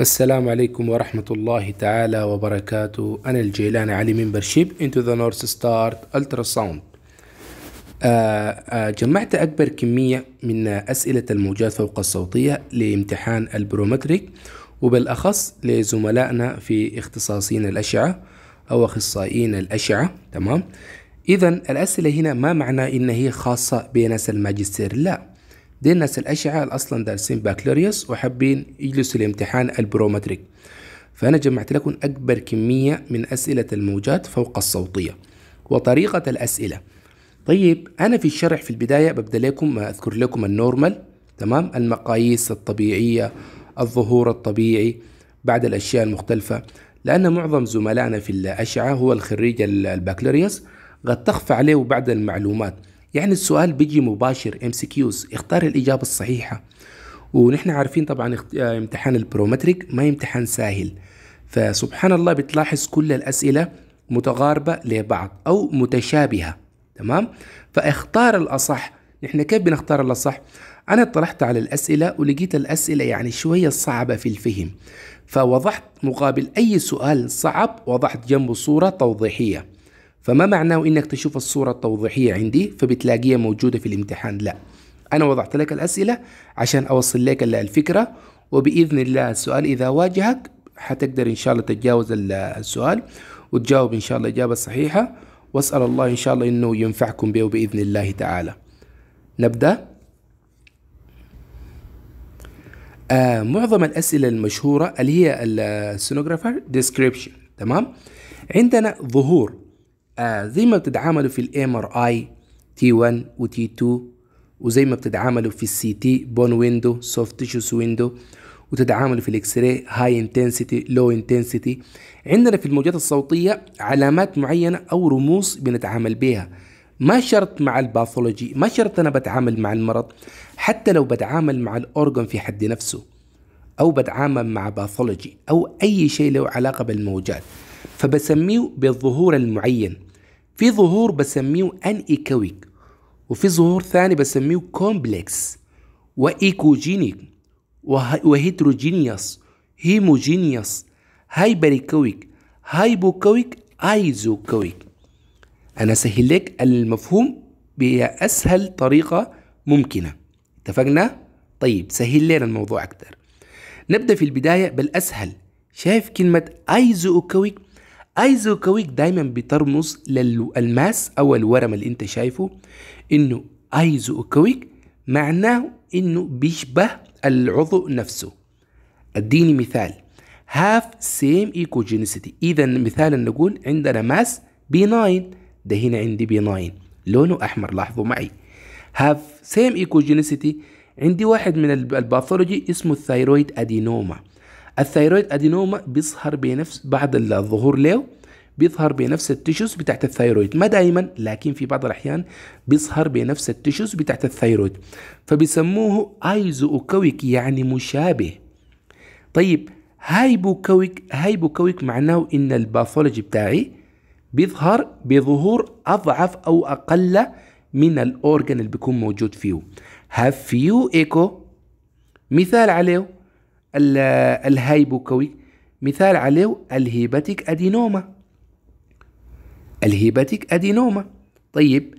السلام عليكم ورحمة الله تعالى وبركاته أنا الجيلان علي من برشيب انتو ذا نورث star الترا ساوند جمعت أكبر كمية من أسئلة الموجات فوق الصوتية لامتحان البرومتريك وبالأخص لزملائنا في اختصاصين الأشعة أو أخصائيين الأشعة تمام إذا الأسئلة هنا ما معنى إن هي خاصة بناس الماجستير لا دي الناس الأشعة اللي أصلا دارسين بكالوريوس وحابين يجلسوا الامتحان البرومتريك فأنا جمعت لكم أكبر كمية من أسئلة الموجات فوق الصوتية وطريقة الأسئلة طيب أنا في الشرح في البداية ببدأ لكم أذكر لكم النورمال تمام المقاييس الطبيعية الظهور الطبيعي بعد الأشياء المختلفة لأن معظم زملائنا في الأشعة هو الخريج البكالوريوس قد تخفى عليه بعض المعلومات يعني السؤال بيجي مباشر ام سي كيوز اختار الاجابه الصحيحه ونحن عارفين طبعا آه، امتحان البرومتريك ما امتحان سهل فسبحان الله بتلاحظ كل الاسئله متقاربه لبعض او متشابهه تمام فاختار الاصح نحن كيف بنختار الاصح انا اطلعت على الاسئله ولقيت الاسئله يعني شويه صعبه في الفهم فوضحت مقابل اي سؤال صعب وضحت جنبه صوره توضيحيه فما معناه انك تشوف الصورة التوضيحية عندي فبتلاقيها موجودة في الامتحان لا انا وضعت لك الاسئلة عشان اوصل لك الفكرة وباذن الله السؤال اذا واجهك حتقدر ان شاء الله تتجاوز السؤال وتجاوب ان شاء الله اجابة صحيحة واسال الله ان شاء الله انه ينفعكم به باذن الله تعالى نبدأ آه معظم الأسئلة المشهورة اللي هي السونوغرافر ديسكريبشن تمام عندنا ظهور آه زي ما بتتعاملوا في الام ار اي تي 1 وتي 2 وزي ما بتتعاملوا في السي تي بون ويندو سوفت تيشوس ويندو وتتعاملوا في الاكس راي هاي انتنسيتي لو انتنسيتي عندنا في الموجات الصوتيه علامات معينه او رموز بنتعامل بها ما شرط مع الباثولوجي ما شرط انا بتعامل مع المرض حتى لو بتعامل مع الاورجن في حد نفسه او بتعامل مع باثولوجي او اي شيء له علاقه بالموجات فبسميه بالظهور المعين في ظهور بسميه ان ايكويك وفي ظهور ثاني بسميه كومبلكس وايكوجينيك وهيتروجينيوس هيموجينيوس هايبريكويك هايبوكويك ايزوكويك انا سهل لك المفهوم باسهل طريقه ممكنه اتفقنا طيب سهل لنا الموضوع اكتر نبدا في البدايه بالاسهل شايف كلمه ايزوكويك ايزوكويك دايما بترمز للالماس او الورم اللي انت شايفه انه ايزوكويك معناه انه بيشبه العضو نفسه اديني مثال have same ecogenicity اذا مثالا نقول عندنا ماس بي 9 ده هنا عندي بي 9 لونه احمر لاحظوا معي have same ecogenicity عندي واحد من الباثولوجي اسمه الثايرويد ادينوما الثيرويد ادينوما بيظهر بنفس بعد الظهور له بيظهر بنفس التيشوز بتاعت الثيرويد ما دائما لكن في بعض الأحيان بيظهر بنفس التيشوز بتاعت الثيرويد فبيسموه ايزوكويك يعني مشابه طيب هايبوكويك هايبوكويك معناه إن الباثولوجي بتاعي بيظهر بظهور أضعف أو أقل من الأورجن اللي بيكون موجود فيه هاف فيو ايكو مثال عليه الهايبوكوي مثال عليه الهيباتيك أدينوما الهيباتيك أدينوما طيب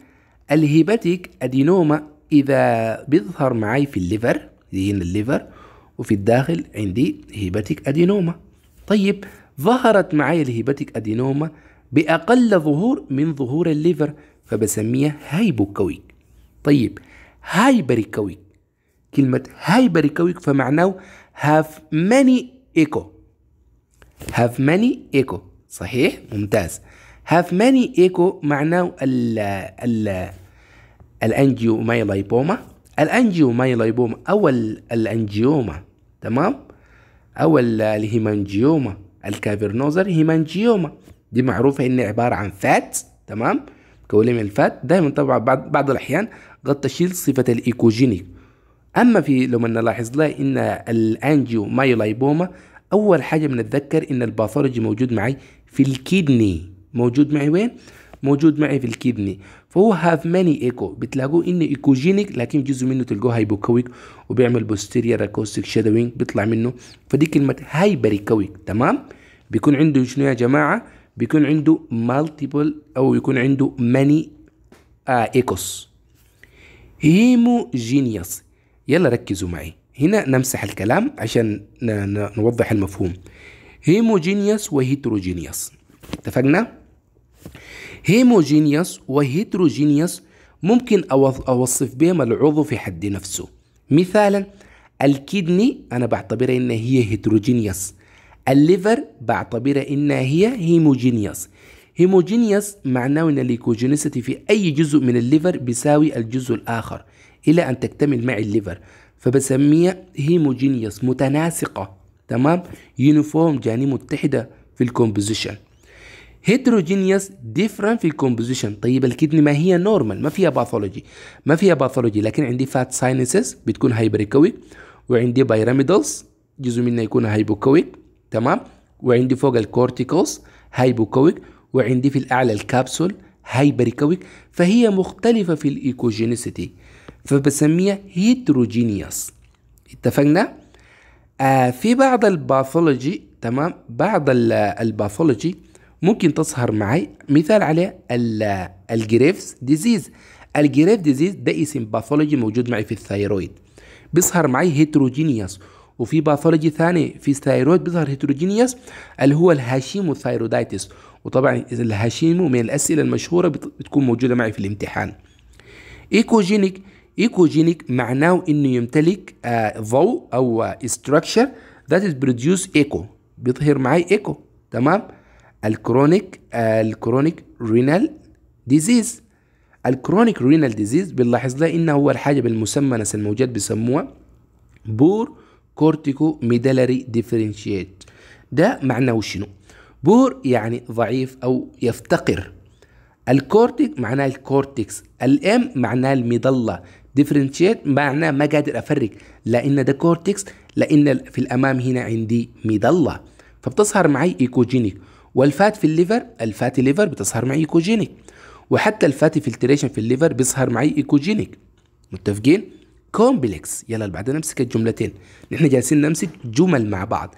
الهيباتيك أدينوما إذا بيظهر معي في الليفر هنا الليفر وفي الداخل عندي هيباتيك أدينوما طيب ظهرت معي الهيباتيك أدينوما بأقل ظهور من ظهور الليفر فبسميها هايبوكويك طيب هايبريكوي كلمة هايبريكوي فمعناه have many echo have many echo صحيح ممتاز have many echo معناه ال ال الانجيومايلايبوما الانجيومايلايبوما او الانجيوما تمام او الهيمانجيوما الكافرنوزر هيمانجيوما دي معروفه ان عباره عن فات تمام مكونه من الفات دائما طبعا بعض بعض الاحيان قد تشيل صفه الايكوجينيك اما في لو نلاحظ لها ان الانجيو مايولايبوما اول حاجه بنتذكر ان الباثولوجي موجود معي في الكدني موجود معي وين موجود معي في الكدني فهو هاف ماني ايكو بتلاقوه انه ايكوجينيك لكن جزء منه تلقوه هايبوكويك وبيعمل بوستيرير اكوستيك شادوينج بيطلع منه فدي كلمه هايبريكويك تمام بيكون عنده شنو يا جماعه بيكون عنده مالتيبل او يكون عنده ماني آه ايكوس هيموجينيوس يلا ركزوا معي هنا نمسح الكلام عشان نوضح المفهوم هيموجينيوس وهيتروجينيوس اتفقنا هيموجينيوس وهيتروجينيوس ممكن اوصف بهم العضو في حد نفسه مثالا الكدني انا بعتبرها ان هي هيتروجينيوس الليفر بعتبرها ان هي هيموجينيوس هيموجينيوس معناه ان الليكوجينيسيتي في اي جزء من الليفر بيساوي الجزء الاخر إلى أن تكتمل معي الليفر فبسميها هيموجينيوس متناسقة تمام يونيفورم يعني متحدة في الكومبوزيشن هيتروجينيوس ديفرنت في الكومبوزيشن طيب الكدني ما هي نورمال ما فيها باثولوجي ما فيها باثولوجي لكن عندي فات ساينسز بتكون هايبريكويك وعندي بايراميدالز جزء منها يكون هايبوكويك تمام وعندي فوق الكورتيكوس هايبوكويك وعندي في الاعلى الكابسول هايبريكويك فهي مختلفه في الايكوجينيسيتي فبسميها هيتروجينيوس اتفقنا آه في بعض الباثولوجي تمام بعض الباثولوجي ممكن تظهر معي مثال عليه الجريفز ديزيز الجريف ديزيز ده اسم باثولوجي موجود معي في الثيرويد بيظهر معي هيتروجينيوس وفي باثولوجي ثاني في الثيرويد بيظهر هيتروجينيوس اللي هو الهاشيمو ثايرودايتس وطبعا الهاشيمو من الاسئله المشهوره بتكون موجوده معي في الامتحان ايكوجينيك ايكوجينيك معناه انه يمتلك آه، ضوء او استراكشر ذات از بروديوس ايكو بيظهر معي ايكو تمام الكرونيك آه، الكرونيك رينال ديزيز الكرونيك رينال ديزيز بنلاحظ لها انه هو الحاجه بالمسمى ناس الموجات بيسموها بور كورتيكو ميدالري ديفرنشيت ده معناه شنو بور يعني ضعيف او يفتقر الكورتيك معناه الكورتكس الام معناه المظله ديفرنشيت معناه ما قادر افرق لان ده كورتكس لان في الامام هنا عندي مضله فبتظهر معي ايكوجينيك والفات في الليفر الفاتي ليفر بتظهر معي ايكوجينيك وحتى الفاتي فلتريشن في الليفر بيظهر معي ايكوجينيك متفقين كومبلكس يلا بعدين نمسك الجملتين نحن جالسين نمسك جمل مع بعض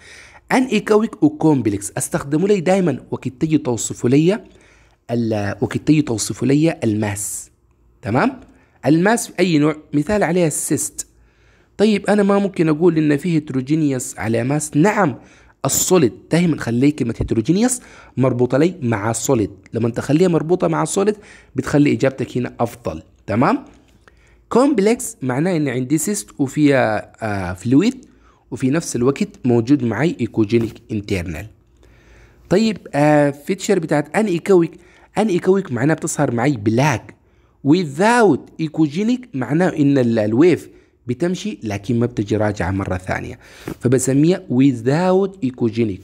ان ايكويك وكومبلكس استخدموا لي دائما وقت تجي توصفوا لي وقت تجي توصفوا لي الماس تمام الماس في أي نوع مثال عليها السيست طيب أنا ما ممكن أقول إن فيه هيتروجينيوس على ماس نعم السوليد دايما خلي كلمة هيتروجينيوس مربوطة لي مع الصوليد لما تخليها مربوطة مع الصوليد بتخلي إجابتك هنا أفضل تمام كومبلكس معناه إن عندي سيست وفيها آه فلويد وفي نفس الوقت موجود معي ايكوجينيك انترنال طيب آه فيتشر بتاعت ان ايكويك ان ايكويك معناها بتظهر معي بلاك without ايكوجينيك معناه ان الويف بتمشي لكن ما بتجي راجعة مرة ثانية فبسميها without ايكوجينيك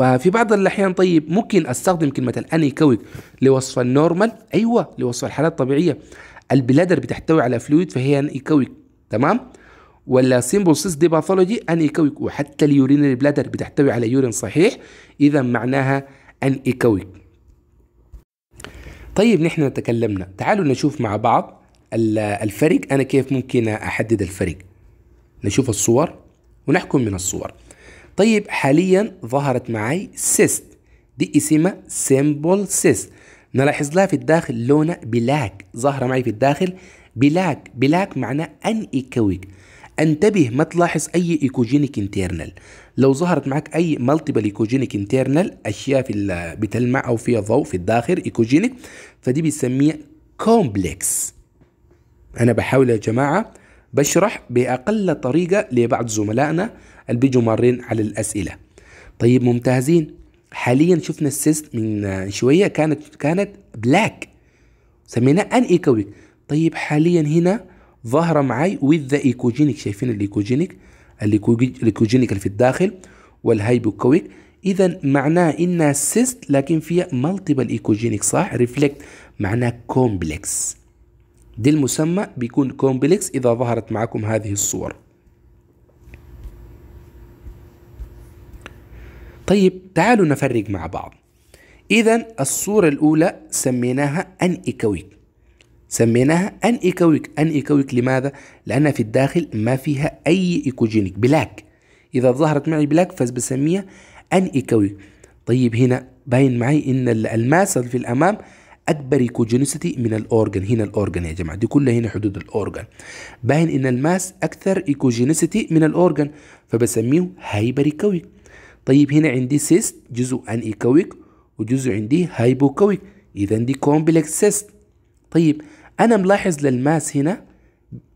آه، في بعض الأحيان طيب ممكن أستخدم كلمة الأنيكويك لوصف النورمال أيوة لوصف الحالات الطبيعية البلادر بتحتوي على فلويد فهي أنيكويك تمام ولا سيمبل سيس دي باثولوجي أنيكويك وحتى اليورين بلادر بتحتوي على يورين صحيح إذا معناها أنيكويك طيب نحن تكلمنا تعالوا نشوف مع بعض الفرق أنا كيف ممكن أحدد الفرق نشوف الصور ونحكم من الصور طيب حاليا ظهرت معي سيست دي اسمها سيمبل سيست نلاحظ لها في الداخل لونها بلاك ظاهرة معي في الداخل بلاك بلاك معناه ان ايكويك انتبه ما تلاحظ اي ايكوجينيك انترنال لو ظهرت معك اي مالتيبل ايكوجينيك انترنال اشياء في بتلمع او فيها ضوء في الداخل ايكوجينيك فدي بنسميها كومبلكس انا بحاول يا جماعه بشرح باقل طريقه لبعض زملائنا اللي بيجوا مارين على الاسئله طيب ممتازين حاليا شفنا السيست من شويه كانت كانت بلاك سميناه ان ايكويك طيب حاليا هنا ظاهره معي with the ايكوجينيك شايفين الايكوجينيك الايكوجينيك اللي في الداخل والهايبوكويك اذا معناه انها سيست لكن فيها مالتيبل ايكوجينيك صح ريفلكت معناه كومبلكس دي المسمى بيكون كومبلكس اذا ظهرت معكم هذه الصور طيب تعالوا نفرق مع بعض إذا الصورة الأولى سميناها أن إيكويك سميناها ان ايكويك ان ايكويك لماذا لانها في الداخل ما فيها اي ايكوجينيك بلاك اذا ظهرت معي بلاك فبسميها ان ايكويك طيب هنا باين معي ان الالماس في الامام اكبر ايكوجينيسيتي من الاورجن هنا الاورجن يا جماعه دي كلها هنا حدود الاورجن باين ان الماس اكثر ايكوجينيسيتي من الاورجن فبسميه هايبر ايكويك طيب هنا عندي سيست جزء ان ايكويك وجزء عندي هايبوكويك اذا دي كومبلكس سيست طيب انا ملاحظ للماس هنا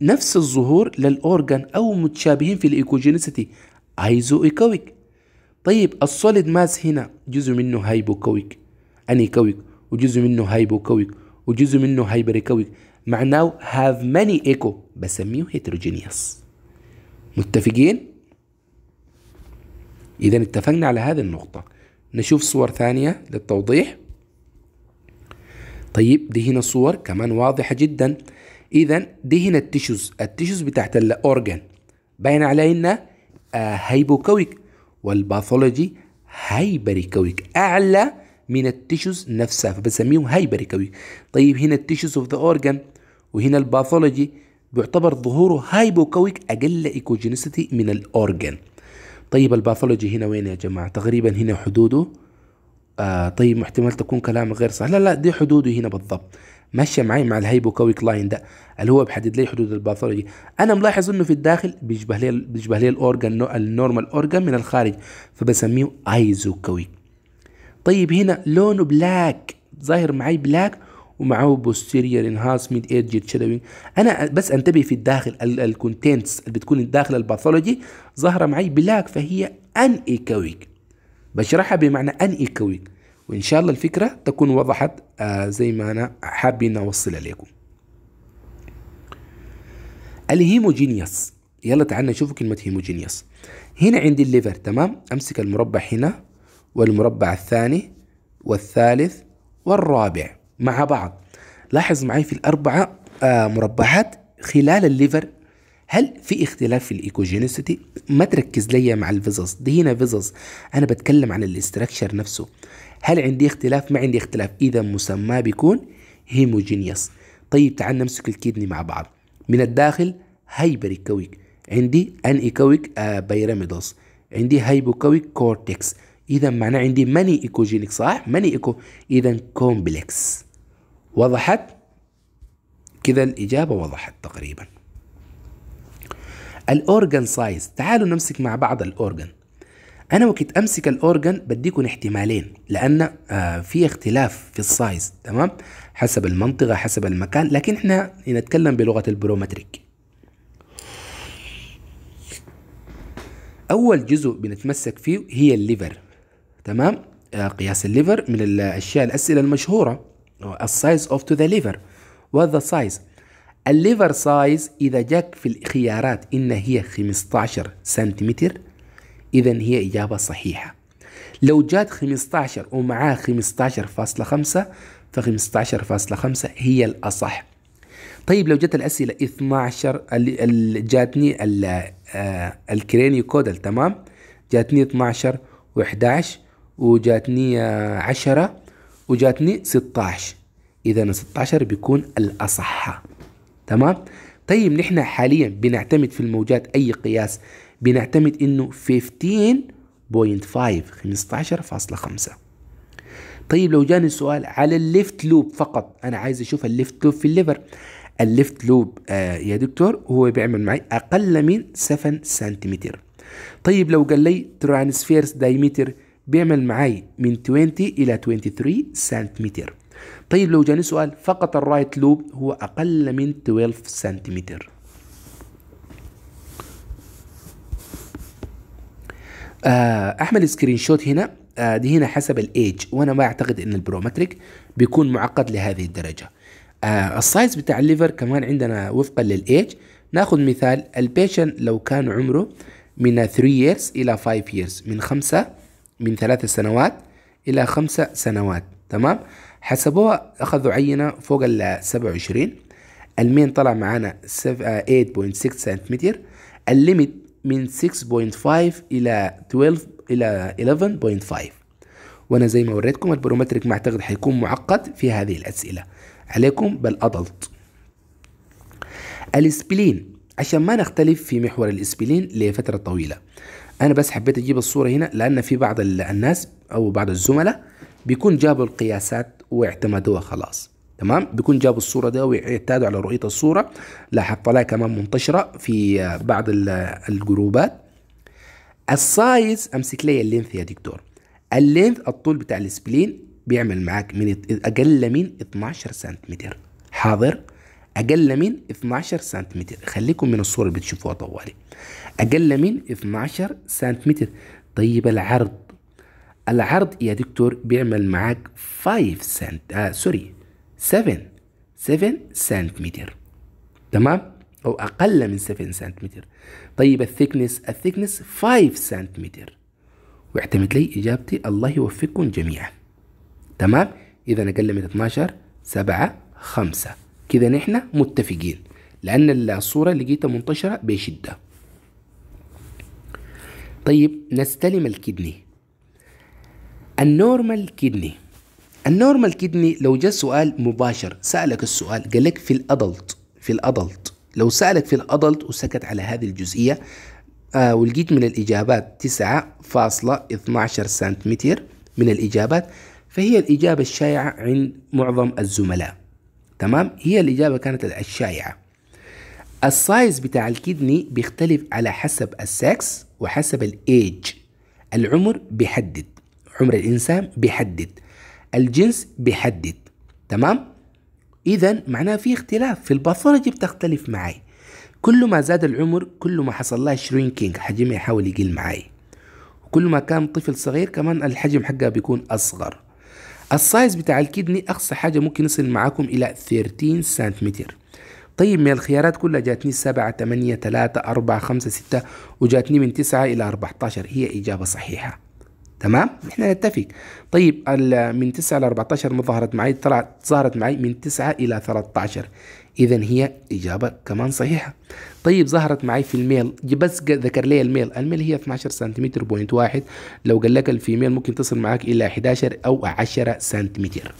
نفس الظهور للاورجن او متشابهين في الايكوجينيسيتي ايزو ايكويك طيب السوليد ماس هنا جزء منه هايبوكويك انيكويك وجزء منه هايبوكويك وجزء منه هايبريكويك معناه هاف ماني ايكو بسميه هيتروجينيوس متفقين اذا اتفقنا على هذه النقطه نشوف صور ثانيه للتوضيح طيب دي هنا الصور كمان واضحة جدا إذا دي هنا التيشوز التيشوز بتاعت الأورجان باين علينا آه، هايبوكويك والباثولوجي هايبريكويك أعلى من التيشوز نفسها فبسميهم هايبريكويك طيب هنا التيشوز اوف ذا أورجان وهنا الباثولوجي بيعتبر ظهوره هايبوكويك أقل إيكوجينيسيتي من الأورجان طيب الباثولوجي هنا وين يا جماعة تقريبا هنا حدوده آه طيب محتمل تكون كلامك غير صح لا لا دي حدوده هنا بالضبط ماشيه معي مع الهيبوكوي كلاين ده اللي هو بيحدد لي حدود الباثولوجي انا ملاحظ انه في الداخل بيشبه لي بيشبه لي الاورجن النورمال اورجن من الخارج فبسميه ايزوكوي طيب هنا لونه بلاك ظاهر معي بلاك ومعه انهاس ميد ايدج شادوينج انا بس انتبه في الداخل الكونتينتس اللي بتكون داخل الباثولوجي ظاهره معي بلاك فهي ان ايكويك بشرحها بمعنى ان كوين وإن شاء الله الفكرة تكون وضحت آه زي ما أنا حابين أوصلها لكم الهيموجينيوس يلا تعالنا نشوف كلمة هيموجينيوس هنا عندي الليفر تمام أمسك المربع هنا والمربع الثاني والثالث والرابع مع بعض لاحظ معي في الأربعة آه، مربعات خلال الليفر هل في اختلاف في الايكوجينيسيتي ما تركز ليا مع الفيزز دي هنا فيزز انا بتكلم عن الاستراكشر نفسه هل عندي اختلاف ما عندي اختلاف اذا مسماه بيكون هيموجينيوس طيب تعال نمسك الكيدني مع بعض من الداخل هايبر ايكويك عندي ان ايكويك آه، بيراميدوس عندي هايبوكويك كورتكس اذا معناه عندي ماني ايكوجينيك صح ماني ايكو اذا كومبلكس وضحت كذا الاجابه وضحت تقريبا الاورجن سايز تعالوا نمسك مع بعض الاورجن انا وقت امسك الاورجن بديكم احتمالين لان آه، في اختلاف في السايز تمام حسب المنطقه حسب المكان لكن احنا نتكلم بلغه البرومتريك اول جزء بنتمسك فيه هي الليفر تمام آه، قياس الليفر من الاشياء الاسئله المشهوره السايز اوف تو ذا ليفر وذا سايز الليفر سايز إذا جاك في الخيارات إن هي 15 سنتيمتر إذا هي إجابة صحيحة لو جات 15 ومعاه 15.5 ف 15.5 هي الأصح طيب لو جت الأسئلة 12 اللي جاتني آه، الكرينيو كودل تمام جاتني 12 و11 وجاتني 10 آه، وجاتني 16 إذا 16 بيكون الأصح تمام طيب نحن حاليا بنعتمد في الموجات اي قياس بنعتمد انه 15.5 15.5 طيب لو جاني سؤال على الليفت لوب فقط انا عايز اشوف الليفت لوب في الليفر الليفت لوب آه يا دكتور هو بيعمل معي اقل من 7 سنتيمتر طيب لو قال لي ترانسفيرس دايمتر بيعمل معي من 20 الى 23 سنتيمتر طيب لو جاني سؤال فقط الرايت لوب هو أقل من 12 سنتيمتر آه، احمل سكرين شوت هنا آه، دي هنا حسب الايج وانا ما اعتقد ان البرومتريك بيكون معقد لهذه الدرجه آه، السايز بتاع الليفر كمان عندنا وفقا للايج ناخذ مثال البيشن لو كان عمره من 3 years الى 5 years من 5 من 3 سنوات الى 5 سنوات تمام حسبوها أخذوا عينة فوق ال 27 المين طلع معانا 8.6 سنتيمتر الليميت من 6.5 إلى 12 إلى 11.5 وأنا زي ما وريتكم البرومتريك ما أعتقد حيكون معقد في هذه الأسئلة عليكم بالأدلت الإسبلين عشان ما نختلف في محور الإسبلين لفترة طويلة أنا بس حبيت أجيب الصورة هنا لأن في بعض الناس أو بعض الزملاء بيكون جابوا القياسات واعتمدوها خلاص تمام بيكون جابوا الصوره ده واعتادوا على رؤيه الصوره لاحظت لها كمان منتشره في بعض الجروبات السايز امسك لي اللينث يا دكتور اللينث الطول بتاع السبلين بيعمل معاك من اقل من 12 سنتيمتر حاضر اقل من 12 سنتيمتر خليكم من الصوره اللي بتشوفوها طوالي اقل من 12 سنتيمتر طيب العرض العرض يا دكتور بيعمل معاك 5 سنت آه سوري 7 7 متر تمام او اقل من 7 متر طيب الثيكنس الثيكنس 5 متر واعتمد لي اجابتي الله يوفقكم جميعا تمام اذا اقل من 12 7 5 كذا نحن متفقين لان الصوره اللي لقيتها منتشره بشده طيب نستلم الكدني النورمال كيدني النورمال كيدني لو جاء سؤال مباشر سألك السؤال قال لك في الأدلت في الأدلت لو سألك في الأدلت وسكت على هذه الجزئية آه ولقيت من الإجابات تسعة فاصلة عشر سنتيمتر من الإجابات فهي الإجابة الشائعة عند معظم الزملاء تمام هي الإجابة كانت الشائعة السايز بتاع الكدني بيختلف على حسب السكس وحسب الإيج العمر بيحدد عمر الإنسان بيحدد الجنس بيحدد تمام إذا معناه في اختلاف في الباثولوجي بتختلف معاي كل ما زاد العمر كل ما حصل لها شرينكينج حجمه يحاول يقل معاي وكل ما كان طفل صغير كمان الحجم حقها بيكون أصغر السايز بتاع الكدني أقصى حاجة ممكن يصل معاكم إلى 13 سنتيمتر طيب من الخيارات كلها جاتني 7 8 3 4 5 6 وجاتني من 9 إلى 14 هي إجابة صحيحة تمام احنا نتفق طيب من 9 ل 14 ما ظهرت معي طلعت ظهرت معي من 9 الى 13 اذا هي اجابه كمان صحيحه طيب ظهرت معي في الميل بس ذكر لي الميل الميل هي 12 سنتيمتر بوينت واحد لو قال لك الفيميل ممكن تصل معك الى 11 او 10 سنتيمتر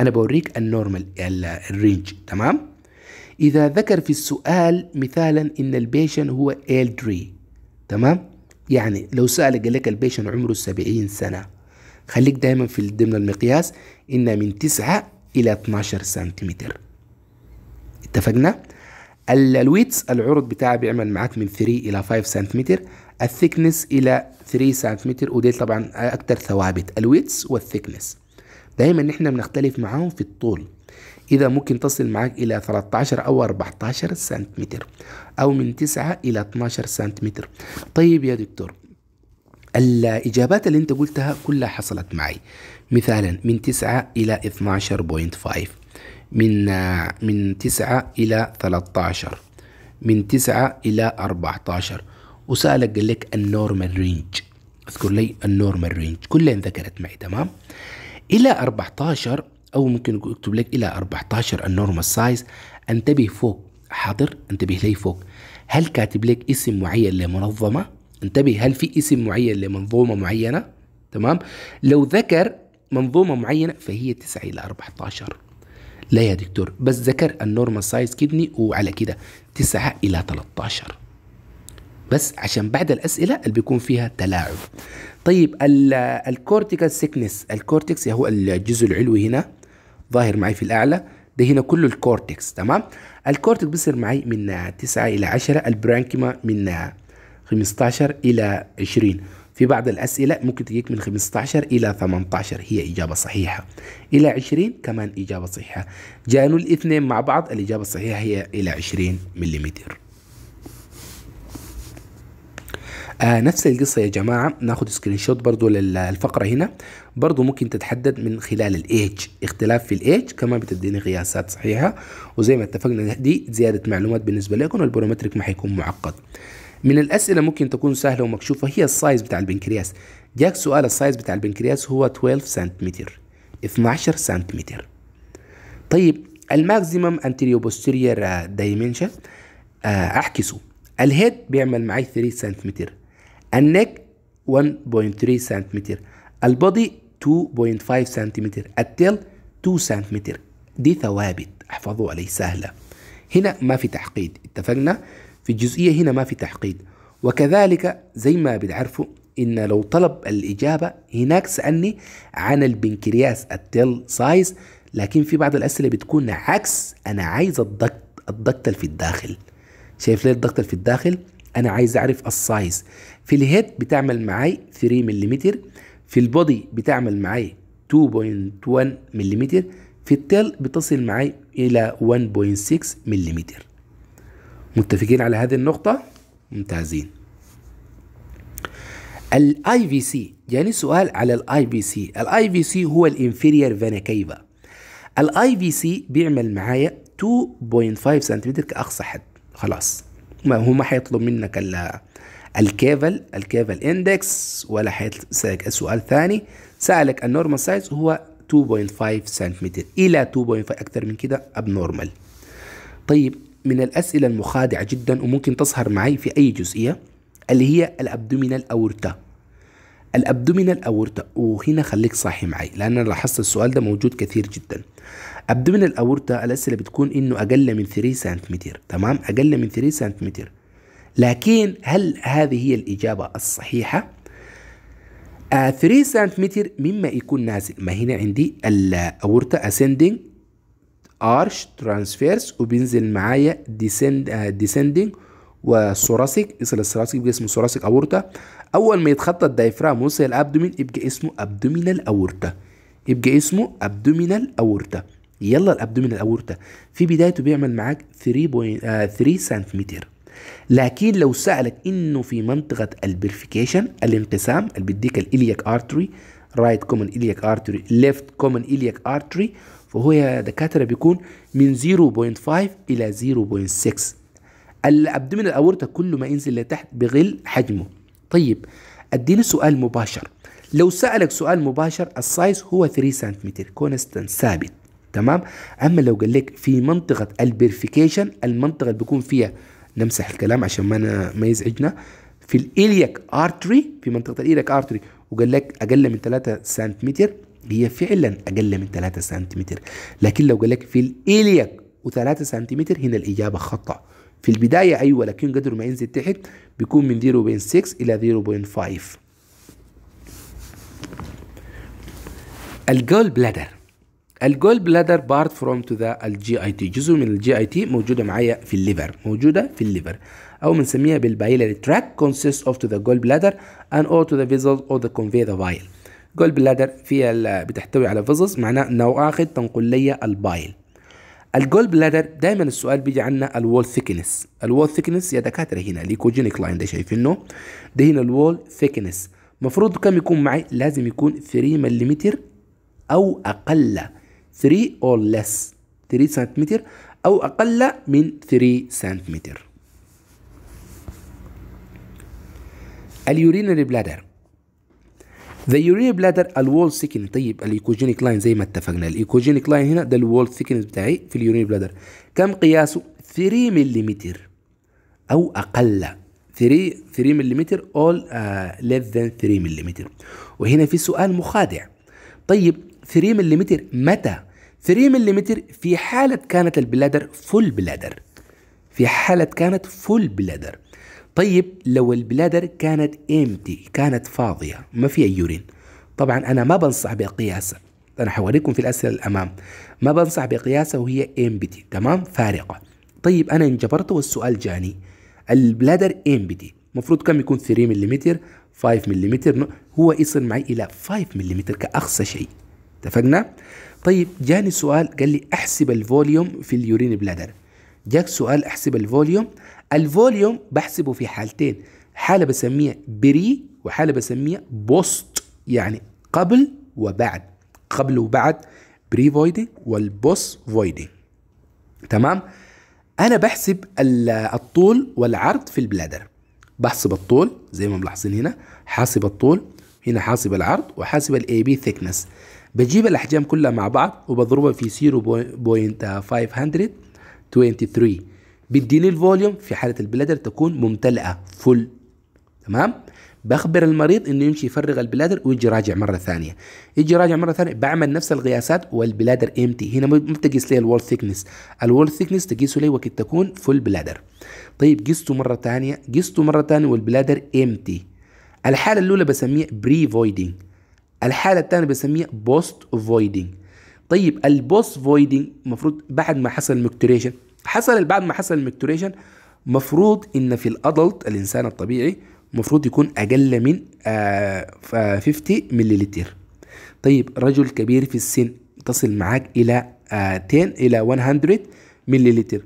انا بوريك النورمال الرينج تمام اذا ذكر في السؤال مثالا ان البيشن هو ال 3 تمام يعني لو سألك قال لك البيشن عمره 70 سنة خليك دايما في ضمن المقياس إن من 9 إلى 12 سنتيمتر اتفقنا؟ الويتس العرض بتاعه بيعمل معاك من 3 إلى 5 سنتيمتر الثيكنس إلى 3 سنتيمتر ودي طبعا أكتر ثوابت الويتس والثيكنس دايما نحن بنختلف معاهم في الطول إذا ممكن تصل معاك إلى 13 أو 14 سنتيمتر أو من 9 إلى 12 سنتيمتر طيب يا دكتور الإجابات اللي أنت قلتها كلها حصلت معي مثالا من 9 إلى 12.5 من من 9 إلى 13 من 9 إلى 14 وسألك قال لك النورمال رينج اذكر لي النورمال رينج كلها ذكرت معي تمام إلى 14 او ممكن يكتب لك الى 14 النورمال سايز انتبه فوق حاضر انتبه لي فوق هل كاتب لك اسم معين لمنظمه انتبه هل في اسم معين لمنظومه معينه تمام لو ذكر منظومه معينه فهي 9 الى 14 لا يا دكتور بس ذكر النورمال سايز كدني وعلى كده 9 الى 13 بس عشان بعد الاسئله اللي بيكون فيها تلاعب طيب الكورتيكال سيكنس الكورتكس هو الجزء العلوي هنا ظاهر معي في الاعلى ده هنا كله الكورتكس تمام الكورتكس بيصير معي من 9 الى 10 البرانكيما من 15 الى 20 في بعض الأسئلة ممكن تجيك من 15 إلى 18 هي إجابة صحيحة إلى 20 كمان إجابة صحيحة جانوا الاثنين مع بعض الإجابة الصحيحة هي إلى 20 ملم آه نفس القصة يا جماعة ناخد سكرين شوت برضو للفقرة هنا برضو ممكن تتحدد من خلال الايج اختلاف في الايج كمان بتديني قياسات صحيحة وزي ما اتفقنا دي زيادة معلومات بالنسبة لكم البرومتريك ما حيكون معقد من الأسئلة ممكن تكون سهلة ومكشوفة هي السايز بتاع البنكرياس جاك سؤال السايز بتاع البنكرياس هو 12 سنتيمتر 12 سنتيمتر طيب الماكسيمم انتيريو بوستيرير دايمنشن احكسه الهيد بيعمل معي 3 سنتيمتر النك 1.3 سنتيمتر البودي 2.5 سنتيمتر التل 2 سنتيمتر دي ثوابت احفظوها عليه سهلة هنا ما في تحقيد اتفقنا في الجزئية هنا ما في تحقيد وكذلك زي ما بتعرفوا إن لو طلب الإجابة هناك سألني عن البنكرياس التل سايز لكن في بعض الأسئلة بتكون عكس أنا عايز الضغط الضغط في الداخل شايف ليه الضغط في الداخل أنا عايز أعرف السايز في الهيد بتعمل معاي 3 ملم في البودي بتعمل معايا 2.1 ملم في التيل بتصل معايا إلى 1.6 ملم متفقين على هذه النقطة؟ ممتازين الاي في سي جاني سؤال على الاي في سي الاي في سي هو الانفيرير فانا كيفا الاي في سي بيعمل معايا 2.5 سنتيمتر كاقصى حد خلاص ما هو ما حيطلب منك الكيفل الكيفل اندكس ولا هيسألك السؤال الثاني سألك النورمال سايز هو 2.5 سنتيمتر إلى 2.5 أكثر من كده أبنورمال طيب من الأسئلة المخادعة جدا وممكن تظهر معي في أي جزئية اللي هي الأبدومينال أورتا الأبدومينال أورتا وهنا خليك صاحي معي لأن أنا لاحظت السؤال ده موجود كثير جدا أبدومينال أورتا الأسئلة بتكون إنه أقل من 3 سنتيمتر تمام أقل من 3 سنتيمتر لكن هل هذه هي الإجابة الصحيحة؟ 3 سنت متر مما يكون نازل ما هنا عندي الأورتا ascending ارش ترانسفيرس وبينزل معايا ديسند ديسندنج وسوراسيك يصل السوراسيك يبقى اسمه سوراسيك اورتا اول ما يتخطى الدايفرام ويوصل الابدومين يبقى اسمه ابدومينال اورتا يبقى اسمه ابدومينال اورتا يلا الابدومينال اورتا في بدايته بيعمل معاك 3 3 سنتيمتر لكن لو سالك انه في منطقه البرفيكيشن الانقسام اللي بيديك الاليك ارتري رايت كومن اليك ارتري ليفت كومن اليك ارتري فهو يا دكاتره بيكون من 0.5 الى 0.6 الابدومين الاورتا كل ما ينزل لتحت بغل حجمه طيب اديني سؤال مباشر لو سالك سؤال مباشر السايز هو 3 سنتيمتر كونستنت ثابت تمام اما لو قال لك في منطقه البرفيكيشن المنطقه اللي بيكون فيها نمسح الكلام عشان ما أنا ما يزعجنا في الإلياك ارتري في منطقة الإلياك ارتري وقال لك أقل من 3 سنتيمتر هي فعلا أقل من 3 سنتيمتر لكن لو قال لك في الإلياك و3 سنتيمتر هنا الإجابة خطأ في البداية أيوة لكن قدر ما ينزل تحت بيكون من 0.6 إلى 0.5 الجول بلادر الجول بلادر بارت فروم تو ذا الجي اي تي جزء من الجي اي تي موجوده معايا في الليفر موجوده في الليفر او بنسميها بالبايلري تراك كونسيست اوف تو ذا جول بلادر ان او تو ذا فيزل او ذا كونفي ذا بايل جول بلادر فيها بتحتوي على فيزلز معناه نوع اخر تنقل لي البايل الجول بلادر دايما السؤال بيجي عنا الوول ثيكنس الوول ثيكنس يا دكاتره هنا ليكوجينيك لاين ده شايفينه ده هنا الوول ثيكنس المفروض كم يكون معي لازم يكون 3 ملم او اقل 3 or less 3 cm أو أقل من 3 cm اليورينري بلادر The urinary bladder الوول thickening طيب الايكوجينيك لاين زي ما اتفقنا الايكوجينيك لاين هنا ده الوول thickness بتاعي في اليورينري بلادر كم قياسه 3 ملم او اقل 3 3 ملم all uh, less than 3 ملم وهنا في سؤال مخادع طيب 3 ملم متى 3 ملم في حالة كانت البلادر فول بلادر في حالة كانت فول بلادر طيب لو البلادر كانت امتي كانت فاضية ما فيها يورين طبعا أنا ما بنصح بقياسها أنا حوريكم في الأسئلة الأمام ما بنصح بقياسها وهي امبتي تمام فارقة طيب أنا انجبرت والسؤال جاني البلادر امبتي المفروض كم يكون 3 ملم 5 ملم هو يصل معي إلى 5 ملم كأقصى شيء اتفقنا طيب جاني سؤال قال لي احسب الفوليوم في اليورين بلادر جاك سؤال احسب الفوليوم الفوليوم بحسبه في حالتين حالة بسميها بري وحالة بسميها بوست يعني قبل وبعد قبل وبعد بري فويدنج والبوست فويدنج تمام انا بحسب الطول والعرض في البلادر بحسب الطول زي ما ملاحظين هنا حاسب الطول هنا حاسب العرض وحاسب الاي بي ثيكنس بجيب الأحجام كلها مع بعض وبضربها في 0.523 آه، لي الفوليوم في حالة البلادر تكون ممتلئة فل تمام بخبر المريض انه يمشي يفرغ البلادر ويجي راجع مره ثانيه يجي راجع مره ثانيه بعمل نفس القياسات والبلادر امتي هنا ما بتقيس لي الوول ثيكنس الوول ثيكنس تقيسه لي وقت تكون فول بلادر طيب قسته مره ثانيه قسته مره ثانيه والبلادر امتي الحاله الاولى بسميها بري فويدنج الحاله الثانيه بنسميها بوست فويدنج طيب البوست فويدنج المفروض بعد ما حصل المكتوريشن حصل بعد ما حصل المكتوريشن مفروض ان في الادلت الانسان الطبيعي مفروض يكون اقل من 50 آه، مللتر طيب رجل كبير في السن تصل معاك الى 10 آه، الى 100 مللتر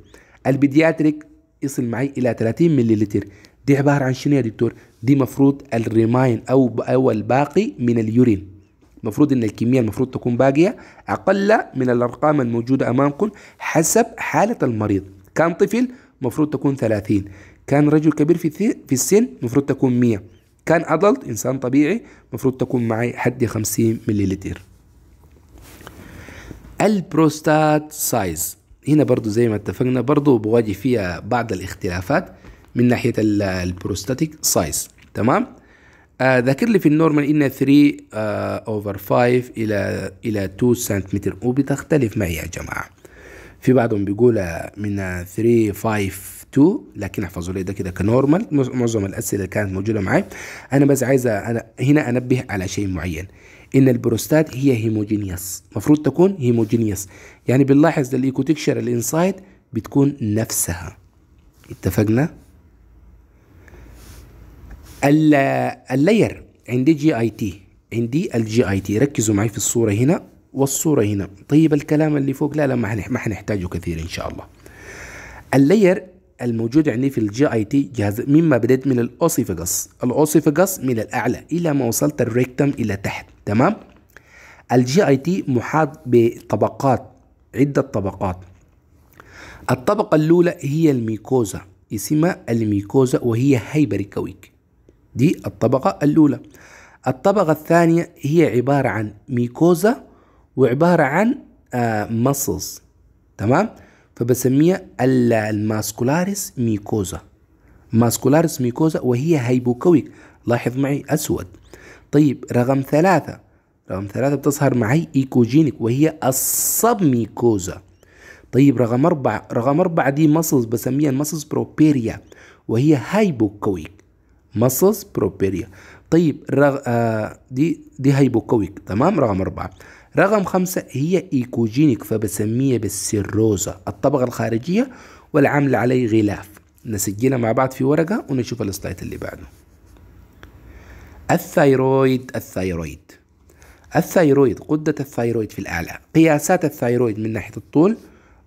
البيدياتريك يصل معي الى 30 مللتر دي عباره عن شنو يا دكتور دي مفروض الريماين او او الباقي من اليورين المفروض ان الكميه المفروض تكون باقيه اقل من الارقام الموجوده امامكم حسب حاله المريض كان طفل مفروض تكون 30 كان رجل كبير في في السن مفروض تكون 100 كان ادلت انسان طبيعي مفروض تكون معي حد 50 مليلتر البروستات سايز هنا برضو زي ما اتفقنا برضو بواجه فيها بعض الاختلافات من ناحيه البروستاتيك سايز تمام آه ذاكر لي في النورمال ان 3 آه اوفر 5 الى الى 2 سنتيمتر وبتختلف معي يا جماعه في بعضهم بيقول آه، من 3 5 2 لكن احفظوا لي ده كده كنورمال معظم الاسئله اللي كانت موجوده معي انا بس عايز آه، انا هنا انبه على شيء معين ان البروستات هي هيموجينيوس المفروض تكون هيموجينيوس يعني بنلاحظ الايكوتكشر الانسايد بتكون نفسها اتفقنا اللاير عندي جي اي تي عندي الجي اي تي ركزوا معي في الصورة هنا والصورة هنا طيب الكلام اللي فوق لا لا ما حنحتاجه كثير ان شاء الله اللاير الموجود عندي في الجي اي تي جهاز مما بدأت من الاوسيفجس الاوسيفجس من الاعلى الى ما وصلت الريكتم الى تحت تمام الجي اي تي محاط بطبقات عدة طبقات الطبقة الأولى هي الميكوزا اسمها الميكوزا وهي هايبريكويك دي الطبقة الأولى الطبقة الثانية هي عبارة عن ميكوزا وعبارة عن مصص آه، تمام فبسميها الماسكولاريس ميكوزا ماسكولاريس ميكوزا وهي هيبوكويك لاحظ معي أسود طيب رقم ثلاثة رقم ثلاثة بتظهر معي إيكوجينيك وهي الصبميكوزا طيب رقم أربعة رقم أربعة دي مصص بسميها مصص بروبيريا وهي هايبوكويك مسلز بروبيريا طيب رغ... آه دي دي هيبوكويك تمام رقم أربعة رقم خمسة هي إيكوجينيك فبسميها بالسيروزا الطبقة الخارجية والعمل عليه غلاف نسجلها مع بعض في ورقة ونشوف السلايد اللي بعده الثايرويد الثايرويد الثايرويد قدة الثايرويد في الأعلى قياسات الثايرويد من ناحية الطول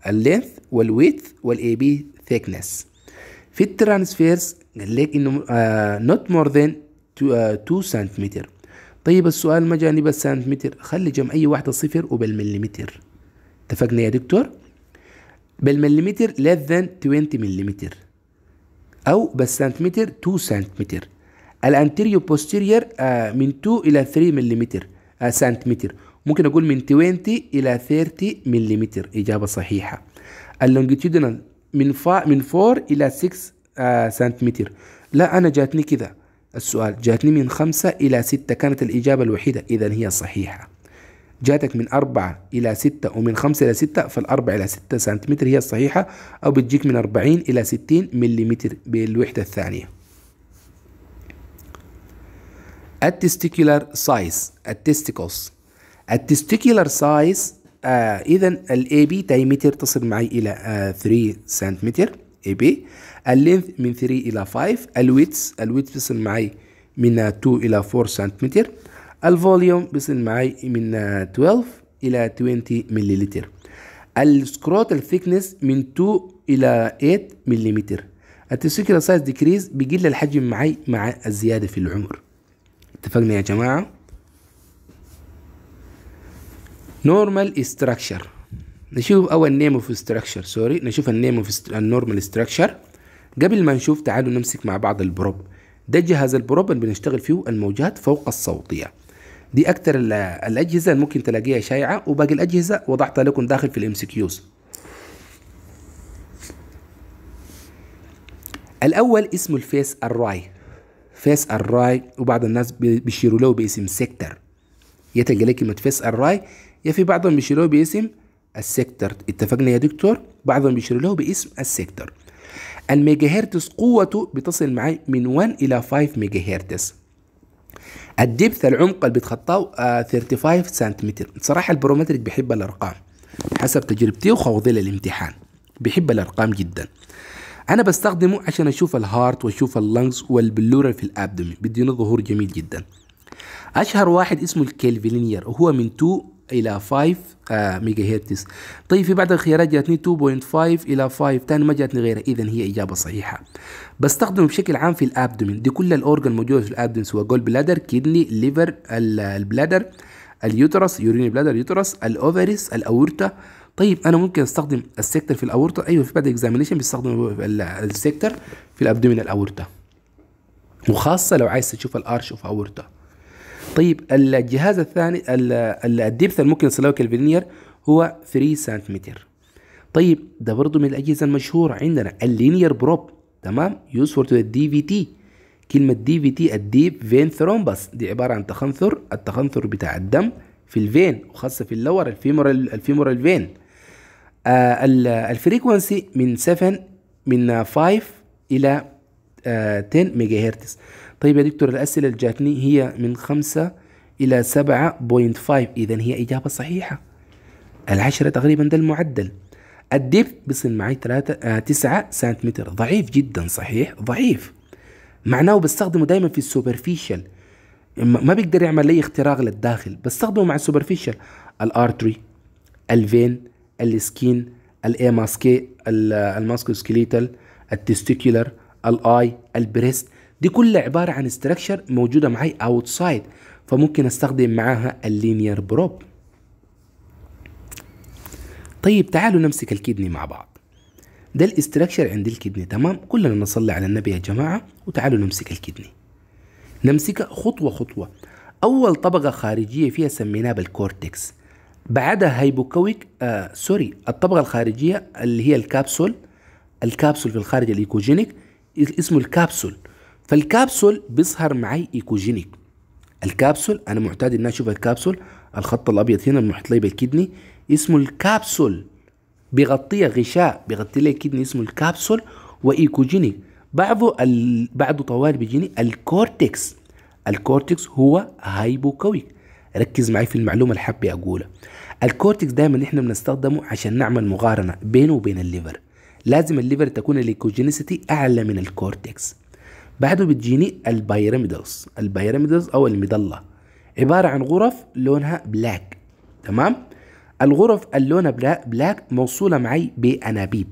اللينث والويدث والاي بي ثيكنس في الترانسفيرس قال لك انه نوت مور ذان 2 سنتيمتر طيب السؤال ما جاني بس سنتيمتر خلي جمع اي واحده صفر وبالمليمتر اتفقنا يا دكتور بالمليمتر less than 20 مليمتر او بالسنتيمتر 2 سنتيمتر الانتيريو بوستيرير من 2 الى 3 مليمتر سنتيمتر ممكن اقول من 20 الى 30 مليمتر اجابه صحيحه اللونجيتودينال من فا من 4 الى 6 سنتيمتر آه، لا انا جاتني كذا السؤال جاتني من خمسة إلى ستة كانت الإجابة الوحيدة إذا هي صحيحة جاتك من أربعة إلى ستة ومن خمسة إلى ستة فالأربعة إلى ستة سنتيمتر هي الصحيحة أو بتجيك من أربعين إلى ستين مليمتر بالوحدة الثانية التستيكولار سايز التستيكلز التستيكولار سايز آه اذا الاي بي دايمتر تصل معي الى آه 3 سنتيمتر اي بي اللينث من 3 الى 5 الويتس الويتس بيصل معي من 2 آه، الى 4 سنتيمتر الفوليوم بيصل معي من 12 آه، الى 20 مللتر السكروت الثيكنس من 2 الى 8 مللتر التسكر سايز ديكريز بيقل الحجم معي مع الزياده في العمر اتفقنا يا جماعه نورمال استراكشر نشوف اول نيم اوف ستراكشر سوري نشوف النيم اوف النورمال ستراكشر قبل ما نشوف تعالوا نمسك مع بعض البروب ده جهاز البروب اللي بنشتغل فيه الموجات فوق الصوتيه دي اكتر الاجهزه اللي ممكن تلاقيها شائعه وباقي الاجهزه وضعتها لكم داخل في الام سي كيوز الاول اسمه الفيس الراي فيس الراي وبعض الناس بيشيروا له باسم سيكتر يتلقى كلمه فيس الراي يا في بعضهم بيشيروا له باسم السكتر اتفقنا يا دكتور بعضهم بيشيروا له باسم السكتر الميجا هرتز قوته بتصل معي من 1 الى 5 ميجا هرتز الدبث العمق اللي بتخطاه 35 آه، سنتيمتر صراحة البرومتريك بيحب الأرقام حسب تجربتي وخوضي للامتحان بيحب الأرقام جدا أنا بستخدمه عشان أشوف الهارت وأشوف اللنجز والبلورة في الأبدومي بيديني ظهور جميل جدا أشهر واحد اسمه الكالفيلينير وهو من 2 الى 5 ميجا هرتز طيب في بعض الخيارات جاتني 2.5 الى 5 ثاني ما جاتني غيرها اذا هي اجابه صحيحه بستخدمه بشكل عام في الابدومين دي كل الاورجن موجوده في الابدومين سواء جول بلادر كدني ليفر البلادر اليوترس يوريني بلادر يوترس الاوفريس الاورتا طيب انا ممكن استخدم السيكتر في الاورطه ايوه في بعد اكزامينيشن بيستخدم السيكتر في الابدومين الاورطه وخاصه لو عايز تشوف الارش اوف اورطه طيب الجهاز الثاني الدبث الممكن يصله كالفينير هو 3 سنتيمتر طيب ده برضه من الأجهزة المشهورة عندنا اللينير بروب تمام يوز فور دي في تي كلمة دي في تي الديب فين ثرومبس دي عبارة عن تخنثر التخنثر بتاع الدم في الفين وخاصة في اللور الفيمورال الفيمورال فين آه الفريكونسي من 7 من 5 إلى آه 10 ميجا هرتز طيب يا دكتور الأسئلة اللي جاتني هي من خمسة إلى سبعة بوينت فايف إذا هي إجابة صحيحة العشرة تقريبا ده المعدل الدب بيصل معي ثلاثة آه تسعة سنتيمتر ضعيف جدا صحيح ضعيف معناه بستخدمه دايما في السوبرفيشال ما بيقدر يعمل لي اختراق للداخل بستخدمه مع السوبرفيشال الارتري الفين السكين الماسكو الماسكوسكليتال التستيكولر الاي البريست دي كلها عباره عن استراكشر موجوده معاي اوتسايد فممكن استخدم معاها اللينير بروب طيب تعالوا نمسك الكدني مع بعض ده الاستراكشر عند الكدني تمام كلنا نصلي على النبي يا جماعه وتعالوا نمسك الكدني نمسكها خطوه خطوه اول طبقه خارجيه فيها سميناها بالكورتكس بعدها هيبوكويك آه سوري الطبقه الخارجيه اللي هي الكابسول الكابسول في الخارج الايكوجينيك اسمه الكابسول فالكابسول بيظهر معي ايكوجينيك الكابسول انا معتاد اني اشوف الكابسول الخط الابيض هنا المحيط لي بالكدني اسمه الكابسول بيغطيه غشاء بيغطي لي الكدني اسمه الكابسول وايكوجينيك بعضه ال... بعضه طوال بيجيني الكورتكس الكورتكس هو هايبوكويك ركز معي في المعلومه اللي حابب اقولها الكورتكس دايما احنا بنستخدمه عشان نعمل مقارنه بينه وبين الليفر لازم الليفر تكون الايكوجينيسيتي اعلى من الكورتكس بعده بتجيني البيراميدالز البيراميدالز او المظله عباره عن غرف لونها بلاك تمام الغرف اللون بلاك موصوله معي بانابيب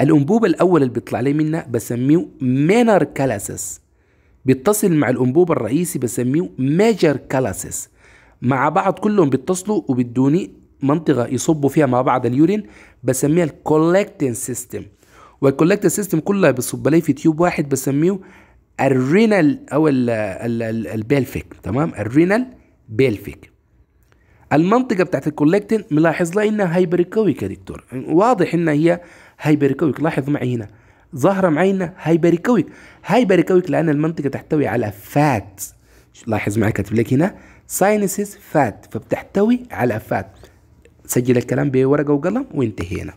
الانبوب الاول اللي بيطلع لي منها بسميه مينر كالاسس بيتصل مع الانبوب الرئيسي بسميه ميجر كالاسس مع بعض كلهم بيتصلوا وبدوني منطقه يصبوا فيها مع بعض اليورين بسميها الكولكتين سيستم والكولكت سيستم كلها بصب عليه في تيوب واحد بسميه الرينال او البيلفيك تمام الرينال بيلفيك المنطقه بتاعت الكولكتين ملاحظ لها انها هايبريكويك يا دكتور واضح انها هي هايبريكويك لاحظ معي هنا ظاهره انها هايبريكويك هايبريكويك لان المنطقه تحتوي على فات لاحظ معي كاتب لك هنا ساينسز فات فبتحتوي على فات سجل الكلام بورقه وقلم وانتهينا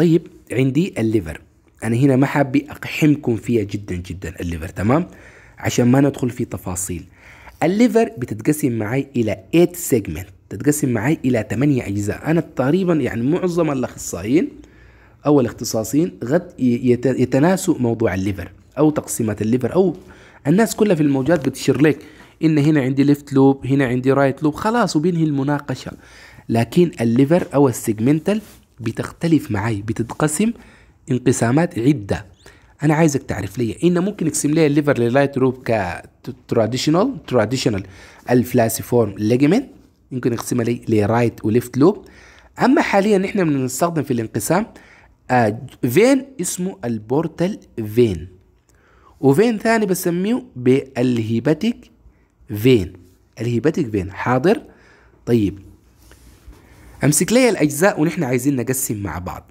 طيب عندي الليفر انا هنا ما حابي اقحمكم فيها جدا جدا الليفر تمام عشان ما ندخل في تفاصيل الليفر بتتقسم معي الى 8 سيجمنت تتقسم معي الى 8 اجزاء انا تقريبا يعني معظم الاخصائيين او الاختصاصيين غد يتناسوا موضوع الليفر او تقسيمات الليفر او الناس كلها في الموجات بتشير لك ان هنا عندي ليفت لوب هنا عندي رايت لوب خلاص وبينهي المناقشه لكن الليفر او السيجمنتال بتختلف معي بتتقسم انقسامات عده انا عايزك تعرف لي ان ممكن اقسم لي الليفر للايت روب كتراديشنال تراديشنال الفلاسيفورم ليجمنت يمكن نقسمها لي لرايت وليفت لوب اما حاليا نحن بنستخدم في الانقسام آه، فين اسمه البورتال فين وفين ثاني بسميه بالهيباتيك فين الهيباتيك فين حاضر طيب امسك لي الاجزاء ونحن عايزين نقسم مع بعض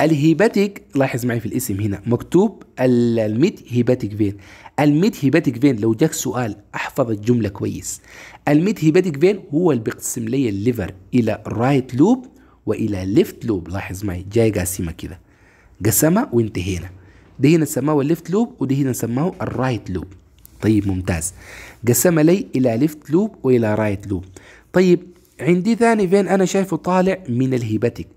الهيباتيك لاحظ معي في الاسم هنا مكتوب الميد هيباتيك فين الميد هيباتيك فين لو جاك سؤال احفظ الجمله كويس الميد هيباتيك فين هو اللي بيقسم لي الليفر الى رايت لوب والى ليفت لوب لاحظ معي جاي قاسمه كده قسمه وانتهينا ده هنا سماه الليفت لوب وده هنا سماه الرايت لوب طيب ممتاز قسم لي الى ليفت لوب والى رايت لوب طيب عندي ثاني فين انا شايفه طالع من الهيباتيك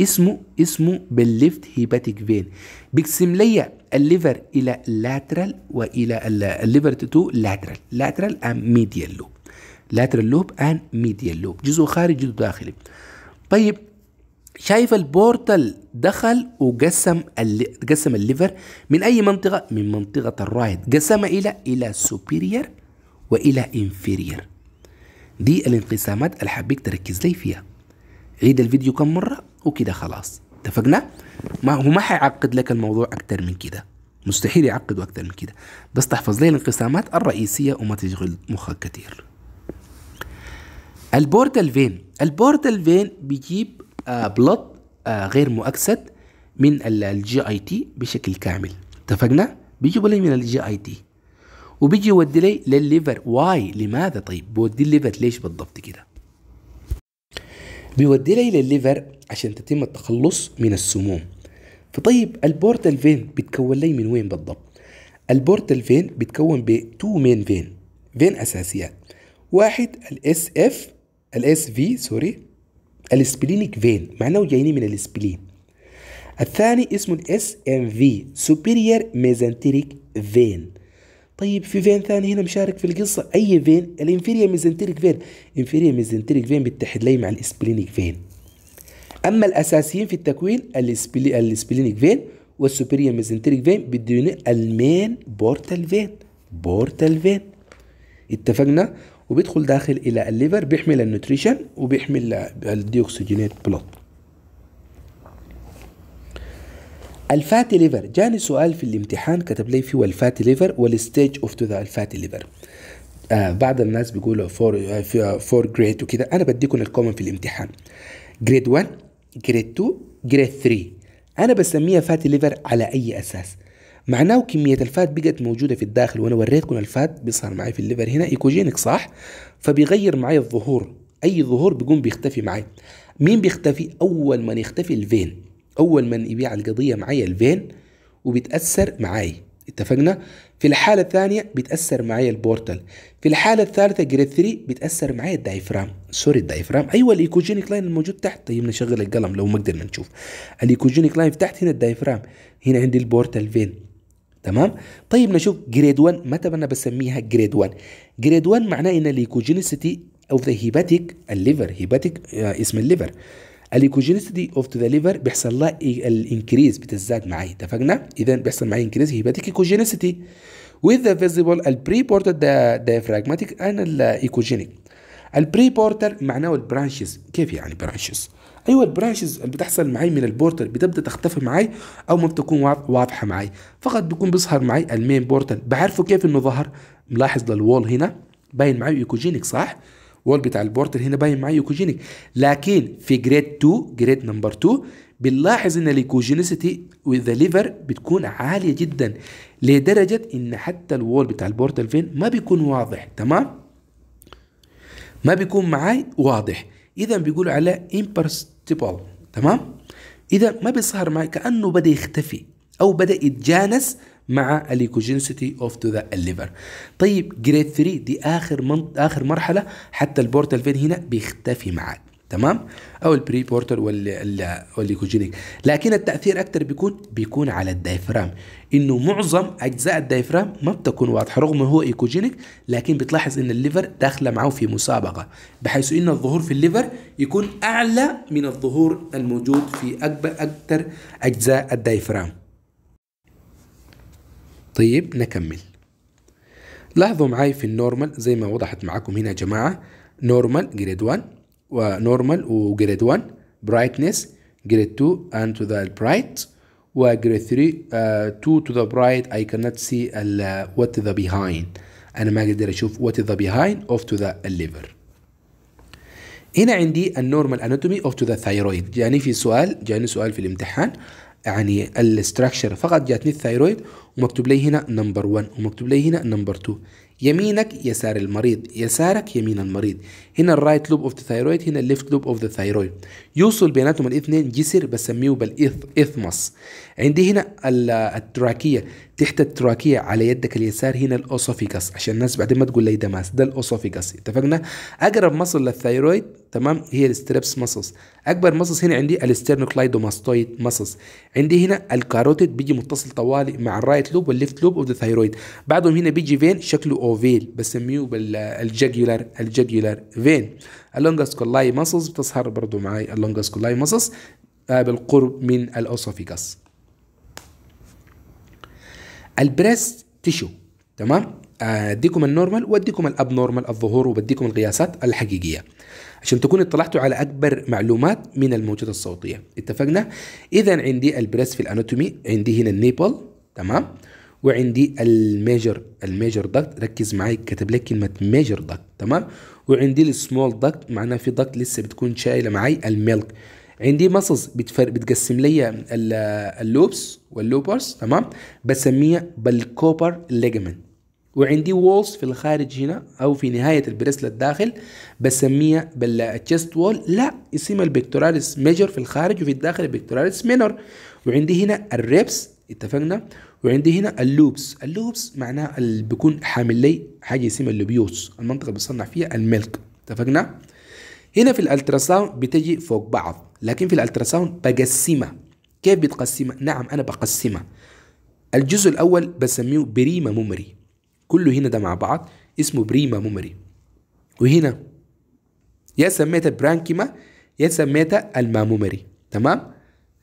اسمه اسمه بالليفت هيباتيك فين بيقسم لي الليفر الى لاترال والى الليفر تو لاترال لاترال ام ميديال لوب لاترال لوب ان ميديال لوب جزء خارجي جزء داخلي طيب شايف البورتال دخل وقسم قسم الليفر من اي منطقه من منطقه الرايت قسمها الى الى سوبيرير والى انفيرير دي الانقسامات اللي حابيك تركز لي فيها عيد الفيديو كم مرة وكده خلاص اتفقنا ما هو ما حيعقد لك الموضوع أكتر من كده مستحيل يعقدوا أكتر من كده بس تحفظ لي الانقسامات الرئيسية وما تشغل مخك كتير البورتال فين البورتال فين بيجيب بلط آه، آه، غير مؤكسد من الجي اي تي بشكل كامل اتفقنا بيجيبوا لي من الجي اي تي وبيجي يودي لي للليفر واي لماذا طيب بودي الليفر ليش بالضبط كده بيودي لي للليفر عشان تتم التخلص من السموم فطيب البورتال فين بتكون لي من وين بالضبط البورتال فين بتكون ب تو مين فين فين اساسيات واحد الاس اف الاس في سوري السبلينيك فين معناه جايين من السبلين الثاني اسمه الاس ام في سوبيريور ميزانتريك فين طيب في فين ثاني هنا مشارك في القصة أي فين؟ الانفيريا ميزنتريك فين انفيريا ميزنتريك فين بتتحد لي مع الاسبلينيك فين أما الأساسيين في التكوين الاسبلي... الاسبلينيك فين والسوبريا ميزنتريك فين بدون المين بورتال فين بورتال فين اتفقنا وبيدخل داخل إلى الليفر بيحمل النوتريشن وبيحمل الديوكسجينات بلوت الفاتي ليفر جاني سؤال في الامتحان كتب لي فيه الفاتي ليفر والستيج اوف ذا الفاتي ليفر آه، بعض الناس بيقولوا فور فور جريد وكذا انا بديكم الكومن في الامتحان جريد 1 جريد 2 جريد 3 انا بسميها فاتي ليفر على اي اساس معناه كمية الفات بقت موجودة في الداخل وأنا وريتكم الفات بيظهر معي في الليفر هنا ايكوجينك صح؟ فبيغير معي الظهور أي ظهور بيقوم بيختفي معي مين بيختفي؟ أول من يختفي الفين اول من يبيع القضيه معايا الفين وبيتاثر معاي اتفقنا في الحالة الثانية بيتأثر معايا البورتال في الحالة الثالثة جريد 3 بيتأثر معايا الدايفرام سوري الدايفرام أيوة الإيكوجينيك لاين الموجود تحت طيب نشغل القلم لو ما قدرنا نشوف الإيكوجينيك لاين تحت هنا الدايفرام هنا عندي البورتال فين تمام طيب نشوف جريد 1 متى أنا بسميها جريد 1 جريد 1 معناه إن الإيكوجينيسيتي أو ذا هيباتيك الليفر هيباتيك اسم الليفر الايكوجينيسيتي اوف ذا ليفر بيحصل لها إيه؟ الانكريز بتزداد معايا اتفقنا اذا بيحصل معايا انكريز هيباتيكوجينيستي with the visible البريبورتر diaphragmatic and الايكوجينيك البري بورتر معناه البرانشز كيف يعني برانشز ايوه البرانشز اللي بتحصل معي من البورتر بتبدا تختفي معي او ما بتكون واضحه معي فقط بيكون بيظهر معي المين بورتر بعرفه كيف انه ظهر ملاحظ للوول هنا باين معي ايكوجينيك صح وول بتاع البورتر هنا باين معايا ايكوجينيك لكن في جريد 2 جريد نمبر 2 بنلاحظ ان الايكوجينيسيتي وذا ليفر بتكون عاليه جدا لدرجه ان حتى الوول بتاع البورتال فين ما بيكون واضح تمام ما بيكون معاي واضح اذا بيقولوا على امبرستيبل تمام اذا ما بيظهر معي كانه بدا يختفي او بدا يتجانس مع الايكوجينسيتي اوف تو ذا الليفر طيب جريد 3 دي اخر من اخر مرحله حتى البورتال فين هنا بيختفي معاك تمام او البري بورتال والليكوجينيك لكن التاثير اكثر بيكون بيكون على الدايفرام انه معظم اجزاء الدايفرام ما بتكون واضحه رغم هو ايكوجينيك لكن بتلاحظ ان الليفر داخله معه في مسابقه بحيث ان الظهور في الليفر يكون اعلى من الظهور الموجود في اكبر اكثر اجزاء الدايفرام طيب نكمل لاحظوا معاي في النورمال زي ما وضحت معاكم هنا يا جماعة نورمال جريد 1 ونورمال وجريد 1 brightness جريد 2 and to the bright وجريد 3 2 to the bright I cannot see what the behind أنا ما أقدر أشوف what is the behind of to the liver هنا عندي النورمال اناتومي اوف تو ذا ثايرويد جاني في سؤال جاني سؤال في الامتحان يعني الاستراكشر فقط جاتني الثايرويد ومكتوب لي هنا نمبر 1 ومكتوب لي هنا نمبر 2 يمينك يسار المريض يسارك يمين المريض هنا الرايت لوب اوف ذا ثايرويد هنا الليفت لوب اوف ذا ثايرويد يوصل بيناتهم الاثنين جسر بسميه بالاثمس عندي هنا التراكيه تحت التراكيه على يدك اليسار هنا الاوسوفيجاس عشان الناس بعدين ما تقول لي ده ماس ده الاوسوفيجاس اتفقنا اقرب مصل للثيرويد تمام هي الستريبس ماسلز اكبر مصص هنا عندي الستيرنوكلايدوماستويد ماسلز عندي هنا الكاروتيد بيجي متصل طوالي مع الرايت لوب والليفت لوب اوف ذا ثيرويد بعدهم هنا بيجي فين شكله اوفيل بسميه بالجاجولار الجاجولار فين اللونجس كولاي ماسلز بتظهر برضه معي اللونجس كولاي ماسلز بالقرب من الاوسوفيجاس البريست تيشو تمام آه، اديكم النورمال واديكم الاب نورمال الظهور وبديكم القياسات الحقيقيه عشان تكون اطلعتوا على اكبر معلومات من الموجات الصوتيه اتفقنا اذا عندي البريس في الاناتومي عندي هنا النيبل تمام وعندي الميجر الميجر دكت ركز معي كتب لك كلمه ميجر دكت تمام وعندي السمول دكت معناه في دكت لسه بتكون شايله معي الميلك عندي مسلز بتفر... بتقسم لي اللوبس واللوبرز تمام بسميها بالكوبر ليجمنت وعندي وولز في الخارج هنا او في نهايه البريسلت داخل بسميها بالتشست وول لا اسمها البكتوراليس ميجر في الخارج وفي الداخل البكتوراليس مينور وعندي هنا الريبس اتفقنا وعندي هنا اللوبس اللوبس معناها اللي بيكون حامل لي حاجه اسمها اللوبيوس المنطقه اللي بصنع فيها الملك اتفقنا هنا في الالتراساوند بتجي فوق بعض لكن في الالتراساوند بقسمها كيف بتقسمها؟ نعم أنا بقسمها الجزء الأول بسميه بريما ممري كله هنا ده مع بعض اسمه بريما ممري وهنا يا سميتها برانكيما يا سميتها المامومري تمام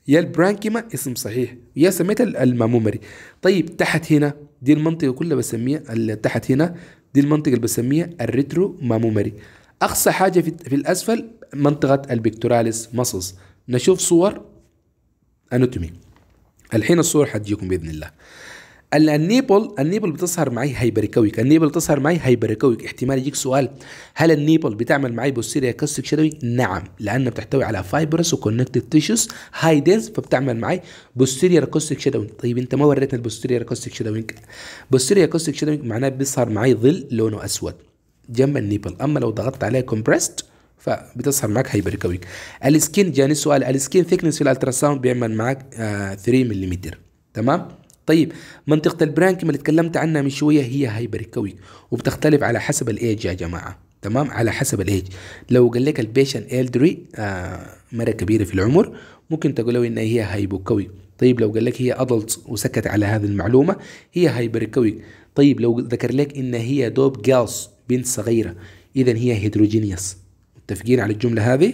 يا البرانكيما اسم صحيح يا سميتها المامومري طيب تحت هنا دي المنطقة كلها بسميها اللي تحت هنا دي المنطقة اللي بسميها الريترو مامومري أقصى حاجة في, في الأسفل منطقة البكتوراليس مصص نشوف صور اناتومي الحين الصور حتجيكم باذن الله النيبل النيبل بتظهر معي هايبريكويك النيبل بتظهر معي هايبريكويك احتمال يجيك سؤال هل النيبل بتعمل معي بوستيريا كاستك شدوي نعم لانها بتحتوي على فايبرس وكونكتد تيشوز هاي دينس فبتعمل معي بوستيريا كاستك شدوي طيب انت ما وريتنا البوستيريا كاستك شدوي بوستيريا كاستك شدوي معناه بيظهر معي ظل لونه اسود جنب النيبل اما لو ضغطت عليه كومبرست فبتظهر معاك هايبركويك السكين جاني سؤال السكين ثيكنس في الالتراساوند بيعمل معاك آه 3 ملم تمام طيب منطقة البرانكيوم اللي اتكلمت عنها من شوية هي هايبركويك وبتختلف على حسب الايج يا جماعة تمام على حسب الايج لو قال لك البيشن الدري آه مرة كبيرة في العمر ممكن تقول له ان هي هايبوكويك طيب لو قال لك هي ادلت وسكت على هذه المعلومة هي هايبركويك طيب لو ذكر لك ان هي دوب جالس بنت صغيرة اذا هي هيدروجينيوس متفقين على الجملة هذه؟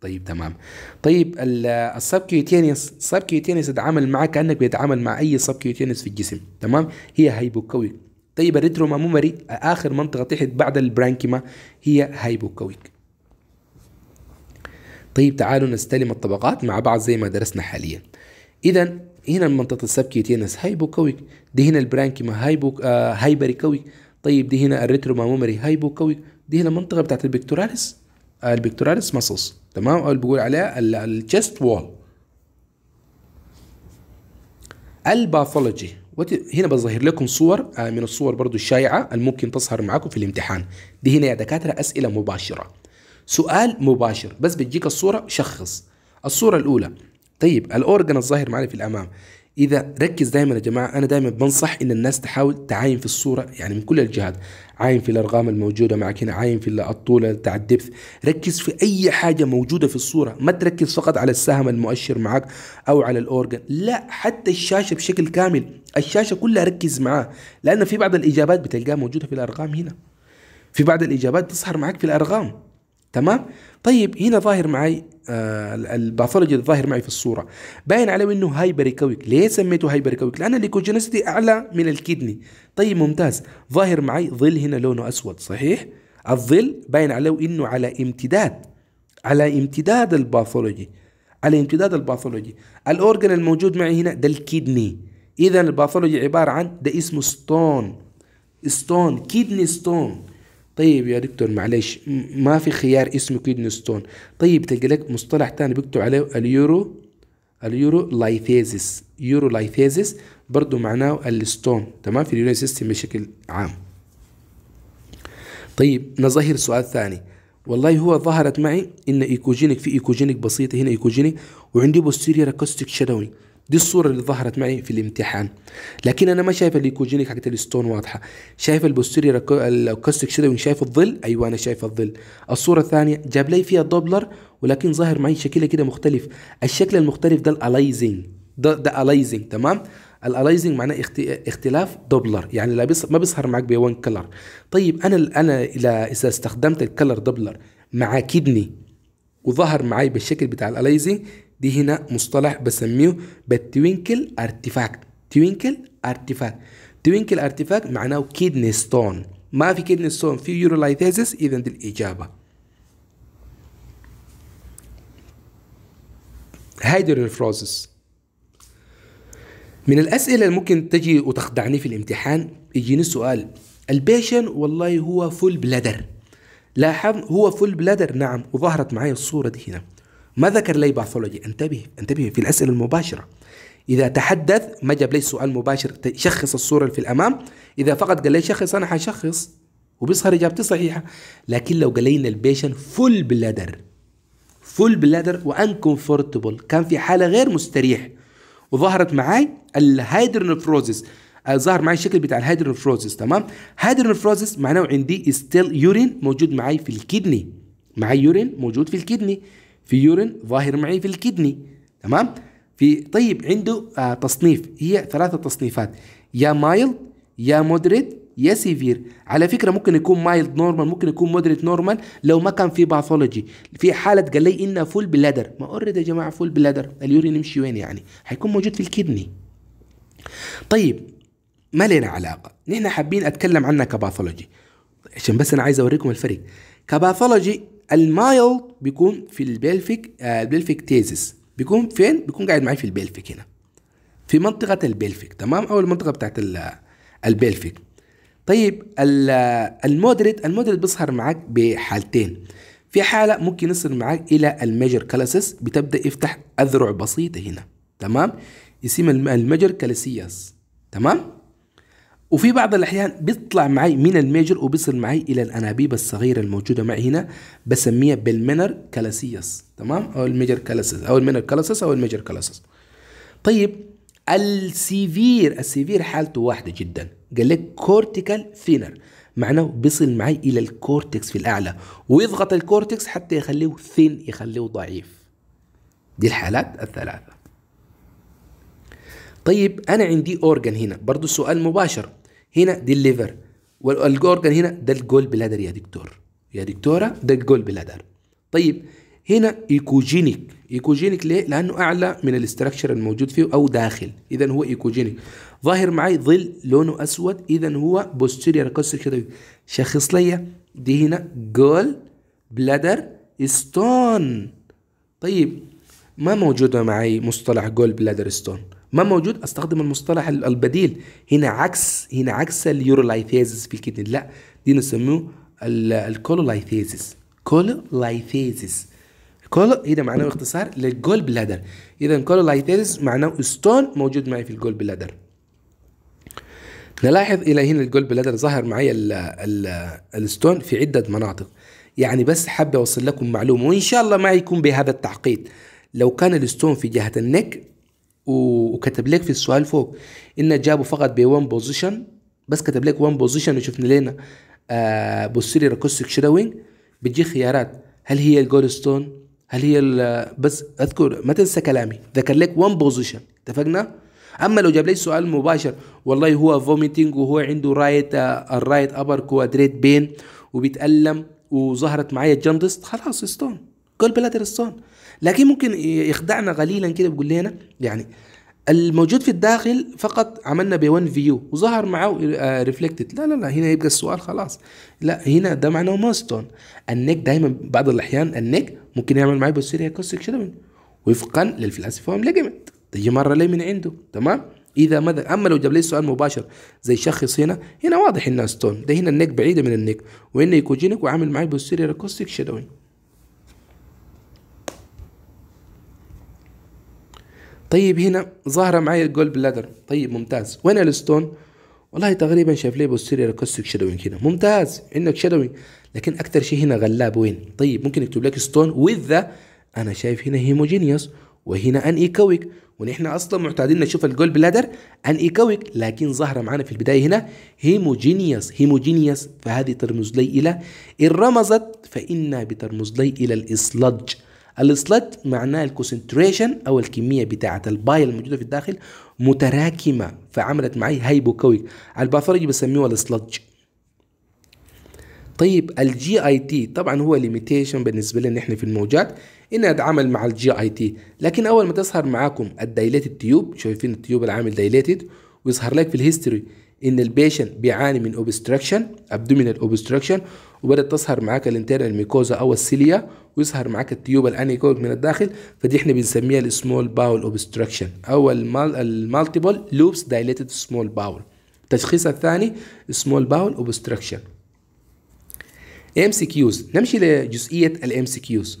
طيب تمام طيب السبكيوتينيوس السبكيوتينيوس يتعامل معك كأنك بيتعامل مع أي سبكيوتينيوس في الجسم تمام هي هايبوكويك طيب الريترو ماموري آخر منطقة تحت بعد البرانكيما هي هايبوكويك طيب تعالوا نستلم الطبقات مع بعض زي ما درسنا حاليا إذا هنا منطقة السبكيوتينس هايبوكويك دي هنا البرانكيما هايبو آه هايبريكويك طيب دي هنا الريترو ماموري هايبوكويك دي هنا المنطقة بتاعت البكتوراليس آه، البكتوراليس ماسلز تمام او اللي بيقول عليها الجست وول الباثولوجي هنا بظهر لكم صور آه، من الصور برضو الشائعة الممكن تظهر معاكم في الامتحان دي هنا يا دكاترة أسئلة مباشرة سؤال مباشر بس بتجيك الصورة شخص الصورة الأولى طيب الأورجن الظاهر معنا في الأمام اذا ركز دائما يا جماعه انا دائما بنصح ان الناس تحاول تعاين في الصوره يعني من كل الجهات عاين في الارقام الموجوده معك هنا عاين في الطول بتاع الدبث ركز في اي حاجه موجوده في الصوره ما تركز فقط على السهم المؤشر معك او على الاورجن لا حتى الشاشه بشكل كامل الشاشه كلها ركز معاه لان في بعض الاجابات بتلقاها موجوده في الارقام هنا في بعض الاجابات تظهر معك في الارقام تمام طيب هنا ظاهر معي آه الباثولوجي الظاهر معي في الصوره باين عليه انه هايبريكويك ليه سميته هايبريكويك لان الليكوجينيسيتي اعلى من الكدني طيب ممتاز ظاهر معي ظل هنا لونه اسود صحيح الظل باين عليه انه على امتداد على امتداد الباثولوجي على امتداد الباثولوجي الاورجن الموجود معي هنا ده الكدني اذا الباثولوجي عباره عن ده اسمه ستون ستون كدني ستون طيب يا دكتور معلش ما في خيار اسمه كيدني ستون طيب تلقى لك مصطلح تاني بكتب عليه اليورو اليورو لايثيزيس يورو لايثيزيس برضه معناه الستون تمام في اليورين سيستم بشكل عام طيب نظهر سؤال ثاني والله هو ظهرت معي ان ايكوجينيك في ايكوجينيك بسيطه هنا ايكوجينيك وعندي بوستيريا اكوستيك شادوي دي الصورة اللي ظهرت معي في الامتحان لكن انا ما شايف الايكوجينيك حقت الستون واضحة شايف البوستيريور الاوكستيك شادو شايف الظل ايوه انا شايف الظل الصورة الثانية جاب لي فيها دوبلر ولكن ظاهر معي شكلها كده مختلف الشكل المختلف ده الالايزنج ده ده الايزنج تمام الالايزنج معناه اختلاف دوبلر يعني لا بيص... ما بيظهر معك بوان كلر طيب انا انا اذا استخدمت الكلر دوبلر مع كدني وظهر معاي بالشكل بتاع الاليزنج دي هنا مصطلح بسميه بالتوينكل ارتفاكت توينكل ارتفاكت توينكل ارتفاكت معناه كيدني ستون ما في كيدني ستون في يورولايتيزس اذا دي الاجابه هايدرونفروزس من الاسئله اللي ممكن تجي وتخدعني في الامتحان يجيني سؤال البيشن والله هو فول بلادر لاحظ هو فول بلادر نعم وظهرت معي الصورة دي هنا ما ذكر لي باثولوجي انتبه انتبه في الأسئلة المباشرة إذا تحدث ما جاب لي سؤال مباشر شخص الصورة اللي في الأمام إذا فقط قال لي شخص أنا حشخص وبيظهر إجابتي صحيحة لكن لو قال لي إن فول بلادر فول بلادر وانكمفورتبل كان في حالة غير مستريح وظهرت معاي الهايدرنفروزيس آه، ظهر معي الشكل بتاع الهيدرنفروزس تمام هيدرنفروزس معناه عندي ستيل يورين موجود معي في الكدني معي يورين موجود في الكدني في يورين ظاهر معي في الكدني تمام في طيب عنده آه تصنيف هي ثلاثة تصنيفات يا مايل يا مودريت يا سيفير على فكره ممكن يكون مايلد نورمال ممكن يكون مودريت نورمال لو ما كان في باثولوجي في حاله قال لي انها فول بلادر ما اوريدي يا جماعه فول بلادر اليورين يمشي وين يعني حيكون موجود في الكدني طيب ما لنا علاقه نحن حابين اتكلم عنها كباثولوجي عشان بس انا عايز اوريكم الفرق كباثولوجي المايلد بيكون في البلفيك آه، البلفيك تيزس بيكون فين بيكون قاعد معي في البلفيك هنا في منطقه البلفيك تمام او المنطقه بتاعت آه، البلفيك طيب آه، المودريت المودريت بيظهر معاك بحالتين في حالة ممكن يصل معاك إلى الميجر كالاسس بتبدأ يفتح أذرع بسيطة هنا تمام يسمى الميجر كالاسياس تمام وفي بعض الاحيان بيطلع معي من الميجر وبيصل معي الى الانابيب الصغيره الموجوده معي هنا بسميها بالمنر كالاسيس تمام او الميجر كالاسيس او المنر كالاسيس او الميجر كالاسيس طيب السيفير السيفير حالته واحده جدا قال لك كورتيكال ثينر معناه بيصل معي الى الكورتكس في الاعلى ويضغط الكورتكس حتى يخليه ثين يخليه ضعيف دي الحالات الثلاثه طيب انا عندي اورجن هنا برضو سؤال مباشر هنا دي الليفر والاورجن هنا ده الجول بلادر يا دكتور يا دكتوره ده الجول بلادر طيب هنا ايكوجينيك ايكوجينيك ليه لانه اعلى من الاستراكشر الموجود فيه او داخل اذا هو ايكوجينيك ظاهر معي ظل لونه اسود اذا هو بوستيريور كده شخص لي دي هنا جول بلادر ستون طيب ما موجوده معي مصطلح جول بلادر ستون ما موجود استخدم المصطلح البديل هنا عكس هنا عكس اليورولايثيزس في الكدن لا دي نسميه الكولولايثيزس كولولايثيزس كولو هنا معناه اختصار للجول بلادر اذا كولولايثيزس معناه ستون موجود معي في الجول بلادر نلاحظ الى هنا الجول بلادر ظهر معي الستون في عده مناطق يعني بس حابب اوصل لكم معلومه وان شاء الله ما يكون بهذا التعقيد لو كان الستون في جهه النك وكتب لك في السؤال فوق ان جابوا فقط ب 1 بوزيشن بس كتب لك 1 بوزيشن وشفنا لنا آه بوستيريور اكوستيك شادوينج بتجي خيارات هل هي الجول ستون هل هي بس اذكر ما تنسى كلامي ذكر لك 1 بوزيشن اتفقنا اما لو جاب لي سؤال مباشر والله هو فوميتنج وهو عنده رايت الرايت ابر كوادريت بين وبيتالم وظهرت معايا جندست خلاص ستون كل بلاتر ستون لكن ممكن يخدعنا قليلا كده بيقول لنا يعني الموجود في الداخل فقط عملنا ب 1 فيو وظهر معه ريفلكتد آه، لا لا لا هنا يبقى السؤال خلاص لا هنا ده معناه ماستون النك دايما بعض الاحيان النك ممكن يعمل معي بوستيريا كوستيك شدمنت وفقا هم ليجمنت تجي مره لي من عنده تمام اذا ماذا اما لو جاب لي سؤال مباشر زي شخص هنا هنا واضح انها ستون ده هنا النك بعيده من النك وهنا يكوجينك وعامل معي بوستيريا كوستيك شادوينج طيب هنا ظاهره معايا الجول بلادر طيب ممتاز وين الستون والله تقريبا شايف ليه بوستيرير كوستيك شادوينج هنا ممتاز عندك شادوينج لكن اكثر شيء هنا غلاب وين طيب ممكن يكتب لك ستون وذ ذا انا شايف هنا هيموجينيوس وهنا ان ايكويك ونحن اصلا معتادين نشوف الجول بلادر ان ايكويك لكن ظهر معنا في البدايه هنا هيموجينيوس هيموجينيوس فهذه ترمز لي الى ان رمزت فانها بترمز لي الى الاسلج السلج معناه الكونسنتريشن او الكميه بتاعه البايل الموجوده في الداخل متراكمه فعملت معي هايبوكويك الباثولوجي بسميه السلج طيب الجي اي تي طبعا هو ليميتيشن بالنسبه لنا احنا في الموجات انها اتعامل مع الجي اي تي لكن اول ما تظهر معاكم الدايليتد تيوب شايفين التيوب العامل دايليتد ويظهر لك في الهيستوري ان البيشن بيعاني من اوبستراكشن ابدومينال اوبستراكشن وبدات تظهر معاك الانترنال ميكوزا او السيليا ويظهر معاك التيوب الانيكويك من الداخل فدي احنا بنسميها السمول باول اوبستراكشن او المالتيبل لوبس دايليتد سمول باول التشخيص الثاني سمول باول اوبستراكشن ام سي كيوز نمشي لجزئيه الام سي كيوز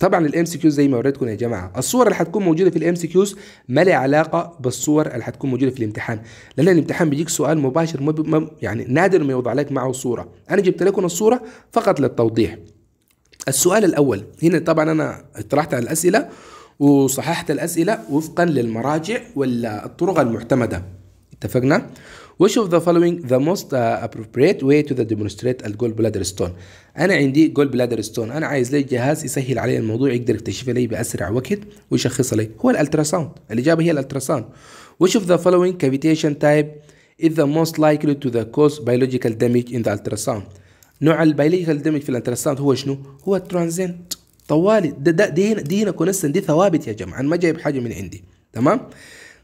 طبعا الام سي كيوز زي ما وريتكم يا جماعه الصور اللي هتكون موجوده في الام سي كيوز ما لها علاقه بالصور اللي هتكون موجوده في الامتحان لان الامتحان بيجيك سؤال مباشر مب... يعني نادر ما يوضع لك معه صوره انا جبت لكم الصوره فقط للتوضيح السؤال الاول هنا طبعا انا اطرحت على الاسئله وصححت الاسئله وفقا للمراجع والطرق المعتمده اتفقنا which of the following the most uh, appropriate way to the demonstrate gold بلادر stone انا عندي gold بلادر stone انا عايز لي جهاز يسهل علي الموضوع يقدر يكتشف لي باسرع وقت ويشخص لي هو الالتراساوند الاجابه هي الالتراساوند which of the following cavitation type is the most likely to the cause biological damage in the ultrasound نوع البيولوجيكال دامج في الالتراساوند هو شنو هو الترانزنت طوالي ده ده دي هنا دي هنا كونستنت دي ثوابت يا جماعه انا ما جايب حاجه من عندي تمام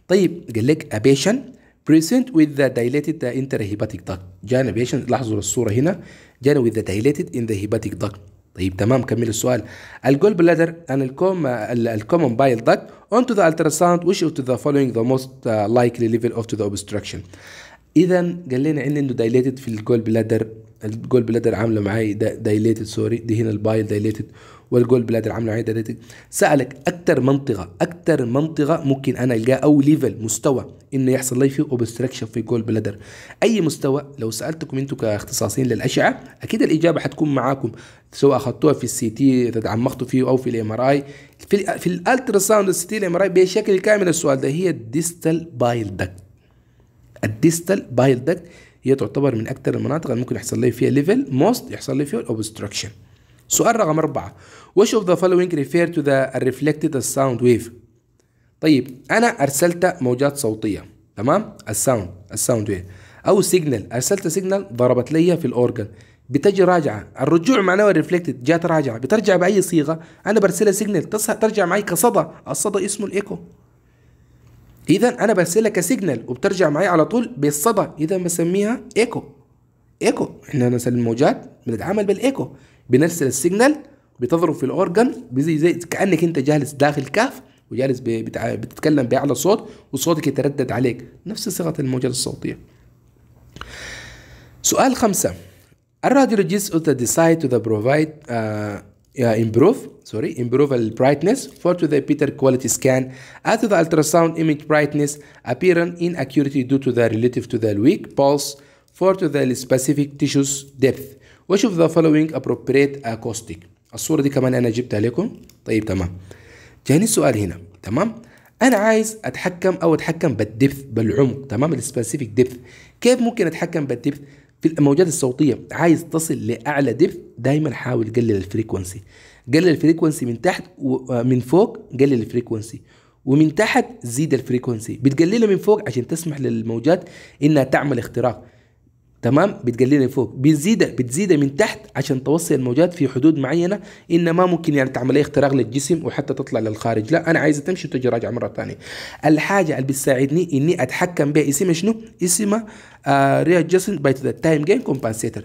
طيب قال لك ابيشن present with the dilated intrahepatic duct جانا بيشن لاحظوا الصورة هنا جانا with the dilated in the hepatic duct طيب تمام كمل السؤال الجول بلادر and الكومن bile duct onto the ultrasound which is تو the following the most likely level of to the obstruction اذا قال لنا ان انه dilated في الجول بلادر الجول بلادر عامله معاي dilated سوري دي هنا البايل dilated والجول بلاد العمل العادي سالك اكتر منطقه اكتر منطقه ممكن انا الجا او ليفل مستوى انه يحصل لي فيه اوبستراكشن في جول بلادر اي مستوى لو سالتكم انتم كاختصاصين للاشعه اكيد الاجابه حتكون معاكم سواء اخذتوها في السي تي تعمقتوا فيه او في الام ار اي في في الالترا ساوند السي تي الام ار اي بشكل كامل السؤال ده هي الديستال بايل دكت الديستال بايل دكت هي تعتبر من اكثر المناطق اللي ممكن يحصل لي فيها ليفل موست يحصل لي فيها الاوبستراكشن سؤال رقم أربعة which of the following refer to the reflected sound wave طيب أنا أرسلت موجات صوتية تمام الساوند الساوند ويف أو سيجنال أرسلت سيجنال ضربت لي في الأورجن بتجي راجعة الرجوع معناه الريفلكتد جات راجعة بترجع بأي صيغة أنا برسلها سيجنال ترجع معي كصدى الصدى اسمه الإيكو إذا أنا برسلها كسيجنال وبترجع معي على طول بالصدى إذا بسميها إيكو إيكو إحنا نرسل الموجات بنتعامل بالإيكو بنرسل السيجنال بتضرب في الاورجن زي زي كانك انت جالس داخل كهف وجالس بتع... بتتكلم باعلى صوت وصوتك يتردد عليك نفس صيغه الموجات الصوتيه سؤال خمسة الراديولوجيست اوتا decide to the provide uh, uh, improve sorry improve the brightness for to the better quality scan add to the ultrasound image brightness appearance inaccuracy due to the relative to the weak pulse for to the specific tissues depth وشوف ذا فولوينج ابروبريت اكوستيك الصورة دي كمان أنا جبتها لكم طيب تمام جاني السؤال هنا تمام أنا عايز أتحكم أو أتحكم بالدبث بالعمق تمام السبيسيفيك دبث كيف ممكن أتحكم بالدبث في الموجات الصوتية عايز تصل لأعلى دبث دايما حاول قلل الفريكونسي قلل الفريكونسي من تحت ومن آه، فوق قلل الفريكونسي ومن تحت زيد الفريكونسي بتقللها من فوق عشان تسمح للموجات انها تعمل اختراق تمام بتقللها فوق بتزيدها بتزيدها من تحت عشان توصي الموجات في حدود معينه ان ما ممكن يعني تعمل اي اختراق للجسم وحتى تطلع للخارج لا انا عايزه تمشي وتجي راجعه مره ثانيه الحاجه اللي بتساعدني اني اتحكم بها اسمها شنو اسمها آه ريال جسم ذا تايم جيم كومبانسيتر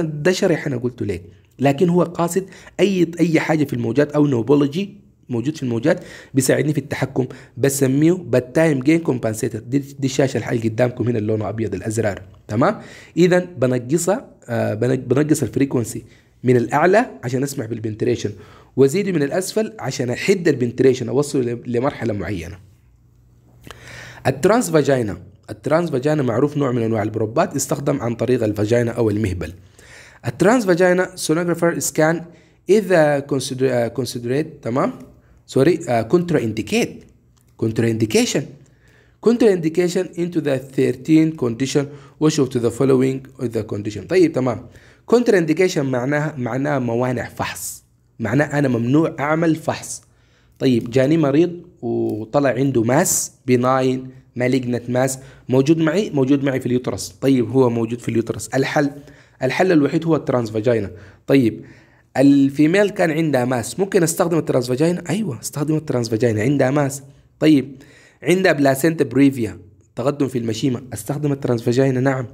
ده شرح انا قلته ليه لكن هو قاصد اي اي حاجه في الموجات او نوبولوجي موجود في الموجات بيساعدني في التحكم بسميه بالتايم جين كومبنسيتر دي, دي الشاشه الحاجه قدامكم هنا اللون ابيض الازرار تمام اذا بنقصها آه بنقص الفريكونسي من الاعلى عشان اسمح بالبنتريشن وازيد من الاسفل عشان احد البنتريشن اوصله لمرحله معينه الترانس فاجينا الترانس فاجينا معروف نوع من انواع البروبات استخدم عن طريق الفاجينا او المهبل الترانس فاجينا سونوغرافر سكان اذا كونسيدريت آه، تمام سوري كونترا انديكيت كونترا انديكيشن كونترا انديكيشن into the 13 condition which تو ذا following اوف ذا كونديشن طيب تمام كونترا انديكيشن معناها معناها موانع فحص معناه انا ممنوع اعمل فحص طيب جاني مريض وطلع عنده ماس بناين مالجنت ماس موجود معي موجود معي في اليوترس طيب هو موجود في اليوترس الحل الحل الوحيد هو الترانس فاجينا طيب الفيميل كان عندها ماس ممكن استخدم الترانس فاجينا ايوه استخدم الترانس فاجينا عندها ماس طيب عندها بلاسنت بريفيا تقدم في المشيمة استخدم الترانس فاجينا نعم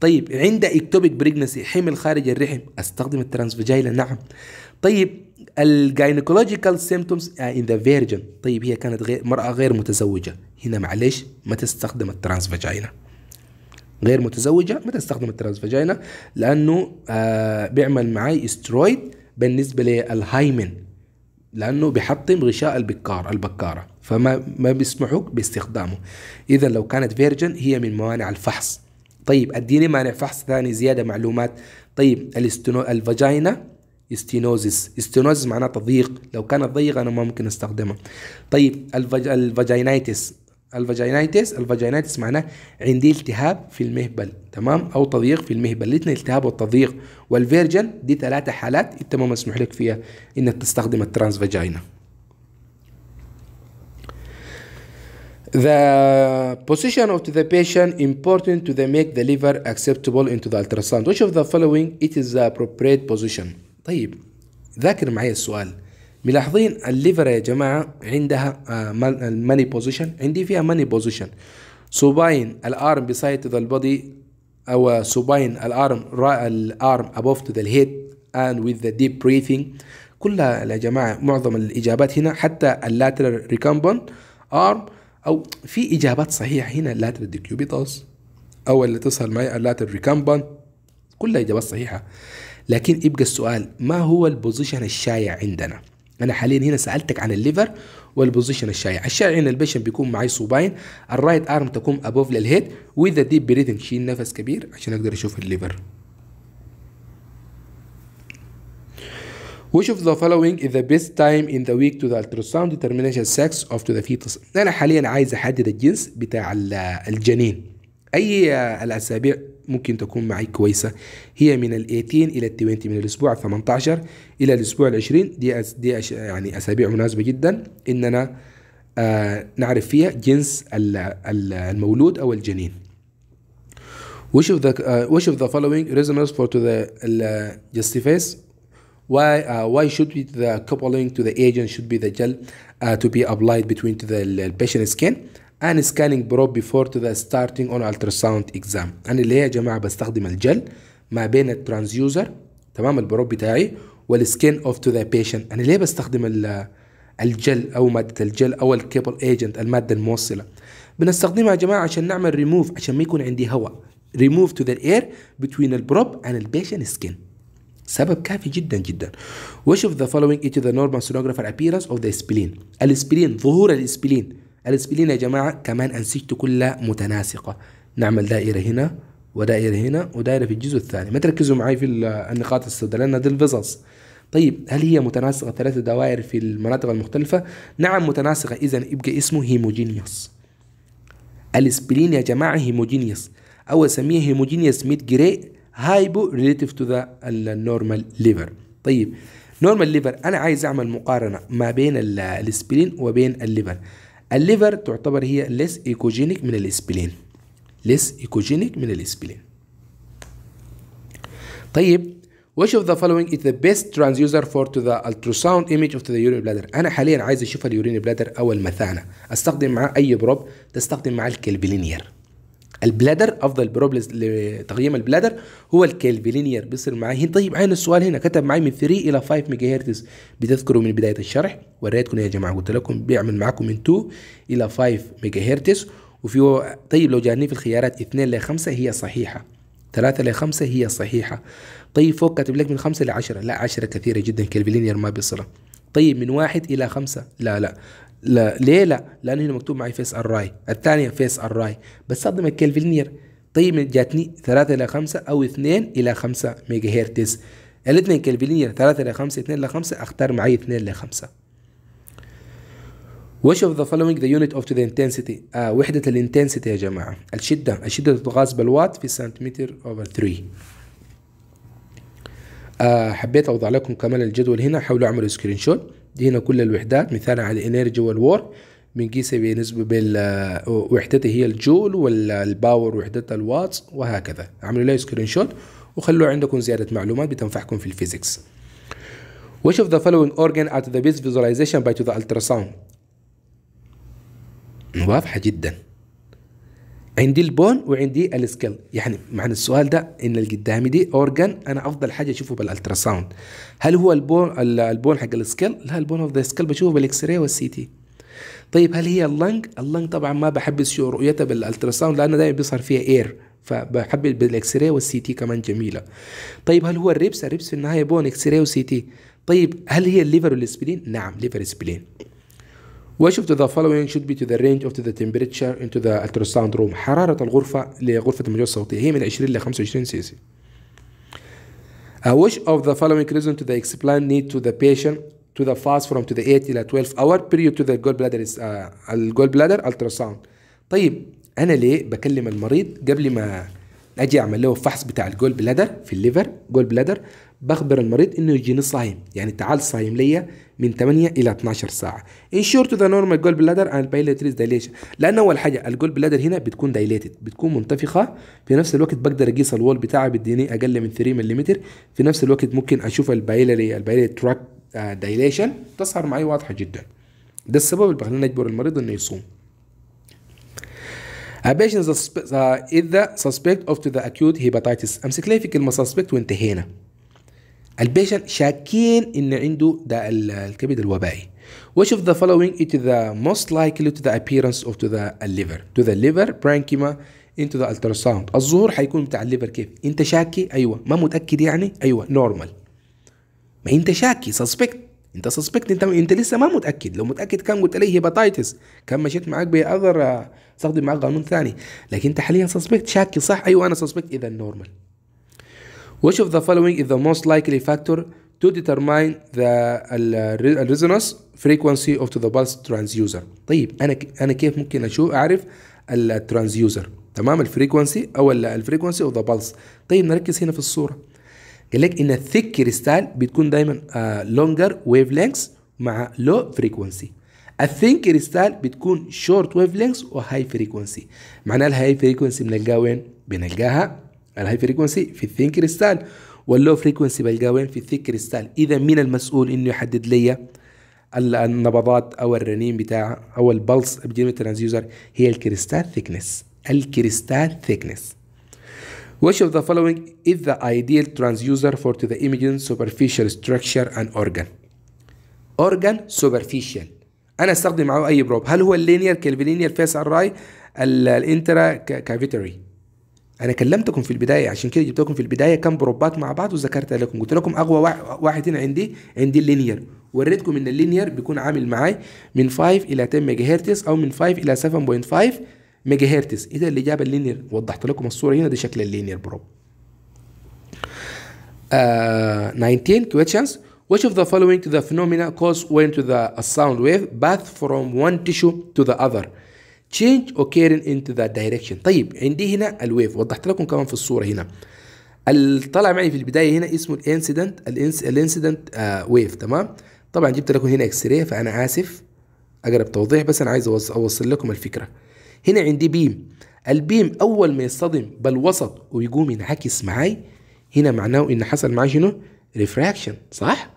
طيب عندها اكتوبيك بريجنسي حمل خارج الرحم استخدم الترانس فاجينا نعم طيب الجاينيكولوجيكال سيمتومز ان آه، ذا فيرجن طيب هي كانت غير مرأة غير متزوجة هنا معلش ما تستخدم الترانس فاجينا غير متزوجة ما تستخدم الترانس فاجينا لأنه آه بيعمل معاي استرويد بالنسبه للهايمن لانه بيحطم غشاء البكار البكاره فما ما بيسمحوك باستخدامه اذا لو كانت فيرجن هي من موانع الفحص طيب اديني مانع فحص ثاني زياده معلومات طيب الاستنو الفاجينا استينوزيس استينوزيس معناته ضيق لو كانت ضيقة أنا ما ممكن أستخدمها طيب الفج... الفاجينايتس الفاجينايتس الفاجينايتس معناه عندي التهاب في المهبل تمام او تضييق في المهبل الاثنين التهاب والتضييق والفيرجن دي ثلاثه حالات انت ما مسموح لك فيها انك تستخدم الترانس فاجينا The position of the patient important to the make the liver acceptable into the ultrasound. Which of the following it is the appropriate position؟ طيب ذاكر معي السؤال. ملاحظين الليفر يا جماعه عندها آه، الماني بوزيشن عندي فيها ماني بوزيشن سوباين الارم بسايد ذا البودي او سوباين الارم الارم ابوف تو ذا الهيد اند وذ ذا ديب breathing كلها يا جماعة معظم الإجابات هنا حتى اللاترال ريكامبون أرم أو في إجابات صحيحة هنا اللاترال ديكيوبيتوس أو اللي تصل معي اللاترال ريكامبون كلها إجابات صحيحة لكن يبقى السؤال ما هو البوزيشن الشائع عندنا انا حاليا هنا سالتك عن الليفر والبوزيشن الشائع الشائع ان البيشن بيكون معي صوبين الرايت ارم تكون ابوف للهيد واذا ديب بريثنج شيل نفس كبير عشان اقدر اشوف الليفر Which of the following is the best time in the week to the ultrasound determination sex of the fetus انا حاليا عايز احدد الجنس بتاع الجنين اي آه، الاسابيع ممكن تكون معي كويسة هي من ال 18 إلى ال 20 من الأسبوع 18 إلى الأسبوع ال 20 دي دي يعني أسابيع مناسبة جدا إننا آه نعرف فيها جنس المولود أو الجنين which of the uh, which of the following reasons for to the uh, justifies why uh, why should be the coupling to the agent should be the gel uh, to be applied between to the patient skin and scanning probe before to the starting on ultrasound exam انا اللي هي يا جماعه بستخدم الجل ما بين الترانزيوزر تمام البروب بتاعي والسكين اوف تو ذا بيشنت انا ليه بستخدم الجل او ماده الجل او الكيبل ايجنت الماده الموصله بنستخدمها يا جماعه عشان نعمل ريموف عشان ما يكون عندي هواء ريموف تو ذا اير بتوين البروب ان البيشنت سكين سبب كافي جدا جدا وشوف ذا فولوينج ايتو ذا نورمال سونوجرافر ابييرنس اوف ذا سبلين السبلين ظهور السبلين الاسبلين يا جماعة كمان أنسجته كلها متناسقة نعمل دائرة هنا ودائرة هنا ودائرة في الجزء الثاني ما تركزوا معي في النقاط السوداء لأن دي الفصص طيب هل هي متناسقة ثلاثة دوائر في المناطق المختلفة؟ نعم متناسقة إذا يبقى اسمه هيموجينيوس الاسبلين يا جماعة هيموجينيوس أو أسميه هيموجينيوس ميد جري هايبو ريليتيف تو ذا النورمال ليفر طيب نورمال ليفر أنا عايز أعمل مقارنة ما بين الاسبلين وبين الليفر الليفر تعتبر هي ليس ايكوجينيك من الاسبلين ليس ايكوجينيك من الاسبلين طيب which of the following is the best transducer for to the ultrasound image of the urinary bladder انا حاليا عايز اشوف اليورين بلادر او المثانه استخدم معاه اي بروب تستخدم معاه الكلبلينير البلادر افضل بروبلز لتقييم البلادر هو الكالفيلينير بيصير معاه طيب عين السؤال هنا كتب معي من 3 الى 5 ميجا هرتز بتذكروا من بدايه الشرح وريتكم يا جماعه قلت لكم بيعمل معاكم من 2 الى 5 ميجا هرتز وفي طيب لو جاني في الخيارات 2 ل 5 هي صحيحه 3 ل 5 هي صحيحه طيب فوق كاتب لك من 5 ل 10 لا 10 كثيره جدا كالفيلينير ما بيصير طيب من واحد إلى خمسة لا لا لا ليه لا؟ لانه هنا مكتوب معي فيس الراي، الثانيه فيس الراي، بستخدم الكلفينير طيب جاتني 3 الى 5 او 2 الى 5 ميجا هرتز الاثنين كلفينير 3 الى 5 2 الى 5 اختار معي 2 الى 5 which of the following the unit of the intensity آه وحدة الانتنسيتي يا جماعة الشدة الشدة تتغاز بالوات في سنتيمتر over 3 آه حبيت اوضع لكم كمان الجدول هنا حاولوا اعملوا سكرين شوت هنا كل الوحدات مثال على الانرجي والور بنقيسها بنسبة وحدتها هي الجول والباور وحدتها الواتس وهكذا اعملوا لها سكرين شوت وخلوه عندكم زيادة معلومات بتنفعكم في الفيزيكس Which of the following organ at the best visualization by to the ultrasound واضحة جدا عندي البون وعندي السكيل يعني معنى السؤال ده ان اللي قدامي دي اورجان انا افضل حاجه اشوفه بالالترا ساوند هل هو البون البون حق السكيل لا البون اوف ذا سكيل بشوفه بالاكس راي والسي تي طيب هل هي اللنج اللنج طبعا ما بحب رؤيتها بالالترا ساوند لانه دائما بيظهر فيها اير فبحب بالاكس راي والسي تي كمان جميله طيب هل هو الريبس الريبس في النهايه بون اكس راي وسي تي طيب هل هي الليفر والسبلين نعم ليفر سبلين وإيش of the following should be to the range of the temperature into the ultrasound room حرارة الغرفة لغرفة الموجات الصوتية هي من 20 ل 25 سيسي Uh, which of the following reason to the explained need to the patient to the fast from to the 8 إلى 12 hour period to the gallbladder is uh, gallbladder ultrasound طيب أنا ليه بكلم المريض قبل ما اجي اعمل له فحص بتاع الجول بلادر في الليفر جول بلادر بخبر المريض انه يجيني صايم يعني تعال صايم ليا من 8 الى 12 ساعه ان شورت ذا نورمال جول بلادر اند بايلاتريز دايليشن لان اول حاجه الجول بلادر هنا بتكون دايليتد بتكون منتفخه في نفس الوقت بقدر اقيس الوول بتاعها بالديني اقل من 3 ملم في نفس الوقت ممكن اشوف البايلري البايلري تراك دايليشن تظهر معي واضحه جدا ده السبب اللي بخلينا نجبر المريض انه يصوم A patient is the آه، suspect of the acute hepatitis امسك لي في كلمه suspect وانتهينا البيشن شاكين ان عنده ده الكبد الوبائي which of the following is the most likely to the appearance of to the liver to the liver parenchyma into the ultrasound الظهور حيكون بتاع الليفر كيف انت شاكي ايوه ما متاكد يعني ايوه نورمال ما انت شاكي سسبكت انت سسبكت انت انت لسه ما متاكد لو متاكد كان قلت لي هيباتايتس كان مشيت معاك باذر استخدم آه، معاك قانون ثاني لكن انت حاليا سسبكت شاكي صح ايوه انا سسبكت اذا نورمال Which of the following is the most likely factor to determine the resonance frequency of the pulse transducer طيب انا انا كيف ممكن اشوف اعرف الترانزيوزر تمام الفريكونسي او الفريكونسي اوف ذا بلس طيب نركز هنا في الصوره قال لك ان الثيك كريستال بتكون دايما لونجر ويف لينكس مع لو فريكونسي الثين كريستال بتكون شورت ويف لينكس وهاي فريكونسي معناها الهاي فريكونسي بنلقاها وين بنلقاها الهاي فريكونسي في الثين كريستال واللو فريكونسي بلقاه وين في الثيك كريستال اذا من المسؤول انه يحدد لي النبضات او الرنين بتاع او البلس بجيم ترانزيوزر هي الكريستال ثيكنس الكريستال ثيكنس Which of the following is the ideal transducer for to the imaging superficial structure and organ? organ superficial انا استخدم معاه اي بروب هل هو اللينير كالفيلينير فيس الراي الانترا كافيتري انا كلمتكم في البدايه عشان كده جبت لكم في البدايه كم بروبات مع بعض وذكرتها لكم قلت لكم اقوى واحد هنا عندي عندي اللينير وريتكم ان اللينير بيكون عامل معاي من 5 الى 10 ميجا هرتز او من 5 الى 7.5 ميجا هرتز اذا اللي جاب اللينير وضحت لكم الصوره هنا ده شكل اللينير بروب Uh, 19 questions which of the following to the phenomena cause when to the a sound wave path from one tissue to the other change occurring into that direction طيب عندي هنا الويف وضحت لكم كمان في الصورة هنا طلع معي في البداية هنا اسمه الانسيدنت الانسيدنت آه، ويف تمام طبعا جبت لكم هنا اكس راي فأنا آسف أقرب توضيح بس أنا عايز أوصل لكم الفكرة هنا عندي بيم البيم أول ما يصطدم بالوسط ويقوم ينعكس معي هنا معناه إن حصل معي شنو؟ ريفراكشن صح؟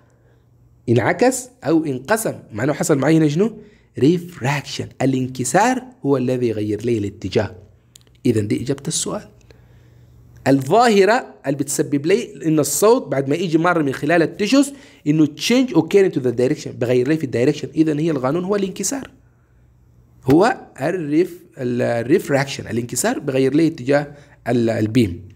انعكس أو انقسم معناه حصل معي هنا شنو؟ ريفراكشن الانكسار هو الذي يغير لي الاتجاه اذا دي اجابه السؤال الظاهرة اللي بتسبب لي ان الصوت بعد ما يجي مرة من خلال التشوز انه تشينج اوكي تو ذا دايركشن بغير لي في الدايركشن اذا هي القانون هو الانكسار هو الريف الريفراكشن الانكسار بغير لي اتجاه البيم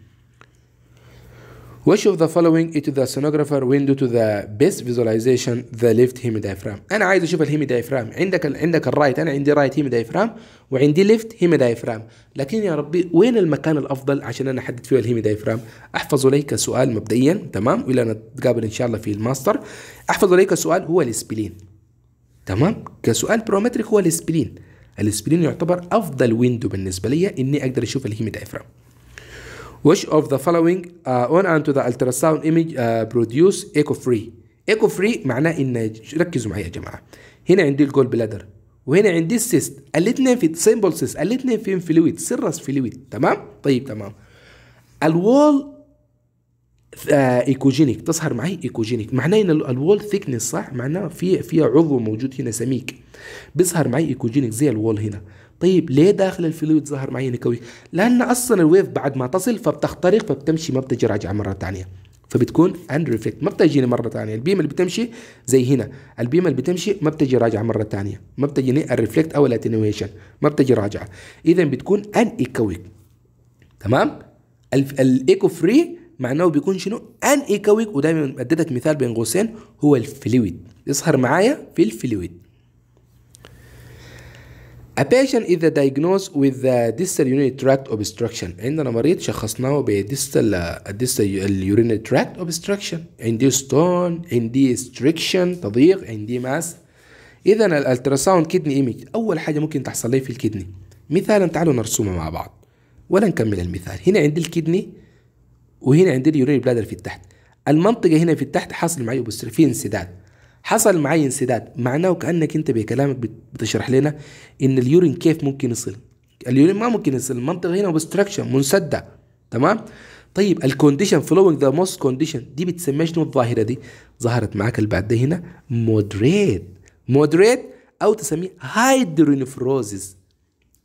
Which of the following is the sonographer window to the best visualization the left hemidiaphragm أنا عايز أشوف دايفرام عندك ال عندك الرايت أنا عندي رايت دايفرام وعندي ليفت دايفرام لكن يا ربي وين المكان الأفضل عشان أنا أحدد فيه دايفرام أحفظ لك سؤال مبدئيا تمام وإلى نتقابل إن شاء الله في الماستر أحفظ لك سؤال هو السبلين تمام كسؤال برومتريك هو السبلين السبلين يعتبر أفضل ويندو بالنسبة لي إني أقدر أشوف دايفرام which of the following uh, on and to the ultrasound image uh, produce echo free echo free معناه ان ركزوا معايا يا جماعه هنا عندي الجول بلادر وهنا عندي السيست الاثنين في سيمبل سيست الاثنين فيهم فلويد سيرس فلويد تمام طيب تمام الوول ايكوجينيك آه، تظهر معي ايكوجينيك معناه ان الوول ثيكنس صح معناه في في عضو موجود هنا سميك بيظهر معي ايكوجينيك زي الوول هنا طيب ليه داخل الفلويد ظهر معي نكوي لان اصلا الويف بعد ما تصل فبتخترق فبتمشي ما بتجي راجعه مره ثانيه فبتكون اند ريفلكت ما بتجيني مره ثانيه البيم اللي بتمشي زي هنا البيم اللي بتمشي ما بتجي راجعه مره ثانيه ما بتجيني الريفلكت او الاتنويشن ما بتجي راجعه اذا بتكون ان ايكويك تمام الايكو فري معناه بيكون شنو ان ايكويك ودايما اديتك مثال بين قوسين هو الفلويد يظهر معايا في الفلويد A patient is diagnosed with distal urinary tract obstruction عندنا مريض شخصناه ب آه، distal urinary tract obstruction عندي stone, عندي restriction تضييق عندي mass. اذا الالتراساوند kidney image اول حاجه ممكن تحصل لي في الكدني مثالا تعالوا نرسمها مع بعض ولا نكمل المثال هنا عندي الكدني وهنا عندي اليورينري بلادر في التحت المنطقه هنا في التحت حاصل معي في انسداد حصل معي انسداد معناه وكانك انت بكلامك بتشرح لنا ان اليورين كيف ممكن يصل اليورين ما ممكن يصل المنطقه هنا اوبستراكشن منسده تمام طيب الكونديشن فلوينج ذا موست كونديشن دي بتسمى شنو الظاهره دي ظهرت معاك اللي بعد ده هنا مودريت مودريت او تسميه هايدرونفروزيس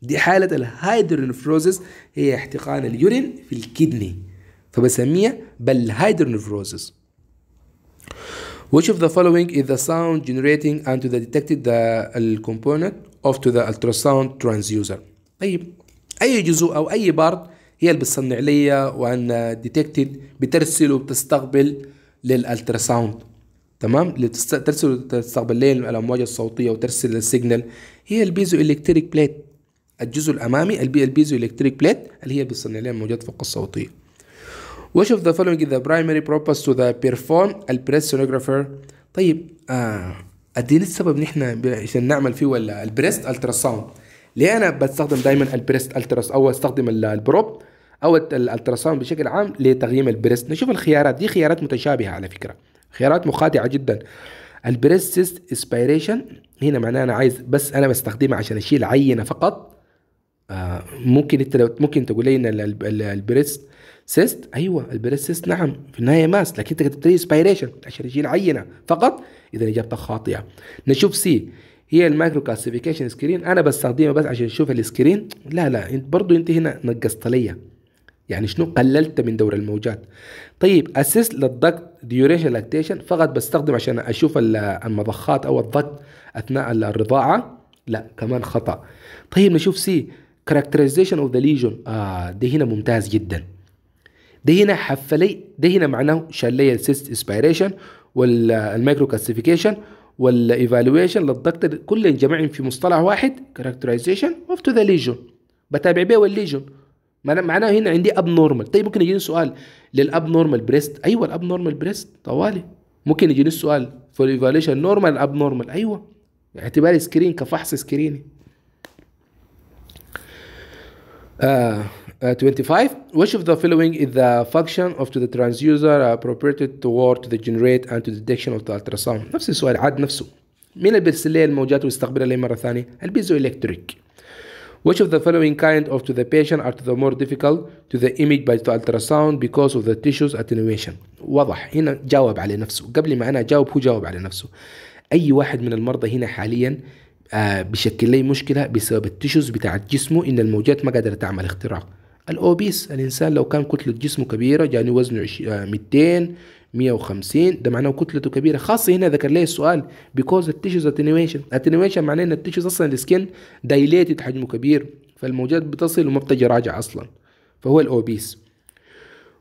دي حالة الهايدرونفروزيس هي احتقان اليورين في الكدني فبسميها بالهايدرونفروزيس Which of the following is the sound generating and to the detected the uh, component of to the ultrasound transducer طيب اي جزء او اي بارت هي اللي بتصنع لي وان ديتكتد بترسل وبتستقبل للالتراساوند تمام لترسل وتستقبل لي الامواج الصوتيه وترسل للسيجنال هي البيزو الكتريك بليت الجزء الامامي البيزو الكتريك بليت اللي هي بتصنع لي الموجات فوق الصوتيه Which of the following is the primary purpose to the perform البريس sonographer طيب آه اديني السبب ان احنا عشان نعمل فيه ولا البريست التراساوند ليه انا بستخدم دايما البريست التراس او استخدم البروب او الالتراساوند بشكل عام لتقييم البريست نشوف الخيارات دي خيارات متشابهه على فكره خيارات مخادعه جدا البريست سيست اسبيريشن هنا معناه انا عايز بس انا بستخدمها عشان اشيل عينه فقط آه ممكن انت ممكن تقول لي ان البريست سيست ايوه البريس سيست نعم في النهايه ماس لكن انت كتبت لي عشان تشيل عينه فقط اذا اجابتك خاطئه نشوف سي هي المايكرو كلاسيفيكيشن سكرين انا بستخدمها بس عشان اشوف السكرين لا لا انت برضه انت هنا نقصت لي يعني شنو قللت من دور الموجات طيب اسيست للضغط ديوريشن لاكتيشن فقط بستخدم عشان اشوف المضخات او الضغط اثناء الرضاعه لا كمان خطا طيب نشوف سي كاركترايزيشن اوف ذا ليجون اه ده هنا ممتاز جدا ده هنا حفلي ده هنا معناه شاليه السيست اسبيريشن والمايكرو كلاسيفيكيشن والايفالويشن للضغط كل جمعهم في مصطلح واحد كاركترايزيشن اوف تو ذا ليجن بتابع بيه والليجن معناه هنا عندي اب نورمال طيب ممكن يجيني سؤال للاب نورمال بريست ايوه الاب نورمال بريست طوالي ممكن يجيني السؤال فور ايفالويشن نورمال اب نورمال ايوه اعتبار سكرين كفحص سكريني آه Uh, 25 which of the following is the function of to the transducer uh, appropriated toward to the generate and to the detection of the ultrasound نفس السؤال عاد نفسه مين اللي بيرسل لي الموجات ويستقبلها لي مره ثانيه البيزو الكتريك Which of the following kind of to the patient are to the more difficult to the image by the ultrasound because of the tissues attenuation واضح هنا جاوب على نفسه قبل ما انا اجاوب هو جاوب على نفسه اي واحد من المرضى هنا حاليا آه بشكل لي مشكله بسبب التشوز بتاع جسمه ان الموجات ما قادره تعمل اختراق الاوبيس الانسان لو كان كتله جسمه كبيره يعني وزنه 200 150 آه، ده معناه كتلته كبيره خاصه هنا ذكر لي السؤال بيكوز التيشوز اتنيويشن اتنيويشن معناه ان التيشوز اصلا السكن دايليتد حجمه كبير فالموجات بتصل وما بتجي راجع اصلا فهو الاوبيس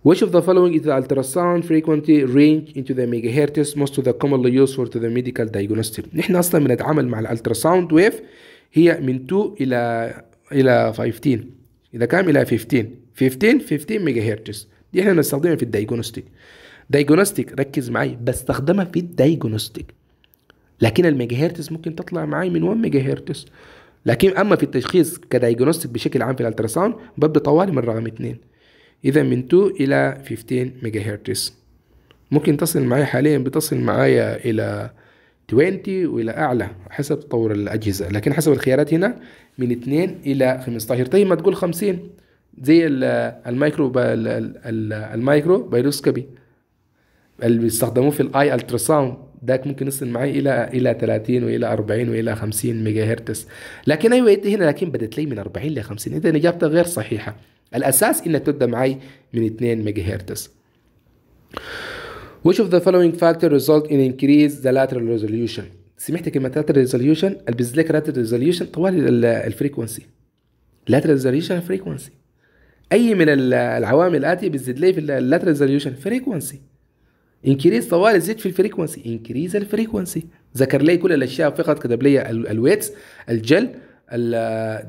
Which of the following is the ultrasound frequency range into the megahertz most of the commonly used for the medical diagnostic نحن اصلا بنتعامل مع الالتراساوند ويف هي من 2 الى الى 15 إذا كان إلى 15 15 15 ميجا هرتز دي إحنا بنستخدمها في الدايجنوستيك دايجنوستيك ركز معايا بستخدمها في الدايجنوستيك لكن الميجا هرتز ممكن تطلع معايا من 1 ميجا هرتز لكن اما في التشخيص كدايجنوستيك بشكل عام في الالتراساوند ببدا طوالي من رقم 2 اذا من 2 الى 15 ميجا هرتز ممكن تصل معايا حاليا بتصل معايا الى 20 والى اعلى حسب تطور الاجهزه لكن حسب الخيارات هنا من 2 الى 15 طيب ما تقول 50 زي المايكرو المايكرو بايروسكوبي اللي بيستخدموه في الاي التراساوند داك ممكن يصل معي الى الى 30 والى 40 والى 50 ميجا هرتز لكن ايوه انت هنا لكن بدت لي من 40 ل 50 اذا اجابتك غير صحيحه الاساس انها تبدا معي من 2 ميجا هرتز Which of the following factors result in increase the lateral resolution سمعت كلمة lateral resolution اللي لك lateral resolution طوال الفريكونسي lateral resolution frequency أي من العوامل الآتية بتزيد لي في lateral resolution frequency انكريز طوال الزيت في الفريكونسي انكريز الفريكونسي ذكر لي كل الاشياء فقط كتب لي الويتس الجل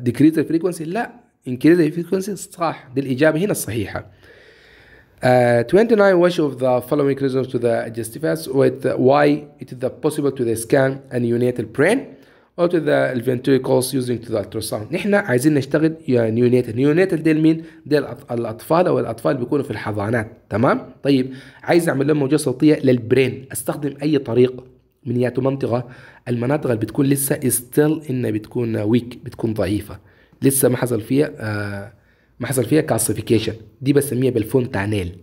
decrease الفريكونسي لا انكريز الفريكونسي صح دي الاجابه هنا الصحيحه 29 uh, which of the following reasons to the justifies with why it is possible to the scan and neonatal brain or to the ventricles using to the ultrasound نحن عايزين نشتغل neonatal neonatal ديل مين ديل الاطفال او الاطفال بيكونوا في الحضانات تمام طيب عايز اعمل لهم موجه صوتيه للبرين استخدم اي طريق من ياتو منطقه المناطق اللي بتكون لسه ستيل انها بتكون ويك بتكون ضعيفه لسه ما حصل فيها آه ما حصل فيها كالسيفيكيشن دي بسميها بالفونتانيل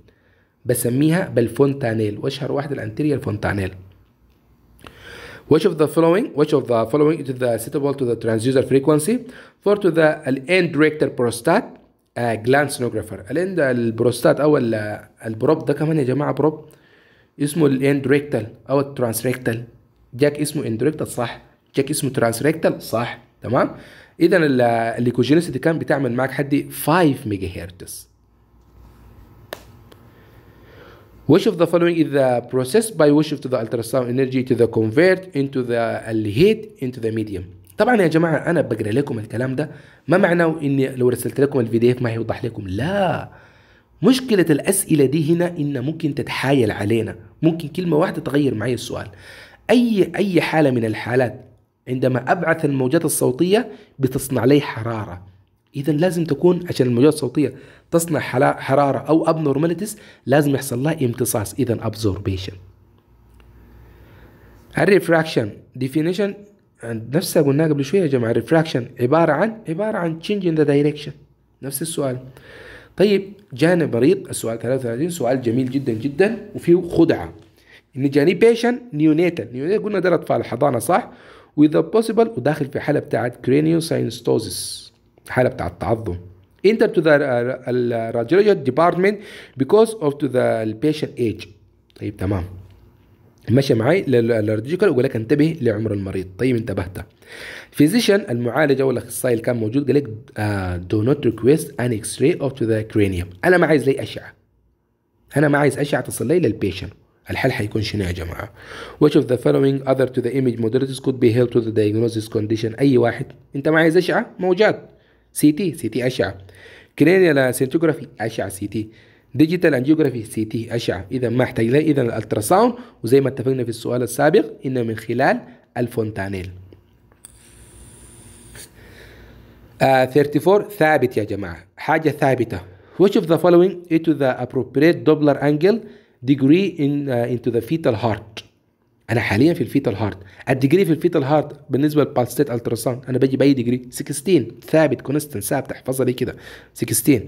بسميها بالفونتانيل واشهر واحد الانتيريا الفونتانيل which of the following which of the following is the suitable to the transducer frequency for to the uh, end rector prostate uh, gland sonographer الاند uh, البروستات او البروب uh, ده كمان يا جماعه بروب اسمه الاند ريكتال او الترانس ريكتال جاك اسمه اند ريكتال صح جاك اسمه ترانس ريكتال صح تمام اذا الليكوجينيسيتي كان بتعمل معك حدي 5 ميجا هرتز Which of the following is the process by which of the ultrasound energy to the convert into the heat into the medium طبعا يا جماعة أنا بقرأ لكم الكلام ده ما معناه إني لو رسلت لكم الفيديو ما هيوضح لكم لا مشكلة الأسئلة دي هنا إن ممكن تتحايل علينا ممكن كلمة واحدة تغير معي السؤال أي أي حالة من الحالات عندما أبعث الموجات الصوتية بتصنع لي حرارة إذا لازم تكون عشان الموجات الصوتية تصنع حرارة أو ابنورماليتيز لازم يحصل لها امتصاص إذا ابزوربيشن الريفراكشن ديفينيشن نفسها قلناها قبل شوية يا جماعة الريفراكشن عبارة عن عبارة عن تشينج ان ذا دايركشن نفس السؤال طيب جاني مريض السؤال 33 سؤال جميل جدا جدا وفيه خدعة إن جاني بيشن نيونيتال نيونيتال قلنا ده الأطفال الحضانة صح واذا بوسيبل وداخل في حاله بتاعت كرينيو حاله بتاعت تعظم انتر تو ذا الراديولوجي ديبارتمنت بيكوز اوف تو ذا البيشنت ايج طيب تمام ماشي معاي للراديولوجيكال وقال لك انتبه لعمر المريض طيب انتبهت فيزيشن المعالج او الاخصائي اللي كان موجود قال لك دو نوت ريكويست ان اكس راي اوف تو ذا كرينيوم انا ما عايز لي اشعه انا ما عايز اشعه تصل لي للبيشنت الحل حيكون شنو يا جماعه which of the following other to the image modalities could be helped to the diagnosis condition اي واحد انت ما عايز اشعه موجات سي تي سي تي اشعه كرينيال سينتوجرافي اشعه سي تي ديجيتال انجيوغرافي سي تي اشعه اذا ما احتاج لها اذا الالتراساوند وزي ما اتفقنا في السؤال السابق انه من خلال الفونتانيل آه 34 ثابت يا جماعه حاجه ثابته which of the following it to the appropriate Doppler angle ديجري ان انتو ذا فيتال هارت انا حاليا في الفيتال هارت الديجري في الفيتال هارت بالنسبه للبالستيت التراساوند انا باجي باي ديجري 16 ثابت كونستنت ثابت احفظها لي كده 16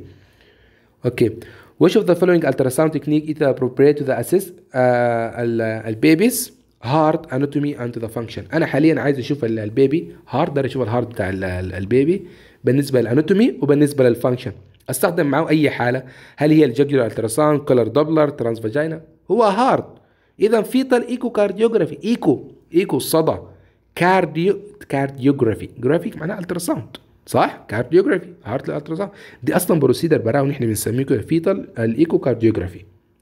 اوكي which of the following ultrasound technique is appropriate to the assist uh, البيبيز هارت اناتومي اند ذا فانكشن انا حاليا عايز اشوف البيبي هارت ده اشوف الهارت بتاع البيبي بالنسبه للاناتومي وبالنسبه للفانكشن استخدم معه اي حاله هل هي الجاكولار التراسان كولر دوبلر ترانس فاجينا هو هارد اذا فيتال ايكو كارديوجرافي ايكو ايكو صدى كارديو كارديوجرافي جرافيك معناها التراساوند صح كارديوجرافي هارت الالتراساوند دي اصلا بروسيدر براون نحن بنسميه كده فيتال الايكو كارديوجرافي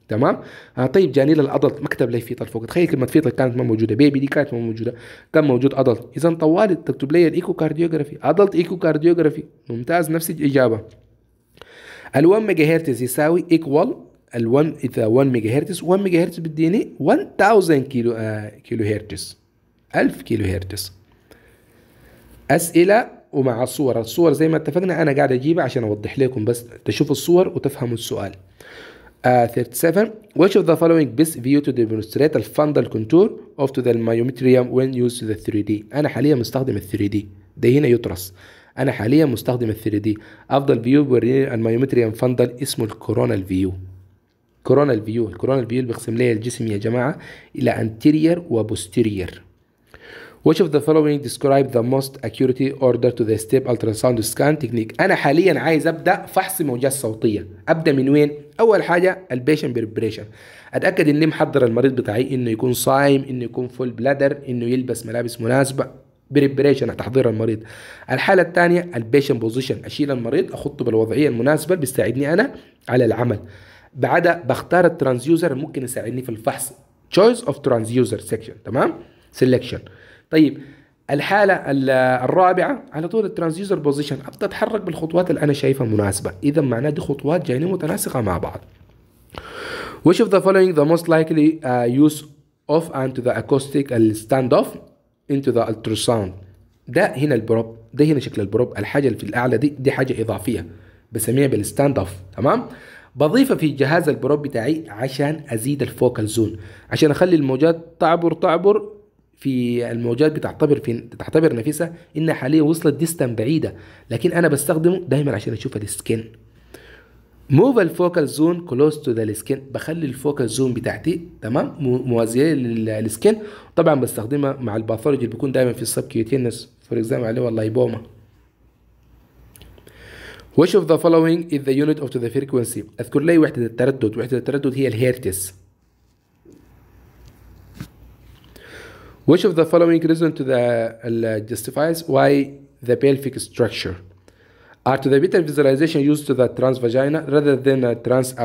تمام آه طيب جاني للادلت مكتب لي فيتال فوق تخيل كلمه فيتال كانت ما موجوده بيبي دي كانت ما موجوده كان موجود ادلت اذا طوالي تكتب لي الايكو كارديوجرافي ادلت ايكو كارديوجرافي ممتاز نفس الاجابه ال 1 ميجا هرتز يساوي ايكوال ال 1 اذا 1 ميجا هرتز 1 ميجا هرتز بديني 1000 كيلو آه كيلو هرتز 1000 كيلو هرتز اسئله ومع الصور الصور زي ما اتفقنا انا قاعد اجيبها عشان اوضح لكم بس تشوفوا الصور وتفهموا السؤال Uh, آه، 37 which of the following best view to demonstrate the fundal contour of to the myometrium when used to the 3D انا حاليا مستخدم ال 3D ده هنا يطرس انا حاليا مستخدم ال 3 دي افضل فيو بيوريني المايومتري فندل اسمه الكورونا فيو كورونا فيو الكورونا فيو اللي بيقسم لي الجسم يا جماعه الى انتيرير وبوستيرير Which of the following describe the most accurate order to the step ultrasound scan technique؟ أنا حاليا عايز أبدأ فحص موجات صوتية، أبدأ من وين؟ أول حاجة البيشن بريبريشن، أتأكد إني محضر المريض بتاعي إنه يكون صايم، إنه يكون فول بلادر، إنه يلبس ملابس مناسبة، بريبريشن تحضير المريض الحاله الثانيه البيشن بوزيشن اشيل المريض احطه بالوضعيه المناسبه اللي بيساعدني انا على العمل بعدها بختار الترانزيوزر ممكن يساعدني في الفحص تشويس اوف ترانزيوزر سيكشن تمام سelection طيب الحاله الرابعه على طول الترانزيوزر بوزيشن ابدا اتحرك بالخطوات اللي انا شايفها مناسبه اذا معناه دي خطوات جايين متناسقه مع بعض which of the following the most likely uh, use of and to the acoustic uh, stand off into the ultrasound ده هنا البروب ده هنا شكل البروب الحاجه اللي في الاعلى دي دي حاجه اضافيه بسميها بالستاند اوف تمام بضيفة في جهاز البروب بتاعي عشان ازيد الفوكال زون عشان اخلي الموجات تعبر تعبر في الموجات بتعتبر في تعتبر نفسها انها حاليا وصلت ديستان بعيده لكن انا بستخدمه دايما عشان اشوف السكين موف الفوكال زون كلوز تو ذا سكين بخلي الفوكال زون بتاعتي تمام موازيه للسكين طبعا بستخدمها مع الباثولوجي اللي بيكون دايما في السب كيوتينس فور اكزامبل عليه والله يبوما which of the following is the unit of the frequency اذكر لي وحده التردد وحده التردد هي الهيرتز which of the following reason to the uh, justifies why the pelvic structure are to the better visualization used to the trans vagina rather than a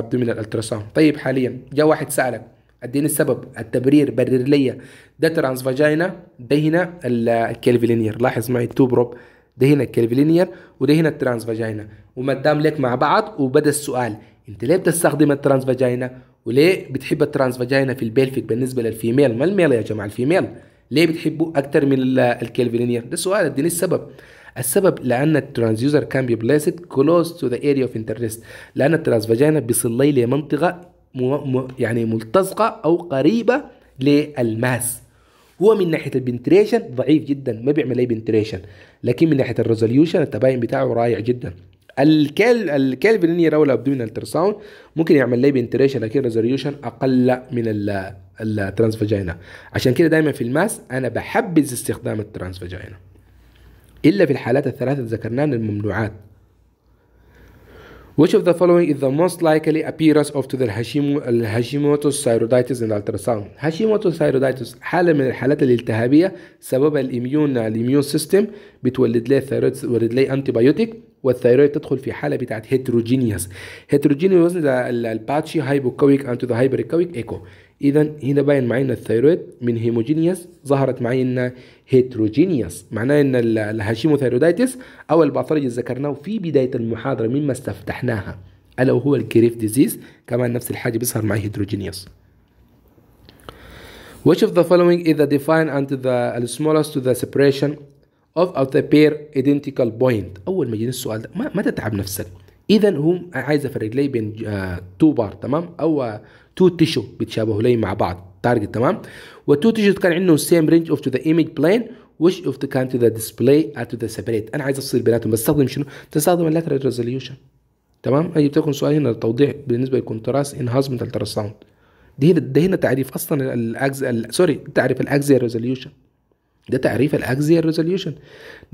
abdominal ultrasound طيب حاليا جاء واحد سألك اديني السبب التبرير برر لي ده فاجينا ده هنا الكالفيلينير لاحظ معي التو بروب ده هنا الكالفيلينير وده هنا الترانس فاجينا ومدام لك مع بعض وبدا السؤال انت ليه بتستخدم الترانس فاجينا وليه بتحب الترانس فاجينا في البيلفيك بالنسبه للفيميل ما الميل يا جماعه الفيميل ليه بتحبه اكتر من الكلفلينير ده سؤال اديني السبب السبب لأن الترانزيوزر كان بي بليسد كلوز تو ذا اريا اوف انترست لأن الترانسفاجينا بيصل لي لمنطقة يعني ملتصقة أو قريبة للماس هو من ناحيه البنتريشن ضعيف جدا ما بيعمل اي بنتريشن لكن من ناحيه الريزوليوشن التباين بتاعه رائع جدا الكال الكالفينير او الابدومينال الترساون ممكن يعمل لي بنتريشن لكن ريزوليوشن اقل من الترانسفاجينا عشان كده دايما في الماس انا بحبذ استخدام الترانسفاجينا إلا في الحالات الثلاثة ذكرناها الممنوعات Which of the following is the most likely appearance of the Hashimoto's thyroiditis in ultrasound? Hashimoto's thyroiditis حالة من الحالات الالتهابية سببها الإميون الإميون سيستم بتولد ليه ثيرويد تولد ليه أنتيبيوتيك والثيرويد تدخل في حالة بتاعت هيتروجينيوس هيتروجينيوس ده الباتشي هايبوكويك أنتو ذا هايبريكويك إيكو اذا هنا باين يعني معانا الثيرويد من هيموجينيوس ظهرت معانا هيتروجينيوس معناه ان الهاشيموثيرودايتس او الباثولوجي اللي ذكرناه في بدايه المحاضره مما استفتحناها الا وهو الكريف ديزيز كمان نفس الحاجه بيظهر معي هيتروجينيوس Which of the following is the defined and the smallest to the separation of of the pair identical point اول ما يجيني السؤال ده ما, ما تتعب نفسك اذا هم عايز افرق لي بين آه، two بار تمام او تو تيشو بيتشابهوا لي مع بعض تارجت تمام وتو تيشو كان عندهم سيم رينج اوف تو ذا ايمج بلين وش اوف ذا كان تو ذا ديسبلاي ات تو ذا سيبريت انا عايز افصل بيناتهم بستخدم شنو؟ بستخدم اللاترال ريزوليوشن تمام انا جبت لكم سؤال هنا للتوضيح بالنسبه للكونتراست انهازمنت التراساوند دي هنا ده هنا تعريف اصلا الاكز سوري تعريف الاجزيال ريزوليوشن ده تعريف الاجزيال ريزوليوشن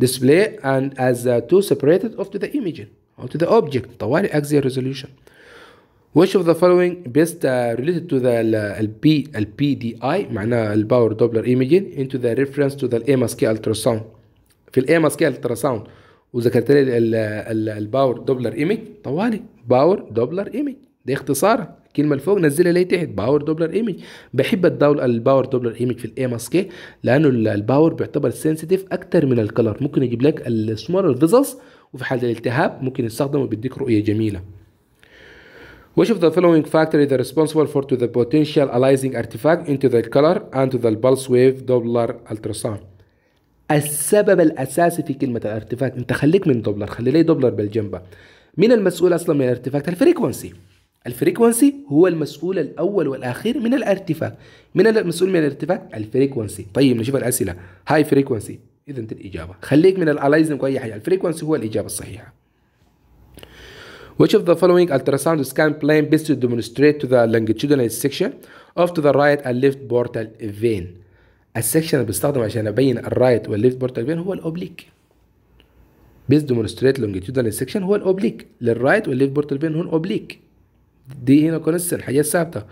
display and as تو two separated تو to the image تو to the object طوالي axial ريزوليوشن which of the following best uh, related to the البي الPDI معناها الباور دوبلر ايميجين into the reference to the MSK ultrasound في الام MSK ultrasound وذكرت لي الباور دوبلر ايميج طوالي باور دوبلر ايميج ده اختصار الكلمه اللي فوق نزلها لي تحت باور دوبلر ايمج بحب الدول الباور دوبلر ايمج في الام اس كي لانه الباور بيعتبر سنسيتيف اكتر من الكلر ممكن يجيب لك السمول فيزلز وفي حال الالتهاب ممكن يستخدمه بيديك رؤيه جميله Which of the following factor is responsible for to the potential aliasing artifact into the color and to the pulse wave Doppler ultrasound السبب الاساسي في كلمه الارتفاك انت خليك من دوبلر خلي لي دوبلر بالجنبه مين المسؤول اصلا من الارتفاك الفريكونسي الفريكونسي هو المسؤول الاول والاخير من الارتفاك من المسؤول من الارتفاك الفريكونسي طيب نشوف الاسئله هاي فريكونسي اذا انت الاجابه خليك من الالايزم واي حاجه الفريكونسي هو الاجابه الصحيحه Which of the following ultrasound scan plan best to demonstrate to the longitudinal section of to the right and left portal vein السكشن اللي بستخدم عشان ابين الرايت والليفت بورتال فين هو الاوبليك بيس ديمونستريت لونجيتيودنال سكشن هو الاوبليك للرايت والليفت بورتال فين هو الاوبليك دي هنا كونستنت حاجات ثابته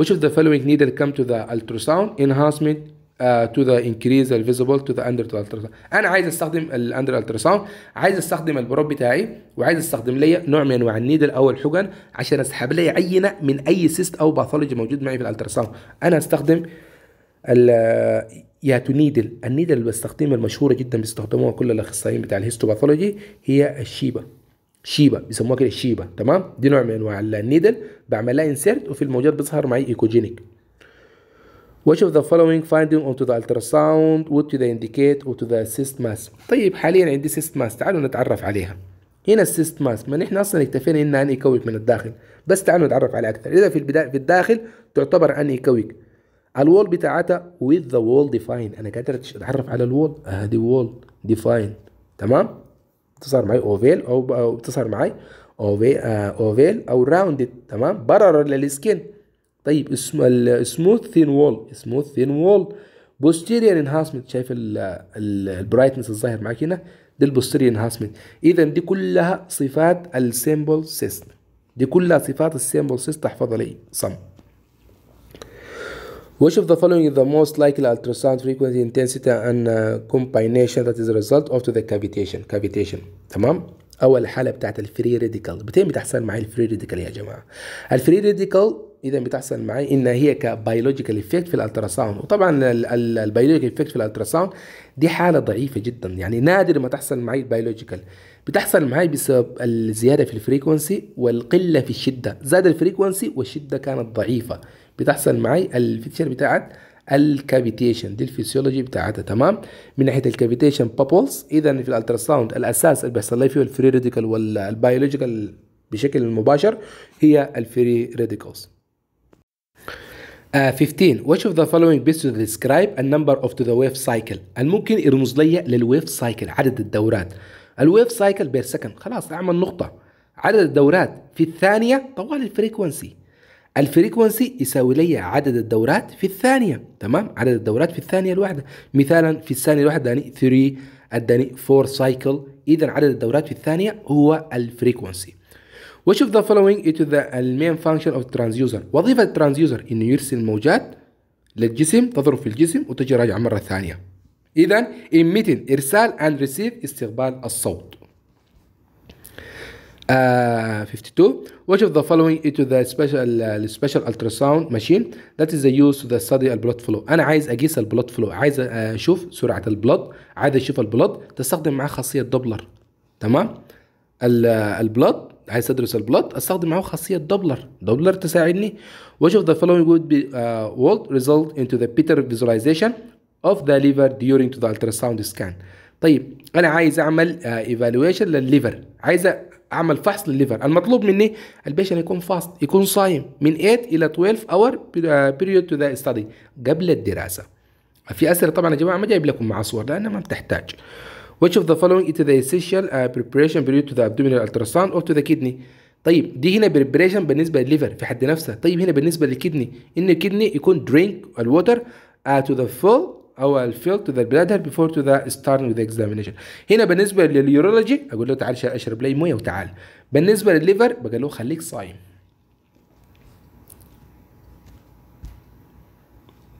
which of the following needle come to the ultrasound enhancement تو ذا انكريز الفيزبل تو ذا اندر التراساوند انا عايز استخدم الاندر التراساوند عايز استخدم البروب بتاعي وعايز استخدم ليا نوع من انواع النيدل او الحقن عشان اسحب لي عينه من اي سيست او باثولوجي موجود معي في الالتراساوند انا استخدم ال يا تو نيدل النيدل اللي بستخدمها المشهوره جدا بيستخدموها كل الاخصائيين بتاع الهيستوباثولوجي هي الشيبا شيبا بيسموها كده الشيبا تمام دي نوع من انواع النيدل بعمل لها انسيرت وفي الموجات بيظهر معي ايكوجينيك which of the following finding onto the ultrasound would to the indicate or to the cyst mass طيب حاليا عندي cyst mass تعالوا نتعرف عليها هنا السيست ماس ما نحن اصلا اكتفينا انها اني كويك من الداخل بس تعالوا نتعرف على اكثر اذا في البدايه في الداخل تعتبر اني كويك الوول بتاعتها with the wall ديفاين انا قادر اتعرف على الوول هذه وول ديفاين تمام اتصل معي اوفيل او اتصل معي اوفيل آه، او راوندد تمام برر للسكين طيب اسم السموث ثين وول سموث ثين وول بوستيريور انهانسمنت شايف البرايتنس الظاهر معاك هنا دي البوستيريور انهانسمنت اذا دي كلها صفات السيمبل سيست دي كلها صفات السيمبل سيست تحفظها لي صم Which of the following is the most likely ultrasound frequency intensity and uh, combination that is a result of the cavitation cavitation تمام اول حاله بتاعت الفري راديكال بتعمل تحصل معي الفري راديكال يا جماعه الفري راديكال اذا بتحصل معي ان هي كبيولوجيكال افكت في الالتراساوند وطبعا البيولوجيكال افكت في الالتراساوند دي حاله ضعيفه جدا يعني نادر ما تحصل معي البيولوجيكال بتحصل معي بسبب الزياده في الفريكونسي والقله في الشده زاد الفريكونسي والشده كانت ضعيفه بتحصل معي الفيتشر بتاعت الكافيتيشن دي الفسيولوجي بتاعتها تمام من ناحيه الكافيتيشن بابلز اذا في الالتراساوند الاساس اللي بيحصل فيه الفري راديكال والبيولوجيكال بشكل مباشر هي الفري راديكالز Uh, آه، 15 which of the following best to describe a number of to the wave cycle الممكن يرمز لي للويف سايكل عدد الدورات الويف سايكل بير سكند خلاص اعمل نقطه عدد الدورات في الثانيه طوال الفريكونسي الفريكونسي يساوي لي عدد الدورات في الثانيه تمام عدد الدورات في الثانيه الواحده مثالا في الثانيه الواحده يعني 3 اداني 4 سايكل اذا عدد الدورات في الثانيه هو الفريكونسي وشوف the following into the main function of transducer وظيفة الترانزيوزر إنه يرسل موجات للجسم تضرب في الجسم وتجي راجعة مرة ثانية إذا emitting إرسال and receive استقبال الصوت Uh, آه، 52 which of the following into the special uh, special ultrasound machine that is the use to the study blood فلو انا عايز اقيس البلود آه، فلو عايز اشوف سرعه البلود عايز اشوف البلود تستخدم معاه خاصيه دوبلر تمام آه، البلود عايز ادرس البلط استخدم معاه خاصيه دوبلر دوبلر تساعدني واشوف the following would be uh, انتو ذا بيتر فيزواليزيشن اوف ذا ليفر ديورينج تو ذا الترا ساوند سكان طيب انا عايز اعمل ايفالويشن uh, للليفر عايز اعمل فحص للليفر المطلوب مني البيشن يكون فاست يكون صايم من 8 الى 12 اور بيريود تو ذا ستادي قبل الدراسه في اسئله طبعا يا جماعه ما جايب لكم مع صور لانها ما بتحتاج which of the following is the essential uh, preparation period to the abdominal ultrasound or to the kidney طيب دي هنا بريبريشن بالنسبه للليفر في حد نفسها طيب هنا بالنسبه للكدني ان الكدني يكون درينك الوتر تو ذا فول او الفيل تو ذا بلادر بيفور تو ذا ستارت وذ اكزامينيشن هنا بالنسبه لليورولوجي اقول له تعال اشرب لي مويه وتعال بالنسبه للليفر بقول له خليك صايم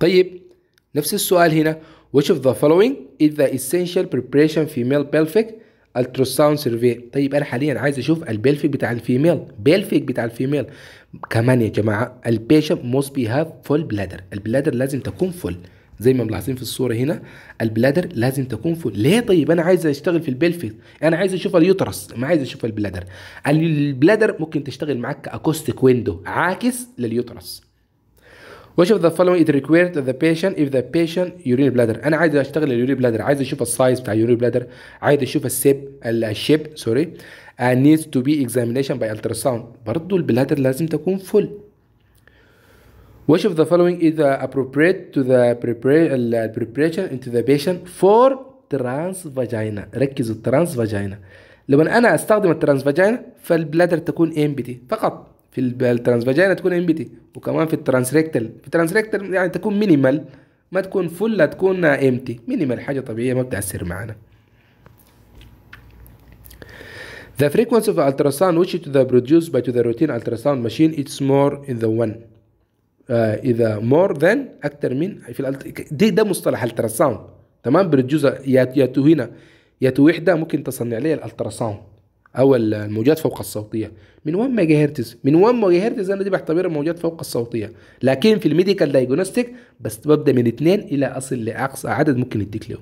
طيب نفس السؤال هنا which of the following is the essential preparation female pelvic ultrasound survey طيب انا حاليا عايز اشوف البلفيك بتاع الفيميل بلفيك بتاع الفيميل كمان يا جماعه البيشنت موست بي هاف فول بلادر البلادر لازم تكون فول زي ما ملاحظين في الصوره هنا البلادر لازم تكون فول ليه طيب انا عايز اشتغل في البلفيك انا عايز اشوف اليوترس ما عايز اشوف البلادر البلادر ممكن تشتغل معاك كاكوستيك ويندو عاكس لليوترس which of the following is required to the patient if the patient urinary bladder انا عايز اشتغل اليوري بلادر عايز اشوف السايز بتاع اليوري بلادر عايز اشوف السيب الشيب سوري and needs to be examination by ultrasound برضه البلادر لازم تكون فل which of the following is appropriate to the preparation into the patient for trans vagina ركزوا الترانس فاجينا لما انا استخدم الترانس فاجينا فالبلادر تكون empty فقط في فاجينا تكون ام بي تي وكمان في ريكتال في ريكتال يعني تكون مينيمال ما تكون فل لا تكون ام تي مينيمال حاجه طبيعيه ما بتاثر معانا The frequency of ultrasound which is produced by the routine ultrasound machine is more in the one uh, إذا more than أكثر من في الالت... دي ده مصطلح التراساوند تمام بروديوز يا تو هنا يا تو وحدة ممكن تصنع لي الالتراساوند او الموجات فوق الصوتيه من 1 ميجا هرتز من 1 ميجا هرتز انا دي بعتبرها الموجات فوق الصوتيه لكن في الميديكال دايجنوستيك بس ببدا من 2 الى اصل لاقصى عدد ممكن يديك له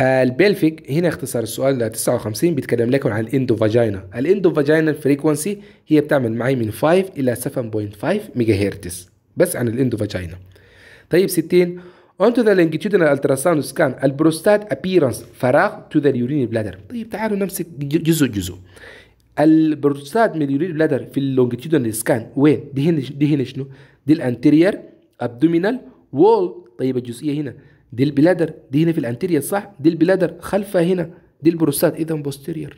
آه، البيلفيك هنا اختصار السؤال 59 بيتكلم لكم عن الاندو فاجينا الاندو فاجينا فريكونسي هي بتعمل معي من 5 الى 7.5 ميجا هرتز بس عن الاندو فاجينا طيب 60 onto the longitudinal ultrasound scan prostate appearance فراغ to the urinary bladder طيب تعالوا نمسك جزء جزء البروستات من اليورين بلادر في اللونجيتيودنال سكان وين دي هنا دي هنا شنو دي الانتيريور ابدومينال وول طيب الجزئيه هنا دي البلادر دي هنا في الانتيريور صح دي البلادر خلفها هنا دي البروستات اذا بوستيريور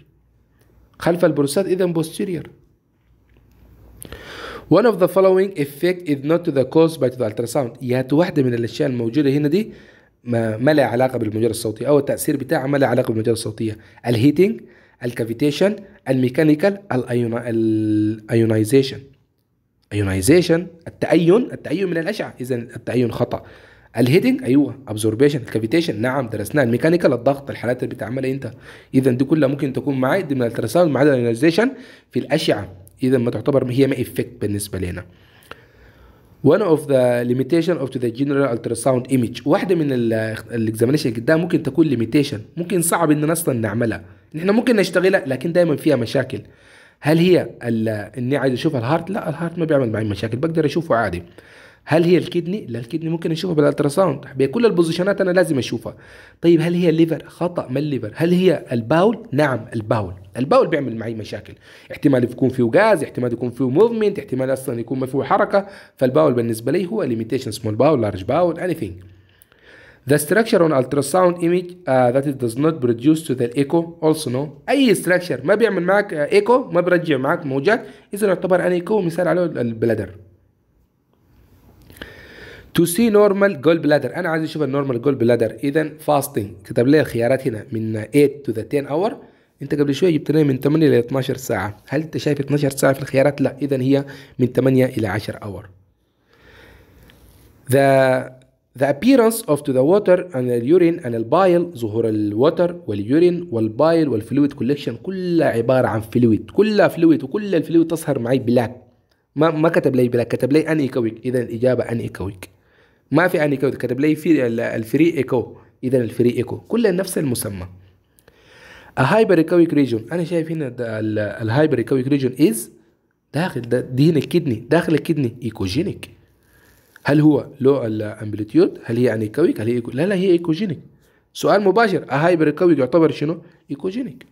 خلف البروستات اذا بوستيريور one of the following effect is not to the cause by to the ultrasound يا واحده من الاشياء الموجوده هنا دي ما, ما لها علاقه بالمجرى الصوتيه او التاثير بتاعها ما لها علاقه بالموجات الصوتيه الهيتنج الكافيتيشن الميكانيكال الايونايزيشن ايونايزيشن التأين التأين من الأشعة إذا التأين خطأ الهيدنج ايوه ابزوربيشن الكافيتيشن نعم درسناها الميكانيكال الضغط الحالات اللي بتعملها انت اذا دي كلها ممكن تكون معاك دي من الالتراساوند مع الايونايزيشن في الاشعه اذا ما تعتبر هي ما افكت بالنسبه لنا one of the limitation of the general ultrasound image واحده من الاكزامينشن اللي قدام ممكن تكون limitation ممكن صعب ان اصلا نعملها احنا ممكن نشتغلها لكن دايما فيها مشاكل هل هي اني عايز اشوف الهارت لا الهارت ما بيعمل معي مشاكل بقدر اشوفه عادي هل هي الكدني لا الكدني ممكن نشوفها بالالتراساوند بكل البوزيشنات انا لازم اشوفها طيب هل هي الليفر خطا ما الليفر هل هي الباول نعم الباول الباول بيعمل معي مشاكل احتمال يكون فيه غاز احتمال يكون فيه موفمنت احتمال اصلا يكون ما فيه حركه فالباول بالنسبه لي هو ليميتيشن سمول باول لارج باول اني The structure on ultrasound image uh, that it does not produce to the echo also no اي structure ما بيعمل معك ايكو uh, ما بيرجع معك موجات اذا يعتبر ان ايكو مثال عليه البلدر تو سي نورمال جول بلادر انا عايز اشوف النورمال جول بلادر اذا فاستنج كتب لي الخيارات هنا من 8 تو ذا 10 اور انت قبل شويه جبت لي من 8 ل 12 ساعه هل انت شايف 12 ساعه في الخيارات لا اذا هي من 8 الى 10 اور the The appearance of to the water and the urine and البايل ظهور الوتر واليورين والبايل والفلويد كوليكشن كلها عبارة عن فلويد كلها فلويد وكل الفلويد تظهر معي بلاك ما ما كتب لي بلاك كتب لي ان ايكويك اذا الاجابة ان ايكويك ما في اني كود كتب لي في الفري ايكو اذا الفري ايكو كلها نفس المسمى الهايبر ايكويك ريجون انا شايف هنا الهايبر ايكويك ريجون از داخل ده دي الكدني داخل الكدني ايكوجينيك هل هو لو الامبليتيود هل هي انيكويك يعني هل هي إيكو؟ لا لا هي ايكوجينيك سؤال مباشر الهايبر ايكويك يعتبر شنو ايكوجينيك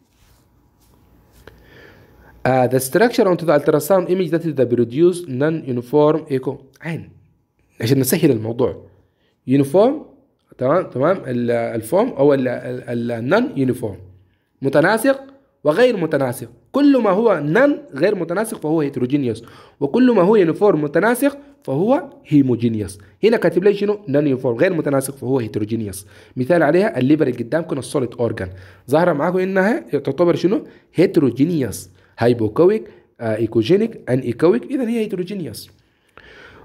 Uh, the structure on the ultrasound image that is the produced non-uniform echo عين عشان نسهل الموضوع يونيفورم تمام تمام الفورم او النن يونيفورم متناسق وغير متناسق كل ما هو نن غير متناسق فهو هيتروجينيوس وكل ما هو يونيفورم متناسق فهو هيموجينيوس هنا كاتب لي شنو نن يونيفورم غير متناسق فهو هيتروجينيوس مثال عليها الليبر اللي قدامكم السوليد اورجان ظاهره معاكم انها تعتبر شنو هيتروجينيوس هايبوكويك ايكوجينيك ان ايكويك اذا هي هيتروجينيوس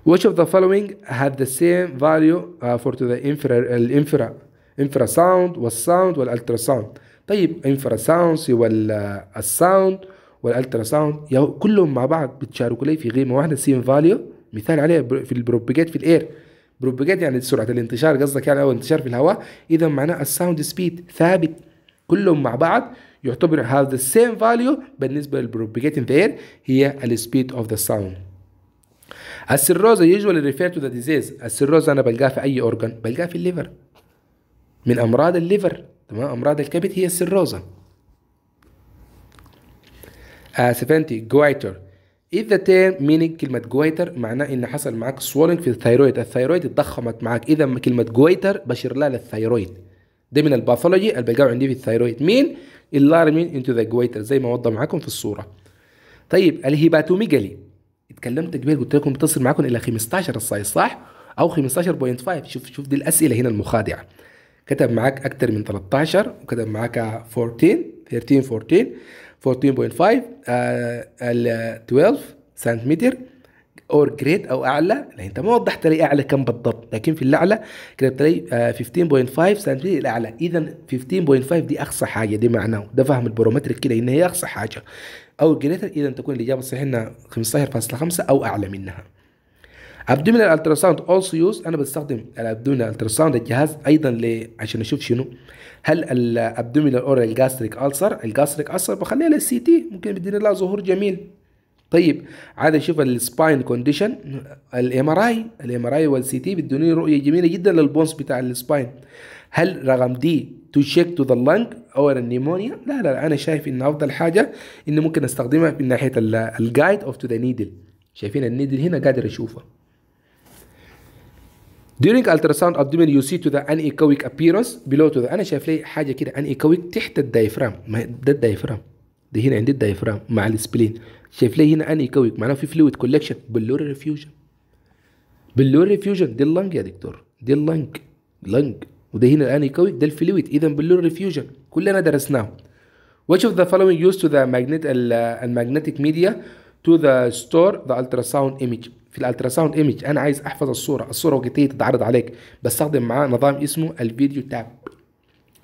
Which of the following had the same value uh, for the infra الانفرا uh, infra sound والsound والالترا sound طيب infra sounds والsound uh, والالترا ساوند كلهم مع بعض بتشاركوا لي في قيمه واحده سيم فاليو مثال عليها في البروبجيت في الاير بروبجيت يعني سرعه الانتشار قصدك يعني او انتشار في الهواء اذا معناه الساوند سبيد ثابت كلهم مع بعض يعتبر هذا سيم فاليو بالنسبه للبروبجيت ان ذا اير هي السبيد اوف ذا ساوند السيروزا يوجوالي ريفير تو ذا ديزيز السيروزا انا بلقاه في اي اورجن بلقاه في الليفر من امراض الليفر تمام امراض الكبد هي السيروزا اسفنتي آه، جويتر if the term meaning كلمة جويتر معناه ان حصل معك swelling في الثيرويد الثيرويد اتضخمت معك اذا كلمة جويتر بشير لها للثيرويد ده من الباثولوجي اللي بلقاه عندي في الثيرويد مين اللارمين انتو ذا جويتر زي ما وضح معاكم في الصورة طيب الهيباتوميجالي اتكلمت كبير قلت لكم بتصل معاكم الى 15 السايز صح او 15.5 شوف شوف دي الاسئله هنا المخادعه كتب معاك اكتر من 13 وكتب معاك 14 13 14 14.5 آه 12 سنتيمتر اور جريد او اعلى لأن انت ما وضحت لي اعلى كم بالضبط لكن في الاعلى كتبت لي 15.5 سنتيمتر الاعلى اذا 15.5 دي اقصى حاجه دي معناه ده فهم البرومتريك كده ان هي اقصى حاجه او جريتر اذا تكون الاجابه الصحيحه انها 15.5 او اعلى منها ابدومينال التراساوند اولسو يوز انا بستخدم الابدومينال التراساوند الجهاز ايضا ل... عشان اشوف شنو هل الابدومينال اور الجاستريك السر الجاستريك السر بخليها للسي تي ممكن بدينا لها ظهور جميل طيب عاد نشوف السباين كونديشن الام ار اي الام ار اي والسي تي بيدوني رؤيه جميله جدا للبونس بتاع السباين هل رقم دي تو تشيك تو ذا لانج او النيمونيا لا لا انا شايف ان افضل حاجه ان ممكن استخدمها من ناحيه الجايد اوف تو ذا نيدل شايفين النيدل هنا قادر اشوفه during ultrasound abdomen you see to the anechoic appearance below to the انا شايف لي حاجه كده anechoic تحت الدايفرام ده الدايفرام ده هنا عندي الدايفرام مع السبلين شايف ليه هنا اني كويك معناه في فلويد كولكشن باللور ريفيوجن باللور ريفيوجن دي اللنج يا دكتور دي اللنج لنج وده هنا الاني كويك ده الفلويد اذا باللور ريفيوجن كلنا درسناه Which of the following used to the magnet magnetic media to the store the ultrasound image في الالتراساوند ايمج انا عايز احفظ الصوره الصوره وقت هي تتعرض عليك بستخدم معاه نظام اسمه الفيديو تاب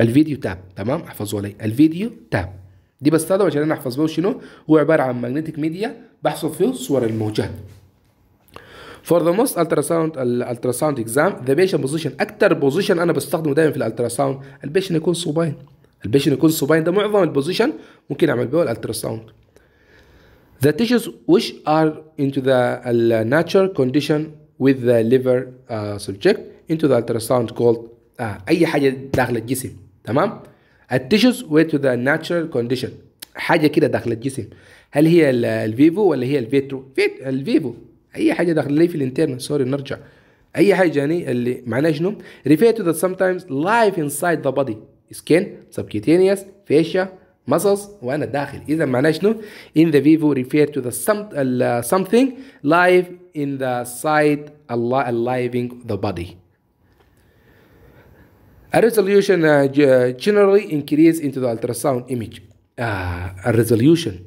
الفيديو تاب تمام احفظوا لي الفيديو تاب دي بستخدمه عشان انا احفظ بيه شنو هو عباره عن ماجنتيك ميديا بحصل فيه صور الموجات For the most ultrasound ultrasound exam the patient position اكثر بوزيشن انا بستخدمه دائما في الالتراساوند البيشن يكون صوبين البيشن يكون صوبين ده معظم البوزيشن ممكن اعمل بيه الالتراساوند The tissues which are into the natural condition with the liver uh, subject into the ultrasound called uh, اي حاجه داخل الجسم تمام التيشوز ويت ذا ناتشرال كونديشن حاجه كده داخل الجسم هل هي الفيفو ولا هي الفيترو فيت الفيفو اي حاجه داخل لي في الانترنت سوري نرجع اي حاجه يعني اللي معناها شنو ريفير تو ذا sometimes life inside the body skin subcutaneous fascia muscles وانا داخل اذا معناه شنو in the vivo refer to the some, uh, something live in the side alive, aliving the body A resolution uh, generally increase into the ultrasound image. Uh, a resolution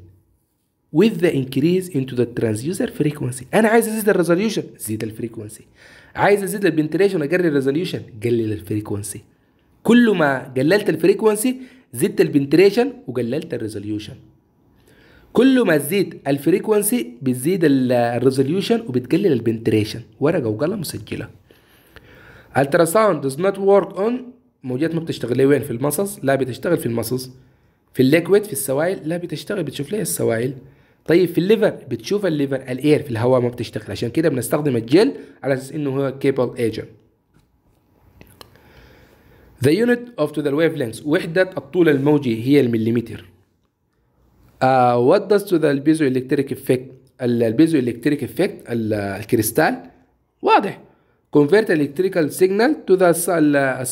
with the increase into the transducer frequency. أنا عايز أزيد الريزوليوشن زيد الفريكونسي. عايز أزيد البنتريشن أقلل الريزوليوشن قلل الفريكونسي. كل ما قللت الفريكونسي زدت البنتريشن وقللت الريزوليوشن. كل ما تزيد الفريكونسي بتزيد الريزوليوشن وبتقلل البنتريشن ورقه وقلم مسجله التراساوند does not work on موجات ما بتشتغل ليه وين في المصص لا بتشتغل في المصص في الليكويد في السوائل لا بتشتغل بتشوف ليه السوائل طيب في الليفر بتشوف الليفر الاير في الهواء ما بتشتغل عشان كده بنستخدم الجل على اساس انه هو كيبل ايجنت The unit of to the wavelengths وحدة الطول الموجي هي المليمتر. Uh, what does to the piezoelectric effect البيزو الكتريك effect الكريستال واضح convert electrical signal to the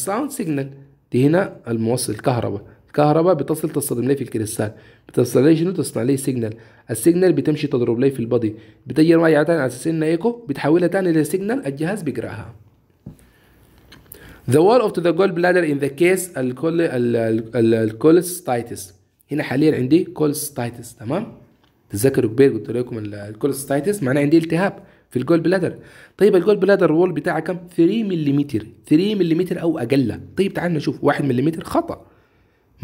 sound signal دي هنا الموصل الكهرباء الكهرباء بتصل تصطدم ليه في الكريستال بتصل ليه شنو تصنع ليه سيجنال السيجنال بتمشي تضرب ليه في البادي بتجي راجعة تاني على اساس انها ايكو بتحولها تاني لسيجنال الجهاز بيقراها The wall of the bladder in the case الكولستايتس هنا حاليا عندي كولستايتس تمام تذكروا كبير قلت لكم الكولستايتس معناه عندي التهاب في الجول بلادر طيب الجول بلادر وول بتاعها كم 3 ملم 3 ملم او اقل طيب تعال نشوف 1 ملم خطا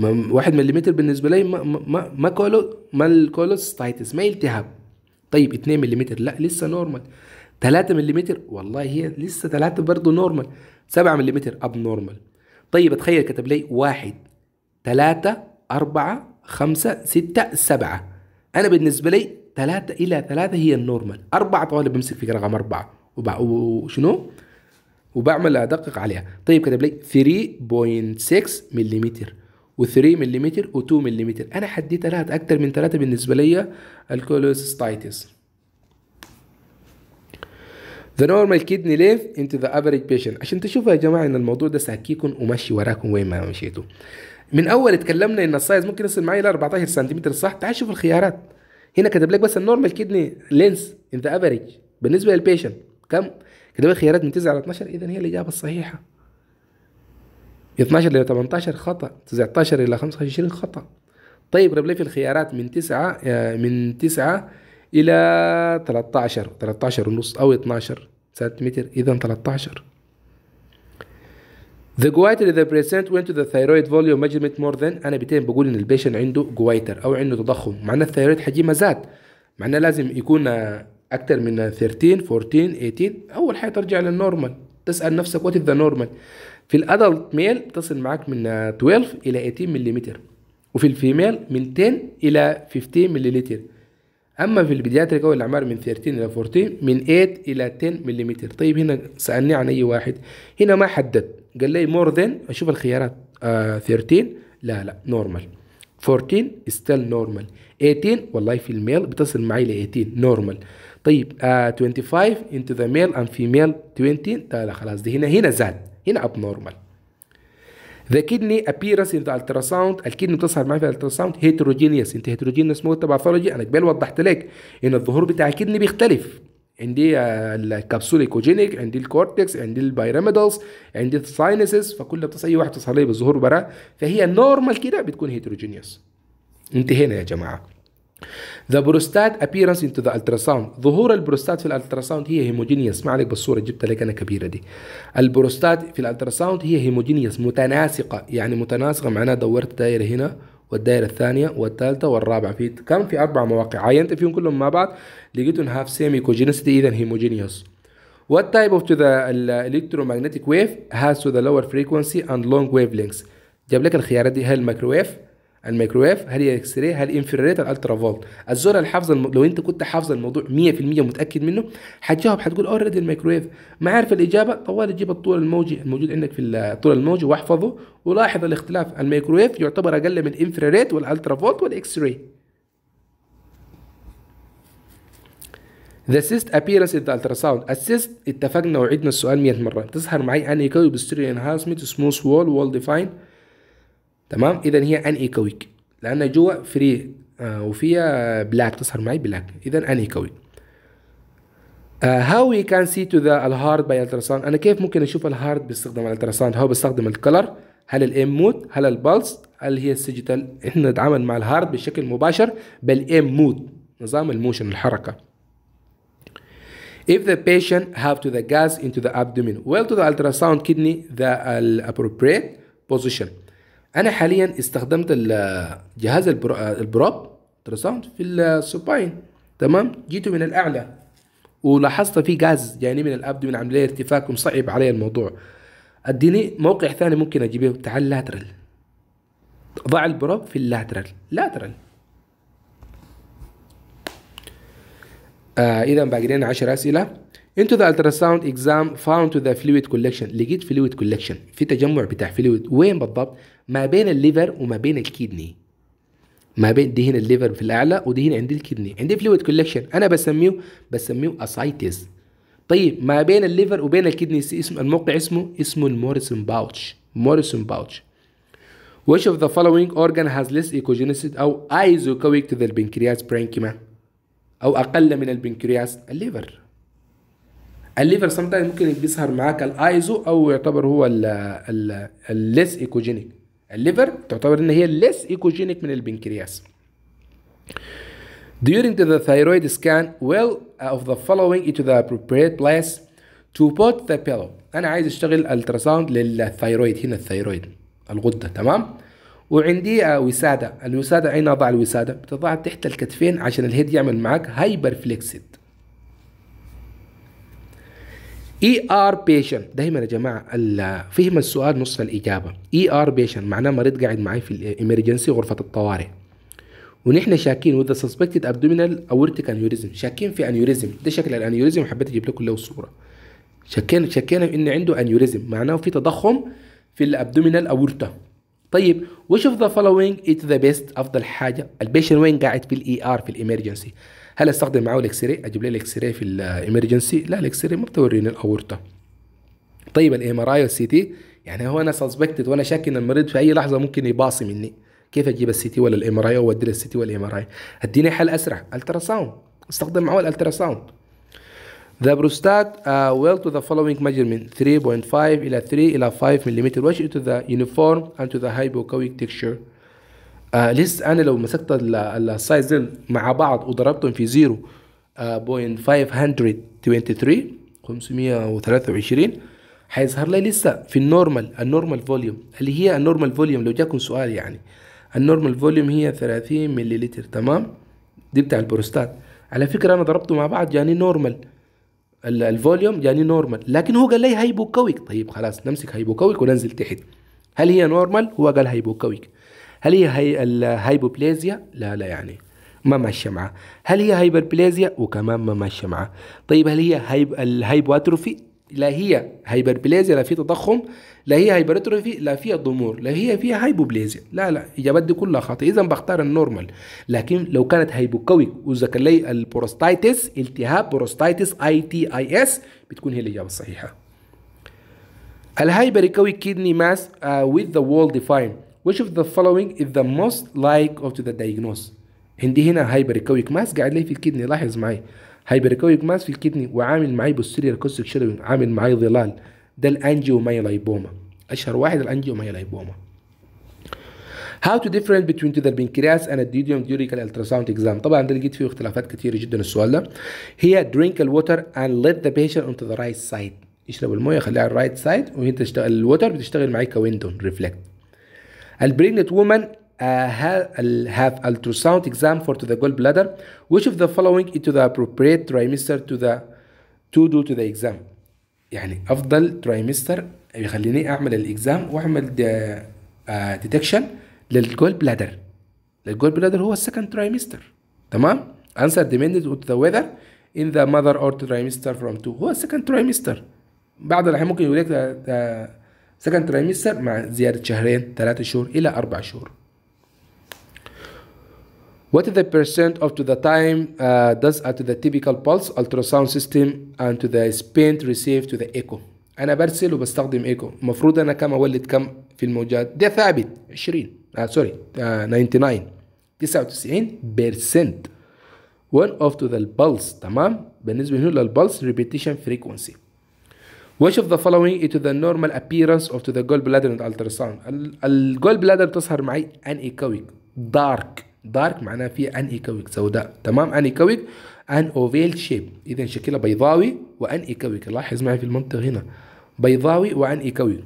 1 ملم بالنسبه لي ما ما ما كولو ما الكولوستايتس ما التهاب طيب 2 ملم لا لسه نورمال 3 ملم والله هي لسه 3 برضه نورمال 7 ملم اب نورمال طيب اتخيل كتب لي 1 3 4 5 6 7 انا بالنسبه لي ثلاثة إلى ثلاثة هي النورمال أربعة طوالب بمسك فيك رقم أربعة وبع... وشنو؟ وبعمل أدقق عليها طيب كتب لي 3.6 ملم و3 ملم و2 ملم أنا حديت ثلاثة أكتر من ثلاثة بالنسبة لي الكولوسيستايتس The normal kidney length into the average patient عشان تشوفوا يا جماعة إن الموضوع ده ساكيكم وماشي وراكم وين ما مشيتوا من أول اتكلمنا إن السايز ممكن يصل معي ل 14 سنتيمتر صح تعال شوف الخيارات هنا كتب لك بس النورمال كدني لينس ذا افريج بالنسبه للبيشنت كم كتب لك خيارات من 9 ل 12 اذا هي الاجابه الصحيحه 12 الى 18 خطا 19 الى 25 خطا طيب رب لي في الخيارات من 9 آه، من 9 الى 13 13 ونص او 12 سنتيمتر اذا 13 The goiter is the present when the thyroid volume measurement more than انا بيتين بقول ان البيشن عنده جويتر او عنده تضخم معنى الثيرويد حجمها زاد معنى لازم يكون اكتر من 13 14 18 اول حاجه ترجع للنورمال تسال نفسك وات ذا نورمال في الادلت ميل تصل معاك من 12 الى 18 ملم وفي الفيميل من 10 الى 15 مليلتر اما في البيدياتريك او الاعمار من 13 الى 14 من 8 الى 10 ملم طيب هنا سالني عن اي واحد هنا ما حدد قال لي مور ذن اشوف الخيارات آه 13 لا لا نورمال 14 ستيل نورمال 18 والله في الميل بتصل معي ل 18 نورمال طيب آه 25 انتو ذا ميل اند فيميل 20 لا لا خلاص دي هنا هنا زاد هنا اب نورمال The kidney appearance in the ultrasound الكدني بتظهر معي في ساوند هيتروجينيس انت هيتروجينيس مو تبع باثولوجي انا قبل وضحت لك ان الظهور بتاع الكدني بيختلف عندي آه، الكبسول ايكوجينيك عندي الكورتكس عندي البيراميدالز عندي الساينسز فكل بتصحى اي واحد تصحى لي بالظهور برا فهي نورمال كده بتكون هيتروجينيوس انتهينا يا جماعه ذا بروستات appearance انتو ذا التراساوند ظهور البروستات في الالتراساوند هي هيموجينيوس ما عليك بالصوره جبتها لك انا كبيره دي البروستات في الالتراساوند هي هيموجينيوس متناسقه يعني متناسقه معناها دورت دايره هنا والدائره الثانيه والثالثه والرابعه في كم في اربع مواقع عينت فيهم كلهم مع بعض لقيت ان هاف سيمي ايكوجينيسيتي اذا هيموجينيوس وات تايب اوف ذا the ويف هاز تو ذا the فريكونسي اند لونج ويف لينكس جاب لك الخيارات دي هل الميكروويف الميكروويف هل هي اكس راي هل الانفراريد الالترا فولت الذره الحافظ الم... لو انت كنت حافظ الموضوع 100% متاكد منه هتجاوب هتقول اوريدي الميكروويف ما عارف الاجابه طوال تجيب الطول الموجي الموجود عندك في الطول الموجي واحفظه ولاحظ الاختلاف الميكروويف يعتبر اقل من الانفراريد والالترا فولت والاكس راي The cyst appearance in the ultrasound. Assist اتفقنا وعدنا السؤال 100 مرة. تظهر معي يكوي posterior enhancement smooth wall wall defined تمام اذا هي ان ايكويك لان جوا فري وفيها بلاك تظهر معي بلاك اذا ان ايكويك هاو وي كان سي تو ذا الهارد باي التراساوند انا كيف ممكن اشوف الهارد باستخدام الالتراساوند هو بستخدم الكلر هل الام موت هل البلس هل هي السيجيتال احنا نتعامل مع الهارد بشكل مباشر بالام موت نظام الموشن الحركه If the patient have to the gas into the abdomen, well to the ultrasound kidney the appropriate position. انا حاليا استخدمت جهاز البروب التراساوند في السباين تمام جيته من الاعلى ولاحظت في غاز جايني من الابد من عمليه ارتفاك ومصعب علي الموضوع اديني موقع ثاني ممكن اجيبه تعال لاترال ضع البروب في اللاترال لاترال آه اذا باقي لنا 10 اسئله into the ultrasound exam found to the fluid collection لقيت fluid collection في تجمع بتاع fluid وين بالضبط ما بين الليفر وما بين الكدني ما بين دهن الليفر في الاعلى ودهن عند الكدني عندي فلويد كولكشن انا بسميه بسميه اسايتس طيب ما بين الليفر وبين الكدني اسم الموقع اسمه اسمه الموريسون باوتش موريسون باوتش Which of the following organ has less echogenesis أو isochoic to the pancreas parenchyma أو أقل من البنكرياس الليفر الليفر sometimes ممكن يظهر معاك الايزو أو يعتبر هو الليس ايكوجينيك الليفر تعتبر ان هي less eicogenic من البنكرياس During the thyroid scan, well uh, of the following into the appropriate place to put the pillow. انا عايز اشتغل التراساوند للثايرويد هنا الثايرويد الغده تمام؟ وعندي uh, وساده، الوساده اين اضع الوساده؟ بتضعها تحت الكتفين عشان الهيد يعمل معاك هايبر فليكسد. اي ار بيشنت دايما يا جماعه فهم السؤال نصف الاجابه اي ار بيشنت معناه مريض قاعد معي في الامرجنسي غرفه الطوارئ ونحن شاكين وذا سسبكتد ابدومينال اورتيك انيوريزم شاكين في انيوريزم ده شكل الانيوريزم حبيت اجيب لكم له الصوره شكينا شكينا ان عنده انيوريزم معناه في تضخم في الابدومينال اورتا طيب وش اوف ذا فولوينج ات ذا بيست افضل حاجه البيشن وين قاعد في الاي ار e في الامرجنسي هل استخدم معاه الاكس راي اجيب لي الاكس راي في الامرجنسي لا الاكس راي ما بتوريني الاورطه طيب الام ار اي والسي تي يعني هو انا سسبكتد وانا شاك ان المريض في اي لحظه ممكن يباصي مني كيف اجيب السي تي ولا الام ار اي او ادي السي تي والام ار اي اديني حل اسرع الترا ساوند استخدم معاه الالترا ساوند The prostate uh, well to the following measurement 3.5 إلى 3 إلى 5 ملم وجه to the uniform and to the hypochoic texture آه لسه انا لو مسكت السايز مع بعض وضربتهم في 0 0.523 523 حيظهر لي لسه في النورمال النورمال فوليوم اللي هي النورمال فوليوم لو جاكم سؤال يعني النورمال فوليوم هي 30 ملليلتر تمام دي بتاع البروستات على فكره انا ضربته مع بعض جاني نورمال الفوليوم جاني نورمال لكن هو قال لي هايبوكويك طيب خلاص نمسك هايبوكويك وننزل تحت هل هي نورمال هو قال هايبوكويك هل هي, هي الهايبوبليزيا؟ لا لا يعني ما ماشيه معاه هل هي هايبربليزيا وكمان ما ماشيه معاه طيب هل هي هايب الهايبواتروفي لا هي هايبربليزيا لا في تضخم لا هي هايبرتروفي لا فيها ضمور لا هي فيها هايبوبليزيا لا لا الاجابات دي كلها خاطئه اذا بختار النورمال لكن لو كانت هايبوكوي وذكر لي البروستايتس التهاب بروستايتس اي تي اي اس بتكون هي الاجابه الصحيحه الهايبريكوي كيدني ماس وذ ذا وول ديفاين which of the following is the most like of the diagnose عندي هنا هايبركويك ماس قاعد لي في الكدني لاحظ معي هايبركويك ماس في الكدني وعامل معي بوستيريال كوستيك شيلوينج عامل معي ظلال ده لايبوما اشهر واحد لايبوما How to different between the pancreas and the duodenum during the ultrasound exam طبعا ده لقيت فيه اختلافات كثيره جدا السؤال ده هي drink the water and let the patient onto the right side اشرب المويه خليها على الرايت سايد وانت تشتغل الوتر بتشتغل معاك كويندون ريفلكت And pregnant woman. uh, have, have ultrasound exam for to the gallbladder. Which of the following is to the appropriate trimester to the to do to the exam? يعني أفضل trimester يخليني أعمل الإكزام وأعمل ديتكشن للجول بلادر. الجول بلادر هو second trimester. تمام؟ answer depended on the weather in the mother or trimester from two هو second trimester بعض الأحيان ممكن يقول لك سكند تريمستر مع زيادة شهرين ثلاثة شهور إلى أربعة شهور What is the percent of to the time uh, does uh, to the typical pulse ultrasound system and to the spent received to the echo انا برسل وبستخدم ايكو المفروض انا كم اولد كم في الموجات ده ثابت 20 آه سوري آه 99 99% one of to the pulse تمام بالنسبه هنا للبلس repetition frequency. which of the following is the normal appearance of the gallbladder in the ultrasound الجول تظهر معي ان ايكويك دارك دارك معناها في ان ايكويك سوداء تمام ان ايكويك ان اوفيل شيب اذا شكلها بيضاوي وان ايكويك لاحظ معي في المنطقه هنا بيضاوي وان ايكويك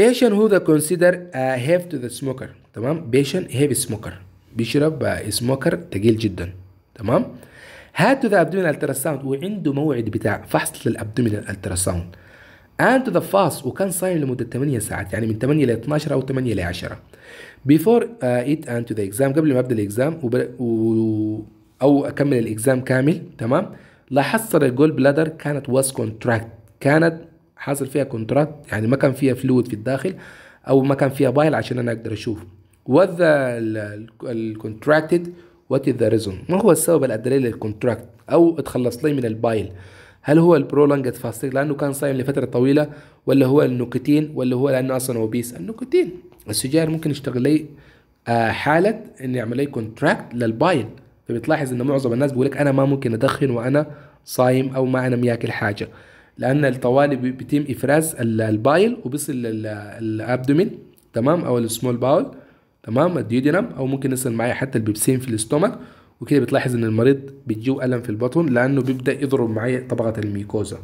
patient who the consider a have to the smoker تمام patient have smoker بيشرب سموكر تقيل جدا تمام هات ذا ابدومين التراساوند وعنده موعد بتاع فحص للابدومين التراساوند انت ذا فاس وكان صايم لمده 8 ساعات يعني من 8 ل 12 او 8 ل 10 بيفور ايت to ذا اكزام قبل ما ابدا الاكزام و... او اكمل الاكزام كامل تمام لاحظت الجول بلادر كانت واز كونتراكت كانت حاصل فيها كونتراكت يعني ما كان فيها فلويد في الداخل او ما كان فيها بايل عشان انا اقدر اشوف وذا الكونتراكتد وات ذا ريزون ما هو السبب الأدلى للكونتراكت أو اتخلص لي من البايل هل هو البرولونجد فاستنج لأنه كان صايم لفترة طويلة ولا هو النيكوتين ولا هو لأنه أصلا اوبيس النيكوتين السجاير ممكن يشتغل لي آه، حالة ان يعمل لي كونتراكت للبايل فبتلاحظ إن معظم الناس بيقول لك أنا ما ممكن أدخن وأنا صايم أو ما أنا مياكل حاجة لأن الطوالي بيتم إفراز البايل وبيصل الأبدومين تمام أو السمول باول تمام الديودينم او ممكن يصل معايا حتى البيبسين في الاستومك وكده بتلاحظ ان المريض بتجيه الم في البطن لانه بيبدا يضرب معايا طبقه الميكوزا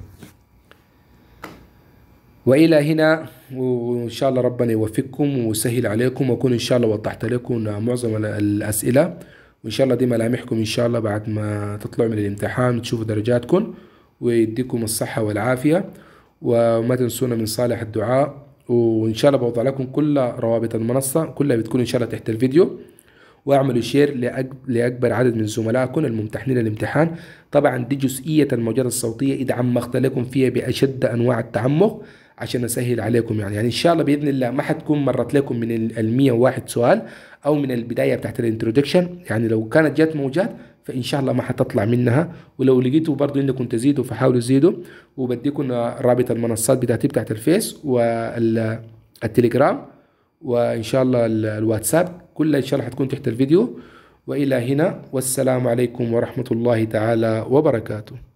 والى هنا وان شاء الله ربنا يوفقكم ويسهل عليكم واكون ان شاء الله وضحت لكم معظم الاسئله وان شاء الله دي ملامحكم ان شاء الله بعد ما تطلعوا من الامتحان تشوفوا درجاتكم ويديكم الصحه والعافيه وما تنسونا من صالح الدعاء وان شاء الله بوضع لكم كل روابط المنصه كلها بتكون ان شاء الله تحت الفيديو واعملوا شير لاكبر عدد من زملائكم الممتحنين الامتحان طبعا دي جزئيه الموجات الصوتيه اذا عمقت لكم فيها باشد انواع التعمق عشان اسهل عليكم يعني يعني ان شاء الله باذن الله ما حتكون مرت لكم من ال 101 سؤال او من البدايه بتاعت الانترودكشن يعني لو كانت جت موجات فان شاء الله ما حتطلع منها ولو لقيتوا برضو انكم تزيدوا فحاولوا تزيدوا وبديكم رابط المنصات بتاعتي بتاعت الفيس والتليجرام وان شاء الله الواتساب كلها ان شاء الله حتكون تحت الفيديو والى هنا والسلام عليكم ورحمه الله تعالى وبركاته